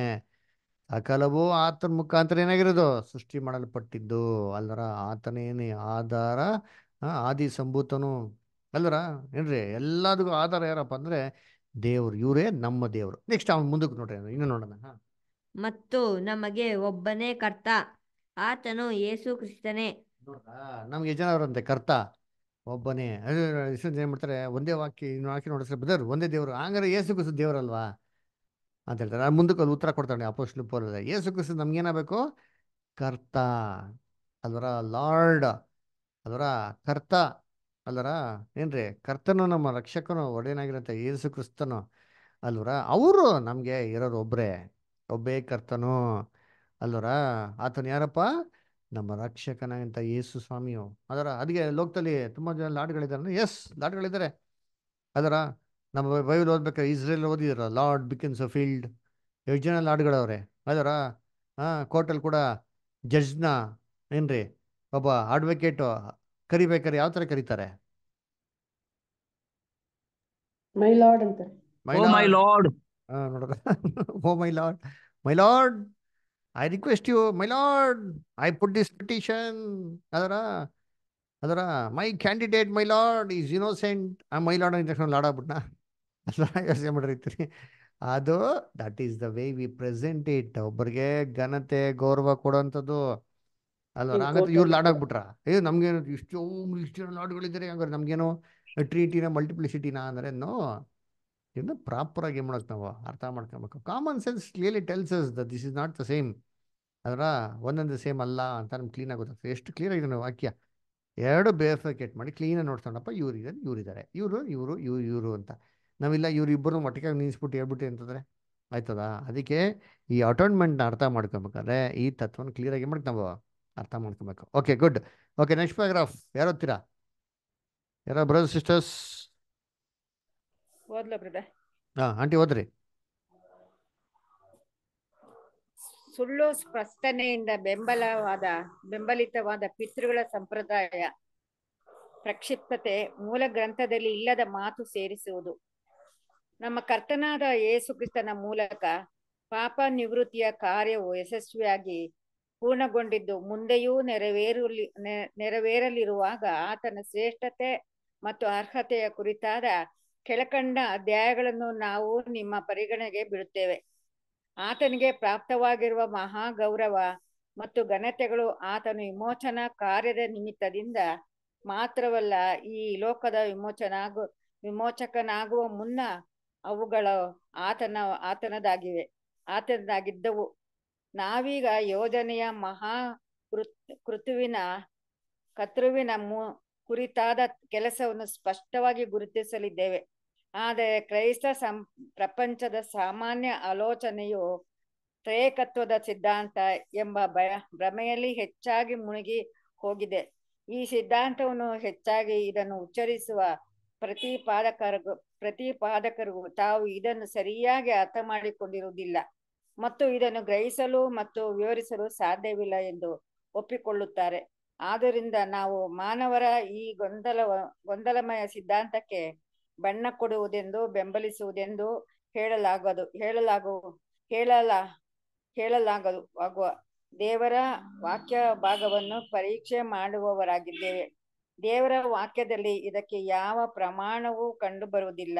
ಸಕಲವೂ ಆತನ ಮುಖಾಂತರ ಏನಾಗಿರೋದು ಸೃಷ್ಟಿ ಮಾಡಲ್ಪಟ್ಟಿದ್ದು ಅಲ್ಲರ ಆತನೇನೇ ಆಧಾರ ಆದಿ ಸಂಭೂತನು ಅಲ್ಲರ ಏನ್ರಿ ಎಲ್ಲದಕ್ಕೂ ಆಧಾರ ಯಾರಪ್ಪ ಅಂದ್ರೆ ದೇವರು ಇವರೇ ನಮ್ಮ ದೇವರು ನೆಕ್ಸ್ಟ್ ಅವನು ಮುಂದಕ್ಕೆ ನೋಡ್ರಿ ಇನ್ನು ನೋಡೋಣ ಮತ್ತು ನಮಗೆ ಒಬ್ಬನೇ ಕರ್ತ ಆತನು ಯೇಸು ಕ್ರಿಸ್ತನೇ ನಮ್ಗೆ ಜನವ್ರಂತೆ ಕರ್ತ ಒಬ್ಬನೇ ಏನು ಮಾಡ್ತಾರೆ ಒಂದೇ ವಾಕ್ಯ ಇನ್ನು ವಾಕ್ಯ ನೋಡಿದ್ರೆ ಬದರ್ ಒಂದೇ ದೇವರು ಹಂಗಾರೆ ಏಸು ಕ್ರಿಸ್ತು ದೇವರಲ್ವಾ ಅಂತ ಹೇಳ್ತಾರೆ ನಾನು ಮುಂದಕ್ಕೆ ಅದು ಉತ್ತರ ಕೊಡ್ತಾನೆ ಅಪೋಸ್ಟ್ಲು ಪೋಲ್ ಏಸು ಕ್ರಿಸ್ತು ನಮ್ಗೇನಾಗಬೇಕು ಕರ್ತ ಅಲ್ವರ ಲಾರ್ಡ್ ಅಲ್ವರ ಕರ್ತ ಅಲ್ಲರ ಏನ್ರಿ ಕರ್ತನು ನಮ್ಮ ರಕ್ಷಕನು ಒಡೆಯನಾಗಿರುತ್ತೆ ಏಸು ಕ್ರಿಸ್ತನು ಅಲ್ವರ ಅವರು ನಮಗೆ ಇರೋರು ಒಬ್ಬರೇ ಒಬ್ಬೇ ಕರ್ತನು ಅಲ್ವರ ಆತನು ಯಾರಪ್ಪ ನಮ್ಮ ರಕ್ಷಕನಾಗಿಂತ ಯೇಸು ಸ್ವಾಮಿಯು ಅದರ ಅದಿಗೆ ಲೋಕದಲ್ಲಿ ತುಂಬ ಜನ ಲಾಡ್ಗಳಿದ್ದಾರೆ ಎಸ್ ಲಾಡ್ಗಳಿದ್ದಾರೆ ಅದರ ನಮ್ಮ ಬೈಬಲ್ ಓದ್ಬೇಕಾದ್ರೆ ಇಸ್ರೇಲ್ ಓದಿದಾರ ಲಾರ್ಡ್ ಬಿಕಿನ್ಸ್ ಅ ಫೀಲ್ಡ್ ಎಷ್ಟು ಜನ ಲಾಡ್ಗಳವ್ರೆ ಅದರ ಕೋರ್ಟಲ್ಲಿ ಕೂಡ ಜಡ್ಜ್ನ ಏನ್ರಿ ಒಬ್ಬ ಅಡ್ವೊಕೇಟು ಕರಿಬೇಕಾರೆ ಯಾವ ಥರ ಕರೀತಾರೆ ಮೈ ಲಾರ್ಡ್ ಅಂತ ಮೈ ಲಾರ್ಡ್ ನೋಡ್ರ O my lord my lord I request you my lord I put this petition ಅದರ ಅದರ my candidate my lord is innocent I'm my lord, ಯೋಚನೆ ಮಾಡಿರ್ತೀರಿ ಅದು that is the way we present it ಒಬ್ಬರಿಗೆ ಘನತೆ ಗೌರವ ಕೊಡೋಂಥದ್ದು ಅಲ್ವಾ ಹಂಗಂತ ಇವ್ರು ಲಾಡಾಗ್ಬಿಟ್ರ ಏ ನಮ್ಗೇನು ಇಷ್ಟು ಇಷ್ಟು ಲಾಡ್ಗಳಿದ್ದಾರೆ ಹಂಗಾರೆ ನಮ್ಗೇನು ಟ್ರೀಟಿನ ಮಲ್ಟಿಪ್ಲಿಸಿಟಿನ ಅಂದ್ರೆ ನೋ ಇದನ್ನ ಪ್ರಾಪರಾಗಿ ಏನು ಮಾಡೋಕೆ ನಾವು ಅರ್ಥ ಮಾಡ್ಕೊಬೇಕು common sense clearly tells us the this is not the same ಅದರ ಒಂದೊಂದು ಸೇಮ್ ಅಲ್ಲ ಅಂತ ನಮ್ಗೆ ಕ್ಲೀನಾಗಿ ಆಗುತ್ತೆ ಎಷ್ಟು ಕ್ಲಿಯರ್ ಆಗಿದೆ ನಾವು ವಾಕ್ಯ ಎರಡು ಬೇರ್ಫಿಕೇಟ್ ಮಾಡಿ ಕ್ಲೀನಾಗಿ ನೋಡ್ತಾನಪ್ಪ ಇವ್ರು ಇದ್ದಾರೆ ಇದ್ದಾರೆ ಇವರು ಇವರು ಇವ್ರು ಇವರು ಅಂತ ನಾವಿಲ್ಲ ಇವ್ರು ಇಬ್ಬರು ಮಟ್ಟಿಗೆ ನಿಲ್ಲಿಸ್ಬಿಟ್ಟು ಹೇಳ್ಬಿಟ್ಟು ಅಂತಂದರೆ ಆಯ್ತದ ಅದಕ್ಕೆ ಈ ಅಟೋನ್ಮೆಂಟ್ನ ಅರ್ಥ ಮಾಡ್ಕೊಬೇಕಾದ್ರೆ ಈ ತತ್ವನ ಕ್ಲೀನಾಗಿ ಮಾಡಿ ನಾವು ಅರ್ಥ ಮಾಡ್ಕೊಬೇಕು okay good okay next paragraph ಯಾರೋ ಹತ್ತಿರ ಯಾರೋ ಬ್ರದರ್ ಸಿಸ್ಟರ್ಸ್ ಸುಳ್ಳು ಸ್ಪಷ್ಟನೆಯಿಂದ ಬೆಂಬಲವಾದ ಬೆಂಬಲಿತವಾದ ಪಿತೃಗಳ ಸಂಪ್ರದಾಯ ಪ್ರಕ್ಷಿಪ್ತತೆ ಮೂಲ ಗ್ರಂಥದಲ್ಲಿ ಇಲ್ಲದ ಮಾತು ಸೇರಿಸುವುದು ನಮ್ಮ ಕರ್ತನಾದ ಯೇಸು ಕ್ರಿಸ್ತನ ಮೂಲಕ ಪಾಪ ನಿವೃತ್ತಿಯ ಕಾರ್ಯವು ಯಶಸ್ವಿಯಾಗಿ ಪೂರ್ಣಗೊಂಡಿದ್ದು ಮುಂದೆಯೂ ನೆರವೇರಲಿ ನೆರವೇರಲಿರುವಾಗ ಆತನ ಶ್ರೇಷ್ಠತೆ ಮತ್ತು ಅರ್ಹತೆಯ ಕುರಿತಾದ ಕೆಳಕಂಡ ಅಧ್ಯಾಯಗಳನ್ನು ನಾವು ನಿಮ್ಮ ಪರಿಗಣನೆಗೆ ಬಿಡುತ್ತೇವೆ ಆತನಿಗೆ ಪ್ರಾಪ್ತವಾಗಿರುವ ಮಹಾ ಗೌರವ ಮತ್ತು ಘನತೆಗಳು ಆತನು ವಿಮೋಚನಾ ಕಾರ್ಯದ ನಿಮಿತ್ತದಿಂದ ಮಾತ್ರವಲ್ಲ ಈ ಲೋಕದ ವಿಮೋಚನಾಗ ವಿಮೋಚಕನಾಗುವ ಮುನ್ನ ಅವುಗಳು ಆತನ ಆತನದಾಗಿವೆ ಆತನದಾಗಿದ್ದವು ನಾವೀಗ ಯೋಜನೆಯ ಮಹಾ ಕೃತುವಿನ ಕತ್ರುವಿನ ಮು ಕುರಿತಾದ ಕೆಲಸವನ್ನು ಸ್ಪಷ್ಟವಾಗಿ ಗುರುತಿಸಲಿದ್ದೇವೆ ಆದರೆ ಕ್ರೈಸ್ತ ಸಂ ಪ್ರಪಂಚದ ಸಾಮಾನ್ಯ ಆಲೋಚನೆಯು ತ್ರೇಕತ್ವದ ಸಿದ್ಧಾಂತ ಎಂಬ ಭಯ ಭ್ರಮೆಯಲ್ಲಿ ಹೆಚ್ಚಾಗಿ ಮುಳುಗಿ ಹೋಗಿದೆ ಈ ಸಿದ್ಧಾಂತವನ್ನು ಹೆಚ್ಚಾಗಿ ಇದನ್ನು ಉಚ್ಚರಿಸುವ ಪ್ರತಿಪಾದಕರು ಪ್ರತಿಪಾದಕರಿಗೂ ತಾವು ಇದನ್ನು ಸರಿಯಾಗಿ ಅರ್ಥ ಮಾಡಿಕೊಂಡಿರುವುದಿಲ್ಲ ಮತ್ತು ಇದನ್ನು ಗ್ರಹಿಸಲು ಮತ್ತು ವಿವರಿಸಲು ಸಾಧ್ಯವಿಲ್ಲ ಎಂದು ಒಪ್ಪಿಕೊಳ್ಳುತ್ತಾರೆ ಆದ್ದರಿಂದ ನಾವು ಮಾನವರ ಈ ಗೊಂದಲ ಗೊಂದಲಮಯ ಸಿದ್ಧಾಂತಕ್ಕೆ ಬಣ್ಣ ಕೊಡುವುದೆಂದು ಬೆಂಬಲಿಸುವುದೆಂದು ಹೇಳಲಾಗದು ಹೇಳಲಾಗು ಹೇಳಲ ಹೇಳಲಾಗದು ಆಗುವ ದೇವರ ವಾಕ್ಯ ಭಾಗವನ್ನು ಪರೀಕ್ಷೆ ಮಾಡುವವರಾಗಿದ್ದೇವೆ ದೇವರ ವಾಕ್ಯದಲ್ಲಿ ಇದಕ್ಕೆ ಯಾವ ಪ್ರಮಾಣವೂ ಕಂಡುಬರುವುದಿಲ್ಲ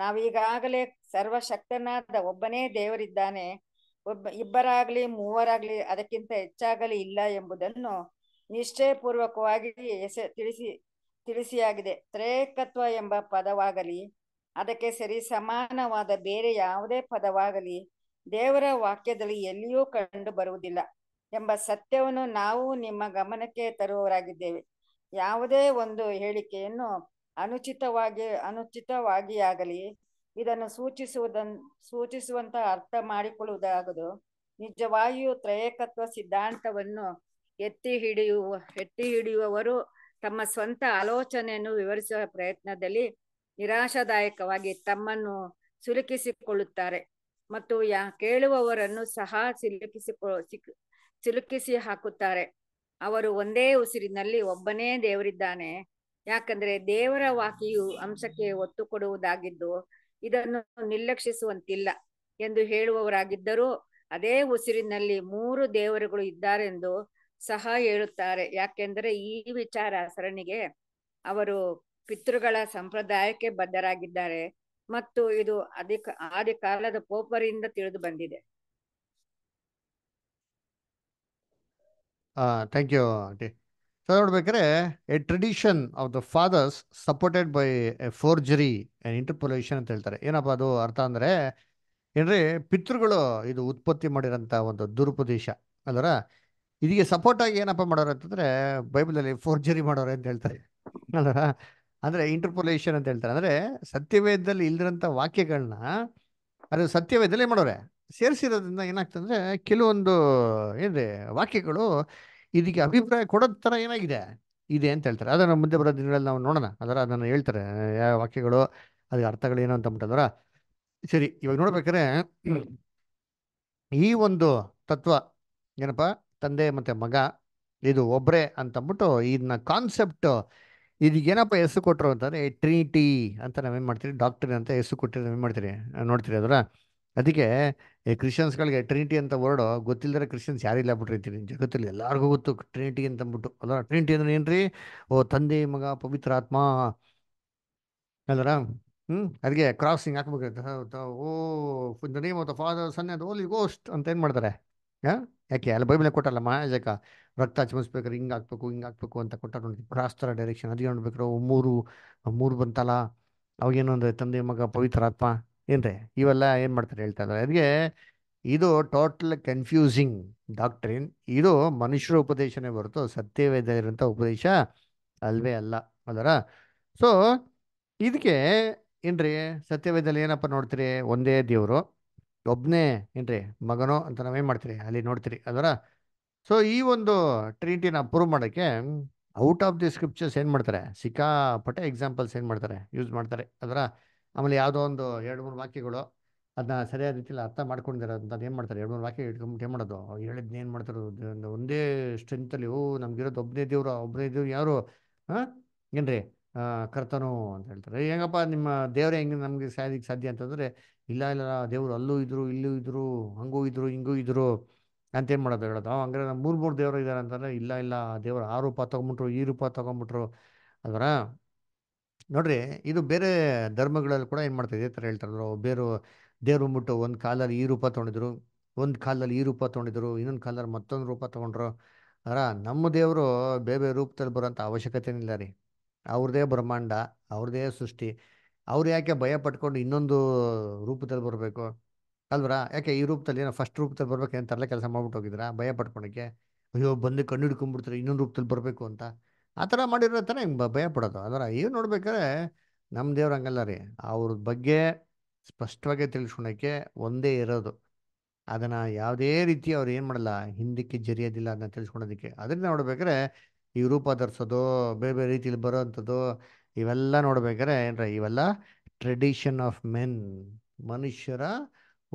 ನಾವೀಗಾಗಲೇ ಸರ್ವಶಕ್ತನಾದ ಒಬ್ಬನೇ ದೇವರಿದ್ದಾನೆ ಒಬ್ಬ ಇಬ್ಬರಾಗ್ಲಿ ಮೂವರಾಗ್ಲಿ ಅದಕ್ಕಿಂತ ಹೆಚ್ಚಾಗಲಿ ಇಲ್ಲ ಎಂಬುದನ್ನು ನಿಷ್ಠೆಪೂರ್ವಕವಾಗಿ ಎಸೆ ತಿಳಿಸಿ ತಿಳಿಸಿಯಾಗಿದೆ ತ್ರೇಕತ್ವ ಎಂಬ ಪದವಾಗಲಿ ಅದಕ್ಕೆ ಸರಿ ಸಮಾನವಾದ ಬೇರೆ ಯಾವುದೇ ಪದವಾಗಲಿ ದೇವರ ವಾಕ್ಯದಲ್ಲಿ ಎಲ್ಲಿಯೂ ಕಂಡು ಬರುವುದಿಲ್ಲ ಎಂಬ ಸತ್ಯವನ್ನು ನಾವು ನಿಮ್ಮ ಗಮನಕ್ಕೆ ತರುವವರಾಗಿದ್ದೇವೆ ಯಾವುದೇ ಒಂದು ಹೇಳಿಕೆಯನ್ನು ಅನುಚಿತವಾಗಿ ಅನುಚಿತವಾಗಿ ಆಗಲಿ ಇದನ್ನು ಸೂಚಿಸುವುದನ್ ಸೂಚಿಸುವಂತ ಅರ್ಥ ಮಾಡಿಕೊಳ್ಳುವುದಾಗದು ನಿಜವಾಗಿಯೂ ತ್ರಯಕತ್ವ ಸಿದ್ಧಾಂತವನ್ನು ಎತ್ತಿ ಹಿಡಿಯುವ ಎತ್ತಿ ಹಿಡಿಯುವವರು ತಮ್ಮ ಸ್ವಂತ ಆಲೋಚನೆಯನ್ನು ವಿವರಿಸುವ ಪ್ರಯತ್ನದಲ್ಲಿ ನಿರಾಶಾದಾಯಕವಾಗಿ ತಮ್ಮನ್ನು ಸಿಲುಕಿಸಿಕೊಳ್ಳುತ್ತಾರೆ ಮತ್ತು ಯಾ ಕೇಳುವವರನ್ನು ಸಹ ಸಿಲುಕಿಸಿಕೊ ಸಿಲುಕಿಸಿ ಹಾಕುತ್ತಾರೆ ಅವರು ಒಂದೇ ಉಸಿರಿನಲ್ಲಿ ಒಬ್ಬನೇ ದೇವರಿದ್ದಾನೆ ಯಾಕಂದ್ರೆ ದೇವರ ವಾಕಿಯು ಅಂಶಕ್ಕೆ ಒತ್ತು ಕೊಡುವುದಾಗಿದ್ದು ಇದನ್ನು ನಿರ್ಲಕ್ಷಿಸುವಂತಿಲ್ಲ ಎಂದು ಹೇಳುವವರಾಗಿದ್ದರೂ ಅದೇ ಉಸಿರಿನಲ್ಲಿ ಮೂರು ದೇವರುಗಳು ಇದ್ದಾರೆಂದು ಸಹ ಹೇಳುತ್ತಾರೆ ಯಾಕೆಂದರೆ ಈ ವಿಚಾರ ಸರಣಿಗೆ ಅವರು ಪಿತೃಗಳ ಸಂಪ್ರದಾಯಕ್ಕೆ ಬದ್ಧರಾಗಿದ್ದಾರೆ ಮತ್ತು ಇದು ಅಧಿಕ ಆದಿ ಕಾಲದ ಪೋಪರಿಂದ ತಿಳಿದು ಬಂದಿದೆ ಥ್ಯಾಂಕ್ ಯು ಸೊ ನೋಡ್ಬೇಕಾದ್ರೆ a tradition of the fathers supported by a forgery interpolation ಅಂತ ಹೇಳ್ತಾರೆ ಏನಪ್ಪ ಅದು ಅರ್ಥ ಅಂದರೆ ಏನ್ರಿ ಪಿತೃಗಳು ಇದು ಉತ್ಪತ್ತಿ ಮಾಡಿರೋಂಥ ಒಂದು ದುರುಪದೇಶ ಅದರ ಇದಕ್ಕೆ ಸಪೋರ್ಟ್ ಆಗಿ ಏನಪ್ಪ ಮಾಡೋರು ಅಂತಂದ್ರೆ ಬೈಬಲಲ್ಲಿ ಫೋರ್ಜರಿ ಮಾಡೋರು ಅಂತ ಹೇಳ್ತಾರೆ ಅಲ್ವಾ ಅಂದ್ರೆ ಇಂಟರ್ಪೊಲೇಷನ್ ಅಂತ ಹೇಳ್ತಾರೆ ಅಂದ್ರೆ ಸತ್ಯವೇದದಲ್ಲಿ ಇಲ್ದಿರಂತ ವಾಕ್ಯಗಳನ್ನ ಅದು ಸತ್ಯವೇದದಲ್ಲಿ ಮಾಡೋರೆ ಸೇರಿಸಿರೋದ್ರಿಂದ ಏನಾಗ್ತಂದ್ರೆ ಕೆಲವೊಂದು ಏನ್ರಿ ವಾಕ್ಯಗಳು ಇದಕ್ಕೆ ಅಭಿಪ್ರಾಯ ಕೊಡೋ ತರ ಏನಾಗಿದೆ ಇದೆ ಅಂತ ಹೇಳ್ತಾರೆ ಅದನ್ನ ಮುಂದೆ ಬರೋ ದಿನಗಳಲ್ಲಿ ನಾವು ನೋಡೋಣ ಅದರ ಅದನ್ನು ಹೇಳ್ತಾರೆ ಯಾವ ವಾಕ್ಯಗಳು ಅದಕ್ಕೆ ಅರ್ಥಗಳು ಏನು ಅಂತ ಬಿಟ್ಟಂದ್ರ ಸರಿ ಇವಾಗ ನೋಡ್ಬೇಕಾದ್ರೆ ಈ ಒಂದು ತತ್ವ ಏನಪ್ಪಾ ತಂದೆ ಮತ್ತೆ ಮಗ ಇದು ಒಬ್ಬರೇ ಅಂತಂದ್ಬಿಟ್ಟು ಇದನ್ನ ಕಾನ್ಸೆಪ್ಟ್ ಏನಪ್ಪ ಹೆಸರು ಕೊಟ್ಟರು ಅಂತಂದ್ರೆ ಟ್ರಿನಿಟಿ ಅಂತ ನಾವೇನ್ ಮಾಡ್ತೀರಿ ಡಾಕ್ಟ್ರಿ ಅಂತ ಹೆಸರು ಕೊಟ್ಟಿರಿ ನಾವೇನು ಮಾಡ್ತೀರಿ ನೋಡ್ತೀರಿ ಅದರ ಅದಕ್ಕೆ ಕ್ರಿಶ್ಚಿಯನ್ಸ್ಗಳಿಗೆ ಟ್ರಿನಿಟಿ ಅಂತ ವರ್ಡ್ ಗೊತ್ತಿಲ್ಲದ್ರೆ ಕ್ರಿಶ್ಚಿಯನ್ಸ್ ಯಾರಿಲ್ಲ ಬಿಟ್ಟಿರ್ತೀರಿ ಜಗತ್ತಲ್ಲಿ ಎಲ್ಲರಿಗೂ ಗೊತ್ತು ಟ್ರಿನಿಟಿ ಅಂತ ಅಂದ್ಬಿಟ್ಟು ಅಲ್ಲ ಟ್ರಿನಿಟಿ ಅಂದ್ರೆ ಏನ್ರಿ ಓ ತಂದೆ ಮಗ ಪವಿತ್ರ ಆತ್ಮ ಅಲ್ಲರ ಹ್ಮ್ ಅದಕ್ಕೆ ಕ್ರಾಸಿಂಗ್ ಹಾಕ್ಬೇಕು O the name father son ಅದು ಓಲಿ ಗೋಸ್ಟ್ ಅಂತ ಏನ್ ಮಾಡ್ತಾರೆ ಹಾ ಯಾಕೆ ಅಲ್ಲಿ ಬೈಬಲ್ ಕೊಟ್ಟಲ್ಲ ಮಾಯಾಜಕ ರಕ್ತ ಚಮಿಸ್ಬೇಕಾದ್ರೆ ಹಿಂಗೆ ಹಾಕ್ಬೇಕು ಹಿಂಗೆ ಹಾಕ್ಬೇಕು ಅಂತ ಕೊಟ್ಟ ನೋಡಿ ಪ್ರಾಸ್ತರ ಡೈರೆಕ್ಷನ್ ಅದಿಗೆ ನೋಡ್ಬೇಕು ಮೂರು ಮೂರು ಬಂತಲ್ಲ ಅವಾಗೇನು ಅಂದ್ರೆ ತಂದೆ ಮಗ ಪವಿತ್ರ ಆತ್ಮ ಏನ್ರಿ ಇವೆಲ್ಲ ಏನು ಮಾಡ್ತಾರೆ ಹೇಳ್ತಾ ಇದ್ದಾರೆ ಅದಕ್ಕೆ ಇದು ಟೋಟಲ್ ಕನ್ಫ್ಯೂಸಿಂಗ್ ಡಾಕ್ಟ್ರಿನ್ ಇದು ಮನುಷ್ಯರ ಉಪದೇಶನೇ ಬರುತ್ತೋ ಸತ್ಯವೇದ ಉಪದೇಶ ಅಲ್ವೇ ಅಲ್ಲ ಅದರ ಸೊ ಇದಕ್ಕೆ ಏನ್ರಿ ಸತ್ಯವೇದಲ್ಲಿ ಏನಪ್ಪ ನೋಡ್ತೀರಿ ಒಂದೇ ದೇವರು ಒಬ್ಬನೇ ಏನ್ರಿ ಮಗನೋ ಅಂತ ನಾವೇನು ಮಾಡ್ತೀರಿ ಅಲ್ಲಿ ನೋಡ್ತೀರಿ ಅದರ ಸೊ ಈ ಒಂದು ಟ್ರೀಟಿನ ಪ್ರೂವ್ ಮಾಡೋಕ್ಕೆ ಔಟ್ ಆಫ್ ದಿ ಸ್ಕ್ರಿಪ್ಚರ್ಸ್ ಏನು ಮಾಡ್ತಾರೆ ಸಿಕ್ಕಾಪಟ್ಟೆ ಎಕ್ಸಾಂಪಲ್ಸ್ ಏನು ಮಾಡ್ತಾರೆ ಯೂಸ್ ಮಾಡ್ತಾರೆ ಅದರ ಆಮೇಲೆ ಯಾವುದೋ ಒಂದು ಎರಡು ಮೂರು ವಾಕ್ಯಗಳು ಅದನ್ನ ಸರಿಯಾದ ರೀತಿಯಲ್ಲಿ ಅರ್ಥ ಮಾಡ್ಕೊಂಡಿದ್ದಾರೆ ಅಂತ ಏನು ಮಾಡ್ತಾರೆ ಎರಡು ಮೂರು ವಾಕ್ಯ ಇಟ್ಕೊಂಬಿಟ್ಟು ಏನು ಮಾಡೋದು ಹೇಳಿದ್ನ ಏನು ಮಾಡ್ತಾರೋ ಒಂದೇ ಸ್ಟ್ರೆಂತಲ್ಲಿ ಓ ನಮ್ಗಿರೋದು ಒಬ್ಬನೇ ದೇವ್ರು ಒಬ್ಬನೇ ದೇವ್ರು ಯಾರು ಹಾಂ ಏನ್ರಿ ಕರ್ತನು ಅಂತ ಹೇಳ್ತಾರೆ ಹೆಂಗಪ್ಪ ನಿಮ್ಮ ದೇವರೇ ಹೆಂಗೆ ನಮಗೆ ಸಾಧ್ಯಕ್ಕೆ ಸಾಧ್ಯ ಅಂತಂದರೆ ಇಲ್ಲ ಇಲ್ಲ ದೇವ್ರು ಅಲ್ಲೂ ಇದ್ರು ಇಲ್ಲೂ ಇದ್ರು ಹಂಗೂ ಇದ್ರು ಹಿಂಗೂ ಇದ್ರು ಅಂತೇನು ಮಾಡೋದು ಹೇಳೋದು ಅವ್ ಹಂಗಾರೆ ಮೂರು ಮೂರು ದೇವರು ಇದ್ದಾರೆ ಅಂತಂದ್ರೆ ಇಲ್ಲ ಇಲ್ಲ ದೇವರು ಆ ರೂಪ ತೊಗೊಂಬಿಟ್ರು ಈ ರೂಪ ತೊಗೊಂಬಿಟ್ರು ಅದರ ನೋಡ್ರಿ ಇದು ಬೇರೆ ಧರ್ಮಗಳಲ್ಲಿ ಕೂಡ ಏನು ಮಾಡ್ತಾ ಇದೇ ಥರ ಹೇಳ್ತಾರೆ ಬೇರೆ ದೇವ್ರು ಬಿಟ್ಟು ಒಂದು ಕಾಲಲ್ಲಿ ಈ ರೂಪ ತೊಗೊಂಡಿದ್ರು ಒಂದು ಕಾಲದಲ್ಲಿ ಈ ರೂಪ ತೊಗೊಂಡಿದ್ರು ಇನ್ನೊಂದು ಕಾಲದಲ್ಲಿ ಮತ್ತೊಂದು ರೂಪ ತೊಗೊಂಡ್ರು ಅದರ ನಮ್ಮ ದೇವರು ಬೇರೆ ಬೇರೆ ರೂಪದಲ್ಲಿ ಬರೋಂಥ ಅವಶ್ಯಕತೆ ಇಲ್ಲ ರೀ ಅವ್ರದೇ ಬ್ರಹ್ಮಾಂಡ ಅವ್ರದೇ ಸೃಷ್ಟಿ ಅವ್ರು ಯಾಕೆ ಭಯ ಪಟ್ಕೊಂಡು ಇನ್ನೊಂದು ರೂಪದಲ್ಲಿ ಬರಬೇಕು ಅಲ್ವರ ಯಾಕೆ ಈ ರೂಪದಲ್ಲಿ ಏನೋ ಫಸ್ಟ್ ರೂಪದಲ್ಲಿ ಬರಬೇಕು ಏನು ತರಲೆ ಕೆಲಸ ಮಾಡ್ಬಿಟ್ಟು ಹೋಗಿದ್ರ ಭಯ ಪಟ್ಕೊಳಕ್ಕೆ ಅಯ್ಯೋ ಬಂದು ಕಣ್ಣು ಹಿಡ್ಕೊಂಡ್ಬಿಡ್ತಾರೆ ಇನ್ನೊಂದು ರೂಪದಲ್ಲಿ ಬರಬೇಕು ಅಂತ ಆ ಥರ ಮಾಡಿರೋ ಥರ ಹಿಂಗೆ ಭಯ ಪಡೋದು ಅದರ ಏನು ನೋಡ್ಬೇಕಾದ್ರೆ ನಮ್ಮ ದೇವ್ರು ಹಂಗಲ್ಲ ರೀ ಅವ್ರ ಬಗ್ಗೆ ಸ್ಪಷ್ಟವಾಗಿ ತಿಳಿಸ್ಕೊಳಕ್ಕೆ ಒಂದೇ ಇರೋದು ಅದನ್ನು ಯಾವುದೇ ರೀತಿ ಅವ್ರು ಏನು ಮಾಡಲ್ಲ ಹಿಂದಕ್ಕೆ ಜರಿಯೋದಿಲ್ಲ ಅದನ್ನ ತಿಳಿಸ್ಕೊಳೋದಕ್ಕೆ ಅದರಿಂದ ನೋಡ್ಬೇಕಾದ್ರೆ ಈ ರೂಪ ಧರಿಸೋದು ಬೇರೆ ಬೇರೆ ರೀತಿಯಲ್ಲಿ ಬರೋ ಅಂಥದ್ದು ಇವೆಲ್ಲ ನೋಡ್ಬೇಕಾರೆ ಏನ್ರ ಇವೆಲ್ಲ ಟ್ರೆಡಿಷನ್ ಆಫ್ ಮೆನ್ ಮನುಷ್ಯರ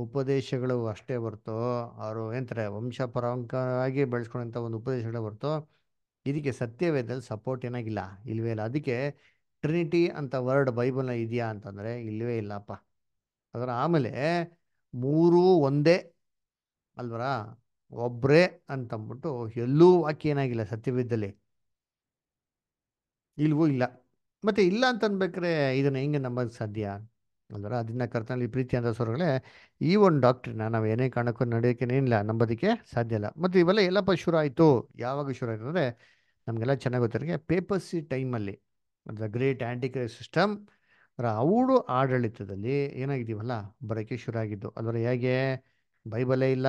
ಉಪದೇಶಗಳು ಅಷ್ಟೇ ಬರ್ತೋ ಅವರು ಏನಂತಾರೆ ವಂಶ ಪರಂಕವಾಗಿ ಬೆಳೆಸ್ಕೊಂಡಂಥ ಒಂದು ಉಪದೇಶಗಳೇ ಬರ್ತೋ ಇದಕ್ಕೆ ಸತ್ಯವೇದಲ್ಲಿ ಸಪೋರ್ಟ್ ಏನಾಗಿಲ್ಲ ಇಲ್ವೇ ಇಲ್ಲ ಅದಕ್ಕೆ ಟ್ರಿನಿಟಿ ಅಂತ ವರ್ಡ್ ಬೈಬಲ್ನ ಇದೆಯಾ ಅಂತಂದರೆ ಇಲ್ಲವೇ ಇಲ್ಲಪ್ಪ ಅದರ ಆಮೇಲೆ ಮೂರೂ ಒಂದೇ ಅಲ್ವರ ಒಬ್ಬರೇ ಅಂತಂದ್ಬಿಟ್ಟು ಎಲ್ಲೂ ವಾಕ್ಯ ಏನಾಗಿಲ್ಲ ಸತ್ಯವೇದದಲ್ಲಿ ಇಲ್ವೂ ಇಲ್ಲ ಮತ್ತು ಇಲ್ಲ ಅಂತ ಅನ್ಬೇಕ್ರೆ ಇದನ್ನು ಹೆಂಗೆ ನಂಬೋದು ಸಾಧ್ಯ ಅಂದ್ರೆ ಅದನ್ನ ಕರ್ತನಲ್ಲಿ ಪ್ರೀತಿ ಅಂತ ಸ್ವರಗಳೇ ಈ ಒಂದು ಡಾಕ್ಟ್ರಿನ ನಾವು ಏನೇ ಕಾರಣಕ್ಕೂ ಇಲ್ಲ ನಂಬೋದಕ್ಕೆ ಸಾಧ್ಯ ಇಲ್ಲ ಮತ್ತು ಇವೆಲ್ಲ ಎಲ್ಲಪ್ಪ ಶುರು ಆಯಿತು ಯಾವಾಗ ಶುರು ಆಯಿತು ಅಂದರೆ ನಮಗೆಲ್ಲ ಚೆನ್ನಾಗಿ ಗೊತ್ತಿರೋಕ್ಕೆ ಪೇಪರ್ಸಿ ಟೈಮಲ್ಲಿ ದ ಗ್ರೇಟ್ ಆ್ಯಂಟಿಕ್ರೈ ಸಿಸ್ಟಮ್ ಅವಳು ಆಡಳಿತದಲ್ಲಿ ಏನಾಗಿದ್ದೀವಲ್ಲ ಬರೋಕ್ಕೆ ಶುರು ಆಗಿದ್ದು ಅದರ ಹೇಗೆ ಬೈಬಲೇ ಇಲ್ಲ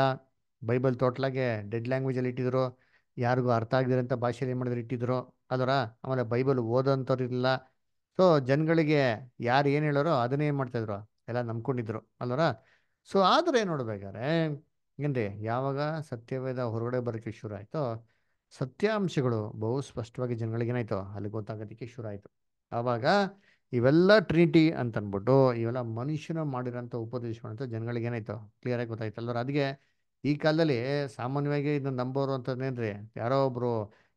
ಬೈಬಲ್ ತೋಟ್ಲಾಗೆ ಡೆಡ್ ಲ್ಯಾಂಗ್ವೇಜಲ್ಲಿ ಇಟ್ಟಿದ್ರು ಯಾರಿಗೂ ಅರ್ಥ ಆಗದಿರೋಂಥ ಭಾಷೆಯಲ್ಲಿ ಏನು ಮಾಡಿದ್ರು ಇಟ್ಟಿದ್ರು ಅದರ ಆಮೇಲೆ ಬೈಬಲ್ ಓದೋಂಥವ್ರು ಇಲ್ಲ ಸೊ ಜನಗಳಿಗೆ ಯಾರು ಏನು ಹೇಳೋರೋ ಅದನ್ನೇ ಏನು ಮಾಡ್ತಾಯಿದ್ರು ಎಲ್ಲ ನಂಬ್ಕೊಂಡಿದ್ರು ಅಲ್ವರ ಸೊ ಆದರೆ ನೋಡ್ಬೇಕಾದ್ರೆ ಏನ್ರಿ ಯಾವಾಗ ಸತ್ಯವೇದ ಹೊರಗಡೆ ಬರೋಕ್ಕೆ ಶುರು ಆಯಿತೋ ಸತ್ಯಾಂಶಗಳು ಬಹು ಸ್ಪಷ್ಟವಾಗಿ ಜನಗಳಿಗೆ ಏನಾಯ್ತು ಅಲ್ಲಿ ಗೊತ್ತಾಗೋದಕ್ಕೆ ಶುರು ಆಯಿತು ಆವಾಗ ಇವೆಲ್ಲ ಟ್ರಿನಿಟಿ ಅಂತ ಇವೆಲ್ಲ ಮನುಷ್ಯನ ಮಾಡಿರೋಂಥ ಉಪದೇಶಗಳಂತ ಜನಗಳಿಗೆ ಏನಾಯ್ತು ಕ್ಲಿಯರಾಗಿ ಗೊತ್ತಾಯ್ತು ಅಲ್ವರ ಅದಕ್ಕೆ ಈ ಕಾಲದಲ್ಲಿ ಸಾಮಾನ್ಯವಾಗಿ ಇದನ್ನ ನಂಬೋರು ಅಂತಂದೇನ್ರಿ ಯಾರೋ ಒಬ್ಬರು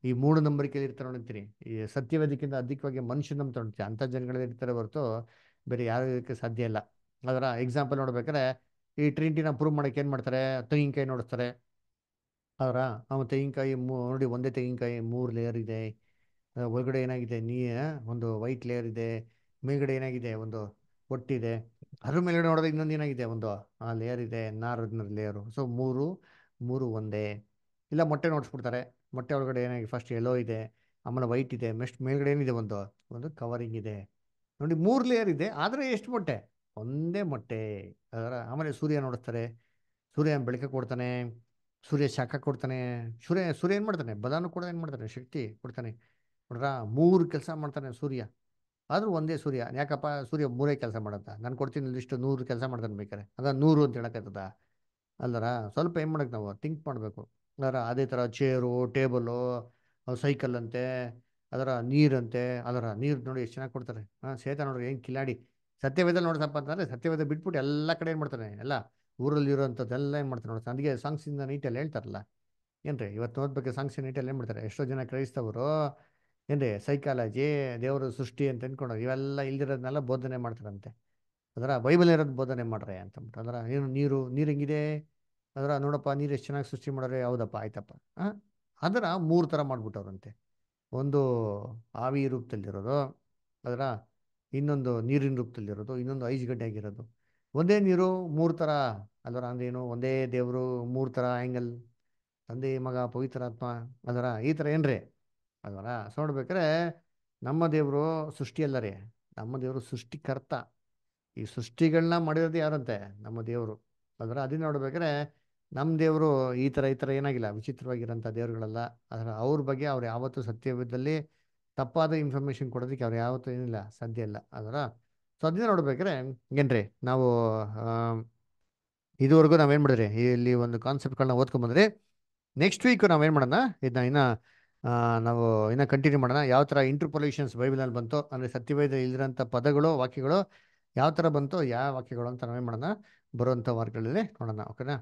ಈ ಮೂಢ ನಂಬರಿಕೆಯಲ್ಲಿ ಇರ್ತಾರೆ ನೋಡ್ತೀನಿ ಈ ಸತ್ಯವೇದಕ್ಕಿಂತ ಅಧಿಕವಾಗಿ ಮನುಷ್ಯ ನಂಬ್ತಾ ನೋಡ್ತೀವಿ ಅಂಥ ಜನಗಳಲ್ಲಿ ಇರ್ತಾರೆ ಹೊರತು ಬೇರೆ ಯಾರು ಇದಕ್ಕೆ ಸಾಧ್ಯ ಇಲ್ಲ ಅದರ ಎಕ್ಸಾಂಪಲ್ ನೋಡ್ಬೇಕಾದ್ರೆ ಈ ಟ್ರಿನಿಟಿನ ಪ್ರೂವ್ ಮಾಡೋಕೆ ಏನು ಮಾಡ್ತಾರೆ ತೆಂಗಿನಕಾಯಿ ನೋಡಿಸ್ತಾರೆ ಅದರ ಅವನು ತೆಂಗಿನಕಾಯಿ ಮೂ ನೋಡಿ ಒಂದೇ ತೆಂಗಿನಕಾಯಿ ಮೂರು ಲೇಯರ್ ಇದೆ ಒಳಗಡೆ ಏನಾಗಿದೆ ನೀ ಒಂದು ವೈಟ್ ಲೇಯರ್ ಇದೆ ಮೇಲ್ಗಡೆ ಏನಾಗಿದೆ ಒಂದು ಒಟ್ಟಿದೆ ಅದ್ರ ಮೇಲ್ಗಡೆ ನೋಡಿದಾಗ ಇನ್ನೊಂದು ಏನಾಗಿದೆ ಒಂದು ಆ ಲೇಯರ್ ಇದೆ ನಾರದ್ನ ಲೇಯರು ಸೊ ಮೂರು ಮೂರು ಒಂದೇ ಇಲ್ಲ ಮೊಟ್ಟೆ ನೋಡಿಸ್ಬಿಡ್ತಾರೆ ಮೊಟ್ಟೆ ಒಳಗಡೆ ಏನಾಗಿ ಫಸ್ಟ್ ಯೆಲ್ಲೋ ಇದೆ ಆಮೇಲೆ ವೈಟ್ ಇದೆ ಮೆಸ್ಟ್ ಮೇಲ್ಗಡೆ ಏನಿದೆ ಒಂದು ಒಂದು ಕವರಿಂಗ್ ಇದೆ ನೋಡಿ ಮೂರು ಲೇಯರ್ ಇದೆ ಆದರೆ ಎಷ್ಟು ಮೊಟ್ಟೆ ಒಂದೇ ಮೊಟ್ಟೆ ಅದರ ಆಮೇಲೆ ಸೂರ್ಯ ನೋಡಿಸ್ತಾರೆ ಸೂರ್ಯ ಬೆಳಕೆ ಕೊಡ್ತಾನೆ ಸೂರ್ಯ ಶಾಖ ಕೊಡ್ತಾನೆ ಸೂರ್ಯ ಸೂರ್ಯ ಏನು ಮಾಡ್ತಾನೆ ಬದಾನು ಕೂಡ ಏನು ಮಾಡ್ತಾನೆ ಶಕ್ತಿ ಕೊಡ್ತಾನೆ ನೋಡ್ರಾ ಮೂರು ಕೆಲಸ ಮಾಡ್ತಾನೆ ಸೂರ್ಯ ಆದರೂ ಒಂದೇ ಸೂರ್ಯ ಯಾಕಪ್ಪ ಸೂರ್ಯ ಮೂರೇ ಕೆಲಸ ಮಾಡತ್ತ ನಾನು ಕೊಡ್ತೀನಿ ಇಷ್ಟು ನೂರು ಕೆಲಸ ಮಾಡ್ತಾನೆ ಬೇಕಾರೆ ಅದ ನೂರು ಅಂತ ಹೇಳಕ್ಕಾಗ್ತದ ಅಲ್ಲರ ಸ್ವಲ್ಪ ಏನು ಮಾಡಕ್ಕೆ ನಾವು ಥಿಂಕ್ ಮಾಡಬೇಕು ಅದರ ಅದೇ ಥರ ಚೇರು ಟೇಬಲು ಸೈಕಲ್ ಅಂತೆ ಅದರ ನೀರಂತೆ ಅದರ ನೀರು ನೋಡಿ ಎಷ್ಟು ಚೆನ್ನಾಗಿ ಕೊಡ್ತಾರೆ ಹಾಂ ಸೇತ ನೋಡ್ರಿ ಏನು ಕಿಲಾಡಿ ಸತ್ಯವೇದ ನೋಡ್ತಪ್ಪ ಅಂತಂದರೆ ಸತ್ಯವೇದ ಬಿಟ್ಬಿಟ್ಟು ಎಲ್ಲ ಕಡೆ ಏನು ಮಾಡ್ತಾರೆ ಎಲ್ಲ ಊರಲ್ಲಿ ಇರೋಂಥದ್ದೆಲ್ಲ ಏನು ಮಾಡ್ತಾರೆ ನೋಡ್ತಾರೆ ಅದಕ್ಕೆ ಸಾಂಗ್ಸಿಂದ ನೀಟಲ್ಲಿ ಹೇಳ್ತಾರಲ್ಲ ಏನು ರೀ ಇವತ್ತು ನೋಡ್ಬೇಕು ಸಾಂಗ್ಸಿನ ನೀಟಲ್ಲಿ ಏನು ಮಾಡ್ತಾರೆ ಎಷ್ಟೋ ಜನ ಕ್ರೈಸ್ತವರು ಏನು ರೀ ಸೈಕಾಲಜಿ ದೇವರು ಸೃಷ್ಟಿ ಅಂತ ಅಂದ್ಕೊಂಡು ಇವೆಲ್ಲ ಇಲ್ದಿರೋದನ್ನೆಲ್ಲ ಬೋಧನೆ ಮಾಡ್ತಾರಂತೆ ಅದರ ಬೈಬಲ್ ಇರೋದು ಬೋಧನೆ ಮಾಡ್ರೆ ಅಂತಂದ್ಬಿಟ್ಟು ಅದರ ಏನು ನೀರು ನೀರು ಹೆಂಗಿದೆ ಅದರ ನೋಡಪ್ಪ ನೀರು ಎಷ್ಟು ಚೆನ್ನಾಗಿ ಸೃಷ್ಟಿ ಮಾಡೋರೆ ಹೌದಪ್ಪ ಆಯ್ತಪ್ಪ ಅದರ ಮೂರು ಥರ ಮಾಡಿಬಿಟ್ಟವ್ರಂತೆ ಒಂದು ಆವಿ ರೂಪದಲ್ಲಿರೋದು ಅದರ ಇನ್ನೊಂದು ನೀರಿನ ರೂಪದಲ್ಲಿರೋದು ಇನ್ನೊಂದು ಐಸ್ ಗಡ್ಡೆ ಆಗಿರೋದು ಒಂದೇ ನೀರು ಮೂರು ಥರ ಅದರ ಏನು ಒಂದೇ ದೇವರು ಮೂರು ಥರ ಆ್ಯಂಗಲ್ ತಂದೆ ಮಗ ಪವಿತ್ರಾತ್ಮ ಅದರ ಈ ಥರ ಏನ್ರೇ ಅದರ ಸೊ ನೋಡ್ಬೇಕಾರೆ ನಮ್ಮ ದೇವರು ಸೃಷ್ಟಿಯಲ್ಲ ರೀ ನಮ್ಮ ದೇವರು ಸೃಷ್ಟಿಕರ್ತ ಈ ಸೃಷ್ಟಿಗಳನ್ನ ಮಾಡಿರೋದು ಯಾರಂತೆ ನಮ್ಮ ದೇವರು ಅದರ ಅದನ್ನ ನೋಡ್ಬೇಕಾರೆ ನಮ್ಮ ದೇವರು ಈ ಥರ ಈ ಥರ ಏನಾಗಿಲ್ಲ ವಿಚಿತ್ರವಾಗಿರೋಂಥ ದೇವರುಗಳಲ್ಲ ಅದರ ಅವ್ರ ಬಗ್ಗೆ ಅವ್ರು ಯಾವತ್ತೂ ಸತ್ಯವಿದ್ದಲ್ಲಿ ತಪ್ಪಾದ ಇನ್ಫಾರ್ಮೇಷನ್ ಕೊಡೋದಕ್ಕೆ ಅವ್ರು ಯಾವತ್ತೂ ಏನಿಲ್ಲ ಸಾಧ್ಯ ಇಲ್ಲ ಅದರ ಸೊ ಅದನ್ನ ನೋಡ್ಬೇಕ್ರೆ ಏನ್ರಿ ನಾವು ಇದುವರೆಗೂ ನಾವೇನು ಮಾಡಿದ್ರಿ ಇಲ್ಲಿ ಒಂದು ಕಾನ್ಸೆಪ್ಟ್ಗಳನ್ನ ಓದ್ಕೊಂಡ್ಬಂದ್ರಿ ನೆಕ್ಸ್ಟ್ ವೀಕ್ ನಾವೇನು ಮಾಡೋಣ ಇದನ್ನ ಇನ್ನು ನಾವು ಇನ್ನು ಕಂಟಿನ್ಯೂ ಮಾಡೋಣ ಯಾವ ಥರ ಇಂಟ್ರಪೊಲ್ಯೂಷನ್ಸ್ ಬೈಬಲಲ್ಲಿ ಬಂತು ಅಂದರೆ ಸತ್ಯವೇದ ಇಲ್ಲದಂಥ ಪದಗಳು ವಾಕ್ಯಗಳು ಯಾವ ಥರ ಬಂತು ಯಾವ ವಾಕ್ಯಗಳು ಅಂತ ನಾವೇನು ಮಾಡೋಣ ಬರುವಂಥ ವಾರಗಳಲ್ಲಿ ನೋಡೋಣ ಓಕೆನಾ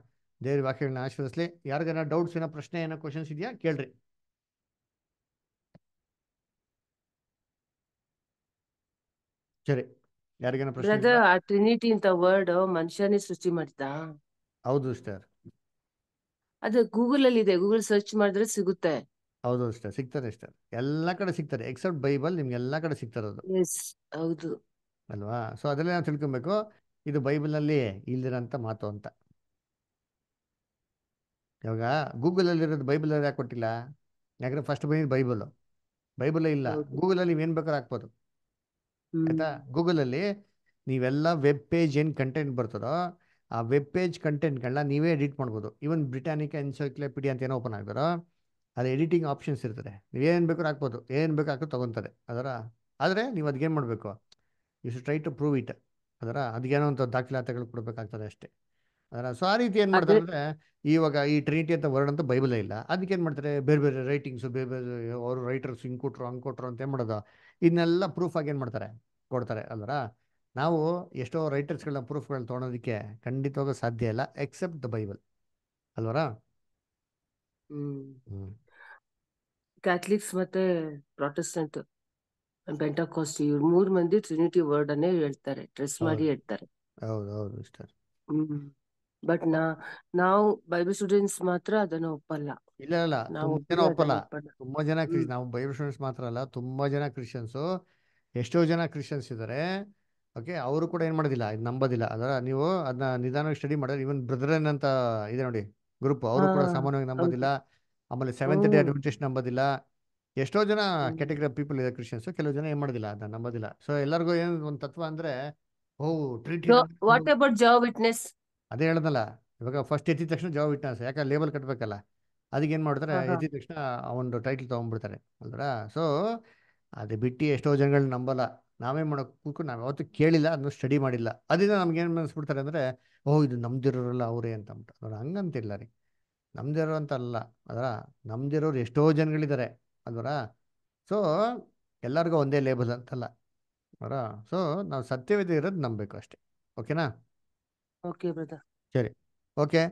ದೇವ್ರ ವಾಕ್ಯಗಳನ್ನ ಆಶೀರ್ವಿಸಲಿ ಯಾರಿಗಾರ ಡೌಟ್ಸ್ ಏನೋ ಪ್ರಶ್ನೆ ಏನೋ ಕ್ವಶನ್ಸ್ ಇದೆಯಾ ಕೇಳ್ರಿ ಸರಿ ಯಾರಿಗಾನ ಪ್ರಶ್ನೆ ಟ್ರಿನಿಟಿ ಅಂತ ವರ್ಡ್ ಮನುಷ್ಯನೇ ಸೃಷ್ಟಿ ಮಾಡಿದ ಹೌದು ಸರ್ ಅದು ಗೂಗಲ್ ಅಲ್ಲಿ ಇದೆ ಗೂಗಲ್ ಸರ್ಚ್ ಮಾಡಿದ್ರೆ ಸಿಗುತ್ತೆ ಹೌದು ಸರ್ ಸಿಗ್ತಾರೆ ಸರ್ ಎಲ್ಲಾ ಕಡೆ ಸಿಗ್ತಾರೆ ಎಕ್ಸೆಪ್ಟ್ ಬೈಬಲ್ ನಿಮ್ಗೆ ಎಲ್ಲಾ ಕಡೆ ಸಿಗ್ತಾರದು ಹೌದು ಅಲ್ವಾ ಸೊ ಅದರಲ್ಲಿ ನಾವು ತಿಳ್ಕೊಬೇಕು ಇದು ಬೈಬಲ್ ಅಲ್ಲಿ ಇಲ್ದಿರಂತ ಮಾತು ಅಂತ ಇವಾಗ ಗೂಗಲಲ್ಲಿ ಇರೋದು ಬೈಬಲಲ್ಲಿ ಯಾಕೆ ಕೊಟ್ಟಿಲ್ಲ ಯಾಕಂದ್ರೆ ಫಸ್ಟ್ ಬಂದಿದ್ದು ಬೈಬಲ್ ಬೈಬಲ್ ಇಲ್ಲ ಗೂಗಲಲ್ಲಿ ನೀವೇನು ಬೇಕಾದ್ರೂ ಹಾಕ್ಬೋದು ಆಯ್ತಾ ಗೂಗಲಲ್ಲಿ ನೀವೆಲ್ಲ ವೆಬ್ ಪೇಜ್ ಏನು ಕಂಟೆಂಟ್ ಬರ್ತದೋ ಆ ವೆಬ್ ಪೇಜ್ ಕಂಟೆಂಟ್ಗಳನ್ನ ನೀವೇ ಎಡಿಟ್ ಮಾಡ್ಬೋದು ಈವನ್ ಬ್ರಿಟಾನಿಕಾ ಎನ್ಸೈಕ್ಲೋಪೀಡಿಯ ಅಂತ ಏನೋ ಓಪನ್ ಆಗ್ತಾರೋ ಅದು ಎಡಿಟಿಂಗ್ ಆಪ್ಷನ್ಸ್ ಇರ್ತದೆ ನೀವು ಏನು ಬೇಕಾದ್ರೂ ಹಾಕ್ಬೋದು ಏನು ಬೇಕು ಹಾಕೋ ತೊಗೊತಾರೆ ಅದರ ಆದರೆ ನೀವು ಅದಕ್ಕೇನು ಮಾಡಬೇಕು ಯು ಶು ಟ್ರೈ ಟು ಪ್ರೂವ್ ಇಟ್ ಅದರ ಅದಕ್ಕೇನೋ ಒಂದು ದಾಖಲಾತಿಗಳು ಕೊಡಬೇಕಾಗ್ತದೆ ಅಷ್ಟೇ ಸೊ ಆ ರೀತಿ ಏನ್ ಮಾಡ್ತಾರೆ ಅಂದ್ರೆ ಇವಾಗ ಈ ಟ್ರಿನಿಟಿ ಅಂತ ವರ್ಡ್ ಅಂತ ಬೈಬಲ್ ಇಲ್ಲ ಅದಕ್ಕೆ ಏನ್ ಮಾಡ್ತಾರೆ ಬೇರೆ ಬೇರೆ ರೈಟಿಂಗ್ಸ್ ಬೇರೆ ಬೇರೆ ಅವರು ರೈಟರ್ಸ್ ಹಿಂಗ್ ಕೊಟ್ರು ಹಂಗ್ ಕೊಟ್ರು ಅಂತ ಏನ್ ಮಾಡೋದು ಇದನ್ನೆಲ್ಲ ಪ್ರೂಫ್ ಆಗಿ ಏನ್ ಮಾಡ್ತಾರೆ ಕೊಡ್ತಾರೆ ಅಲ್ವರ ನಾವು ಎಷ್ಟೋ ರೈಟರ್ಸ್ಗಳನ್ನ ಪ್ರೂಫ್ಗಳನ್ನ ತೊಗೊಳೋದಕ್ಕೆ ಖಂಡಿತವಾಗ ಸಾಧ್ಯ ಇಲ್ಲ ಎಕ್ಸೆಪ್ಟ್ ದ ಬೈಬಲ್ ಅಲ್ವರ ಕ್ಯಾಥಲಿಕ್ಸ್ ಮತ್ತೆ ಪ್ರೊಟೆಸ್ಟೆಂಟ್ ಬೆಂಟಕೋಸ್ಟ್ ಇವ್ರ ಮೂರ್ ಮಂದಿ ಟ್ರಿನಿಟಿ ವರ್ಡ್ ಅನ್ನೇ ಹೇಳ್ತಾರೆ ಟ್ರೆಸ್ ಮಾಡಿ ಹೇಳ್ತಾರೆ ಹೌದು ಹೌದು ಇಷ್ಟ ಬಟ್ ನಾ ನಾವು ಬೈಬಲ್ ಸ್ಟೂಡೆಂಟ್ಸ್ ಮಾತ್ರ ಅದನ್ನ ಒಪ್ಪಲ್ಲ ಇಲ್ಲ ಇಲ್ಲ ನಾವು ಜನ ಒಪ್ಪಲ್ಲ ತುಂಬಾ ಜನ ನಾವು ಬೈಬಲ್ ಸ್ಟೂಡೆಂಟ್ಸ್ ಮಾತ್ರ ಅಲ್ಲ ತುಂಬಾ ಜನ ಕ್ರಿಶ್ಚಿಯನ್ಸ್ ಎಷ್ಟೋ ಜನ ಕ್ರಿಶ್ಚಿಯನ್ಸ್ ಇದ್ದಾರೆ ಓಕೆ ಅವರು ಕೂಡ ಏನ್ ಮಾಡೋದಿಲ್ಲ ಇದು ನಂಬೋದಿಲ್ಲ ಅದರ ನೀವು ಅದನ್ನ ನಿಧಾನವಾಗಿ ಸ್ಟಡಿ ಮಾಡಿದ್ರೆ ಇವನ್ ಬ್ರದರನ್ ಅಂತ ಇದೆ ನೋಡಿ ಗ್ರೂಪ್ ಅವರು ಕೂಡ ಸಾಮಾನ್ಯವಾಗಿ ನಂಬೋದಿಲ್ಲ ಆಮೇಲೆ ಸೆವೆಂತ್ ಡೇ ಅಡ್ವೆಂಟೇಜ್ ನಂಬೋದಿಲ್ಲ ಎಷ್ಟೋ ಜನ ಕ್ಯಾಟಗರಿ ಪೀಪಲ್ ಇದೆ ಕ್ರಿಶ್ಚಿಯನ್ಸ್ ಕೆಲವು ಜನ ಏನ್ ಮಾಡೋದಿಲ್ಲ ಅದನ್ನ ನಂಬೋದಿಲ್ಲ ಸೊ ಎಲ್ಲರಿಗೂ ಏನ್ ಒಂದ್ ತತ್ವ ಅಂದ್ರೆ O treat what about job witness ಅದೇ ಹೇಳ್ದಲ್ಲ ಇವಾಗ ಫಸ್ಟ್ ಎತ್ತಿದ ತಕ್ಷಣ ಜಾಬ್ ಸರ್ ಯಾಕೆ ಲೇಬಲ್ ಕಟ್ಟಬೇಕಲ್ಲ ಅದಕ್ಕೇನು ಮಾಡ್ತಾರೆ ಎತ್ತಿದ ತಕ್ಷಣ ಒಂದು ಟೈಟ್ಲ್ ತೊಗೊಂಡ್ಬಿಡ್ತಾರೆ ಅಲ್ವಾ ಸೊ ಅದು ಬಿಟ್ಟು ಎಷ್ಟೋ ಜನಗಳನ್ನ ನಂಬಲ್ಲ ನಾವೇ ಮಾಡೋಕ್ಕೆ ಕೂತ್ಕೊಂಡು ನಾವು ಯಾವತ್ತೂ ಕೇಳಿಲ್ಲ ಅದನ್ನು ಸ್ಟಡಿ ಮಾಡಿಲ್ಲ ಅದರಿಂದ ನಮ್ಗೆ ಏನು ಅನಿಸ್ಬಿಡ್ತಾರೆ ಅಂದರೆ ಓಹ್ ಇದು ನಮ್ದಿರೋರಲ್ಲ ಅವರೇ ಅಂತ ಅಂದ್ಬಿಟ್ಟು ಹಂಗಂತಿಲ್ಲ ರೀ ನಮ್ದಿರೋ ಅಂತ ಅಲ್ಲ ಅದರ ನಮ್ದಿರೋರು ಎಷ್ಟೋ ಜನಗಳಿದ್ದಾರೆ ಅದರ ಸೊ ಎಲ್ಲರಿಗೂ ಒಂದೇ ಲೇಬಲ್ ಅಂತಲ್ಲ ಅವರ ಸೊ ನಾವು ಸತ್ಯವೇದ ಇರೋದು ನಂಬಬೇಕು ಅಷ್ಟೇ ಓಕೆನಾ ओके ब्रदर चलिए ओके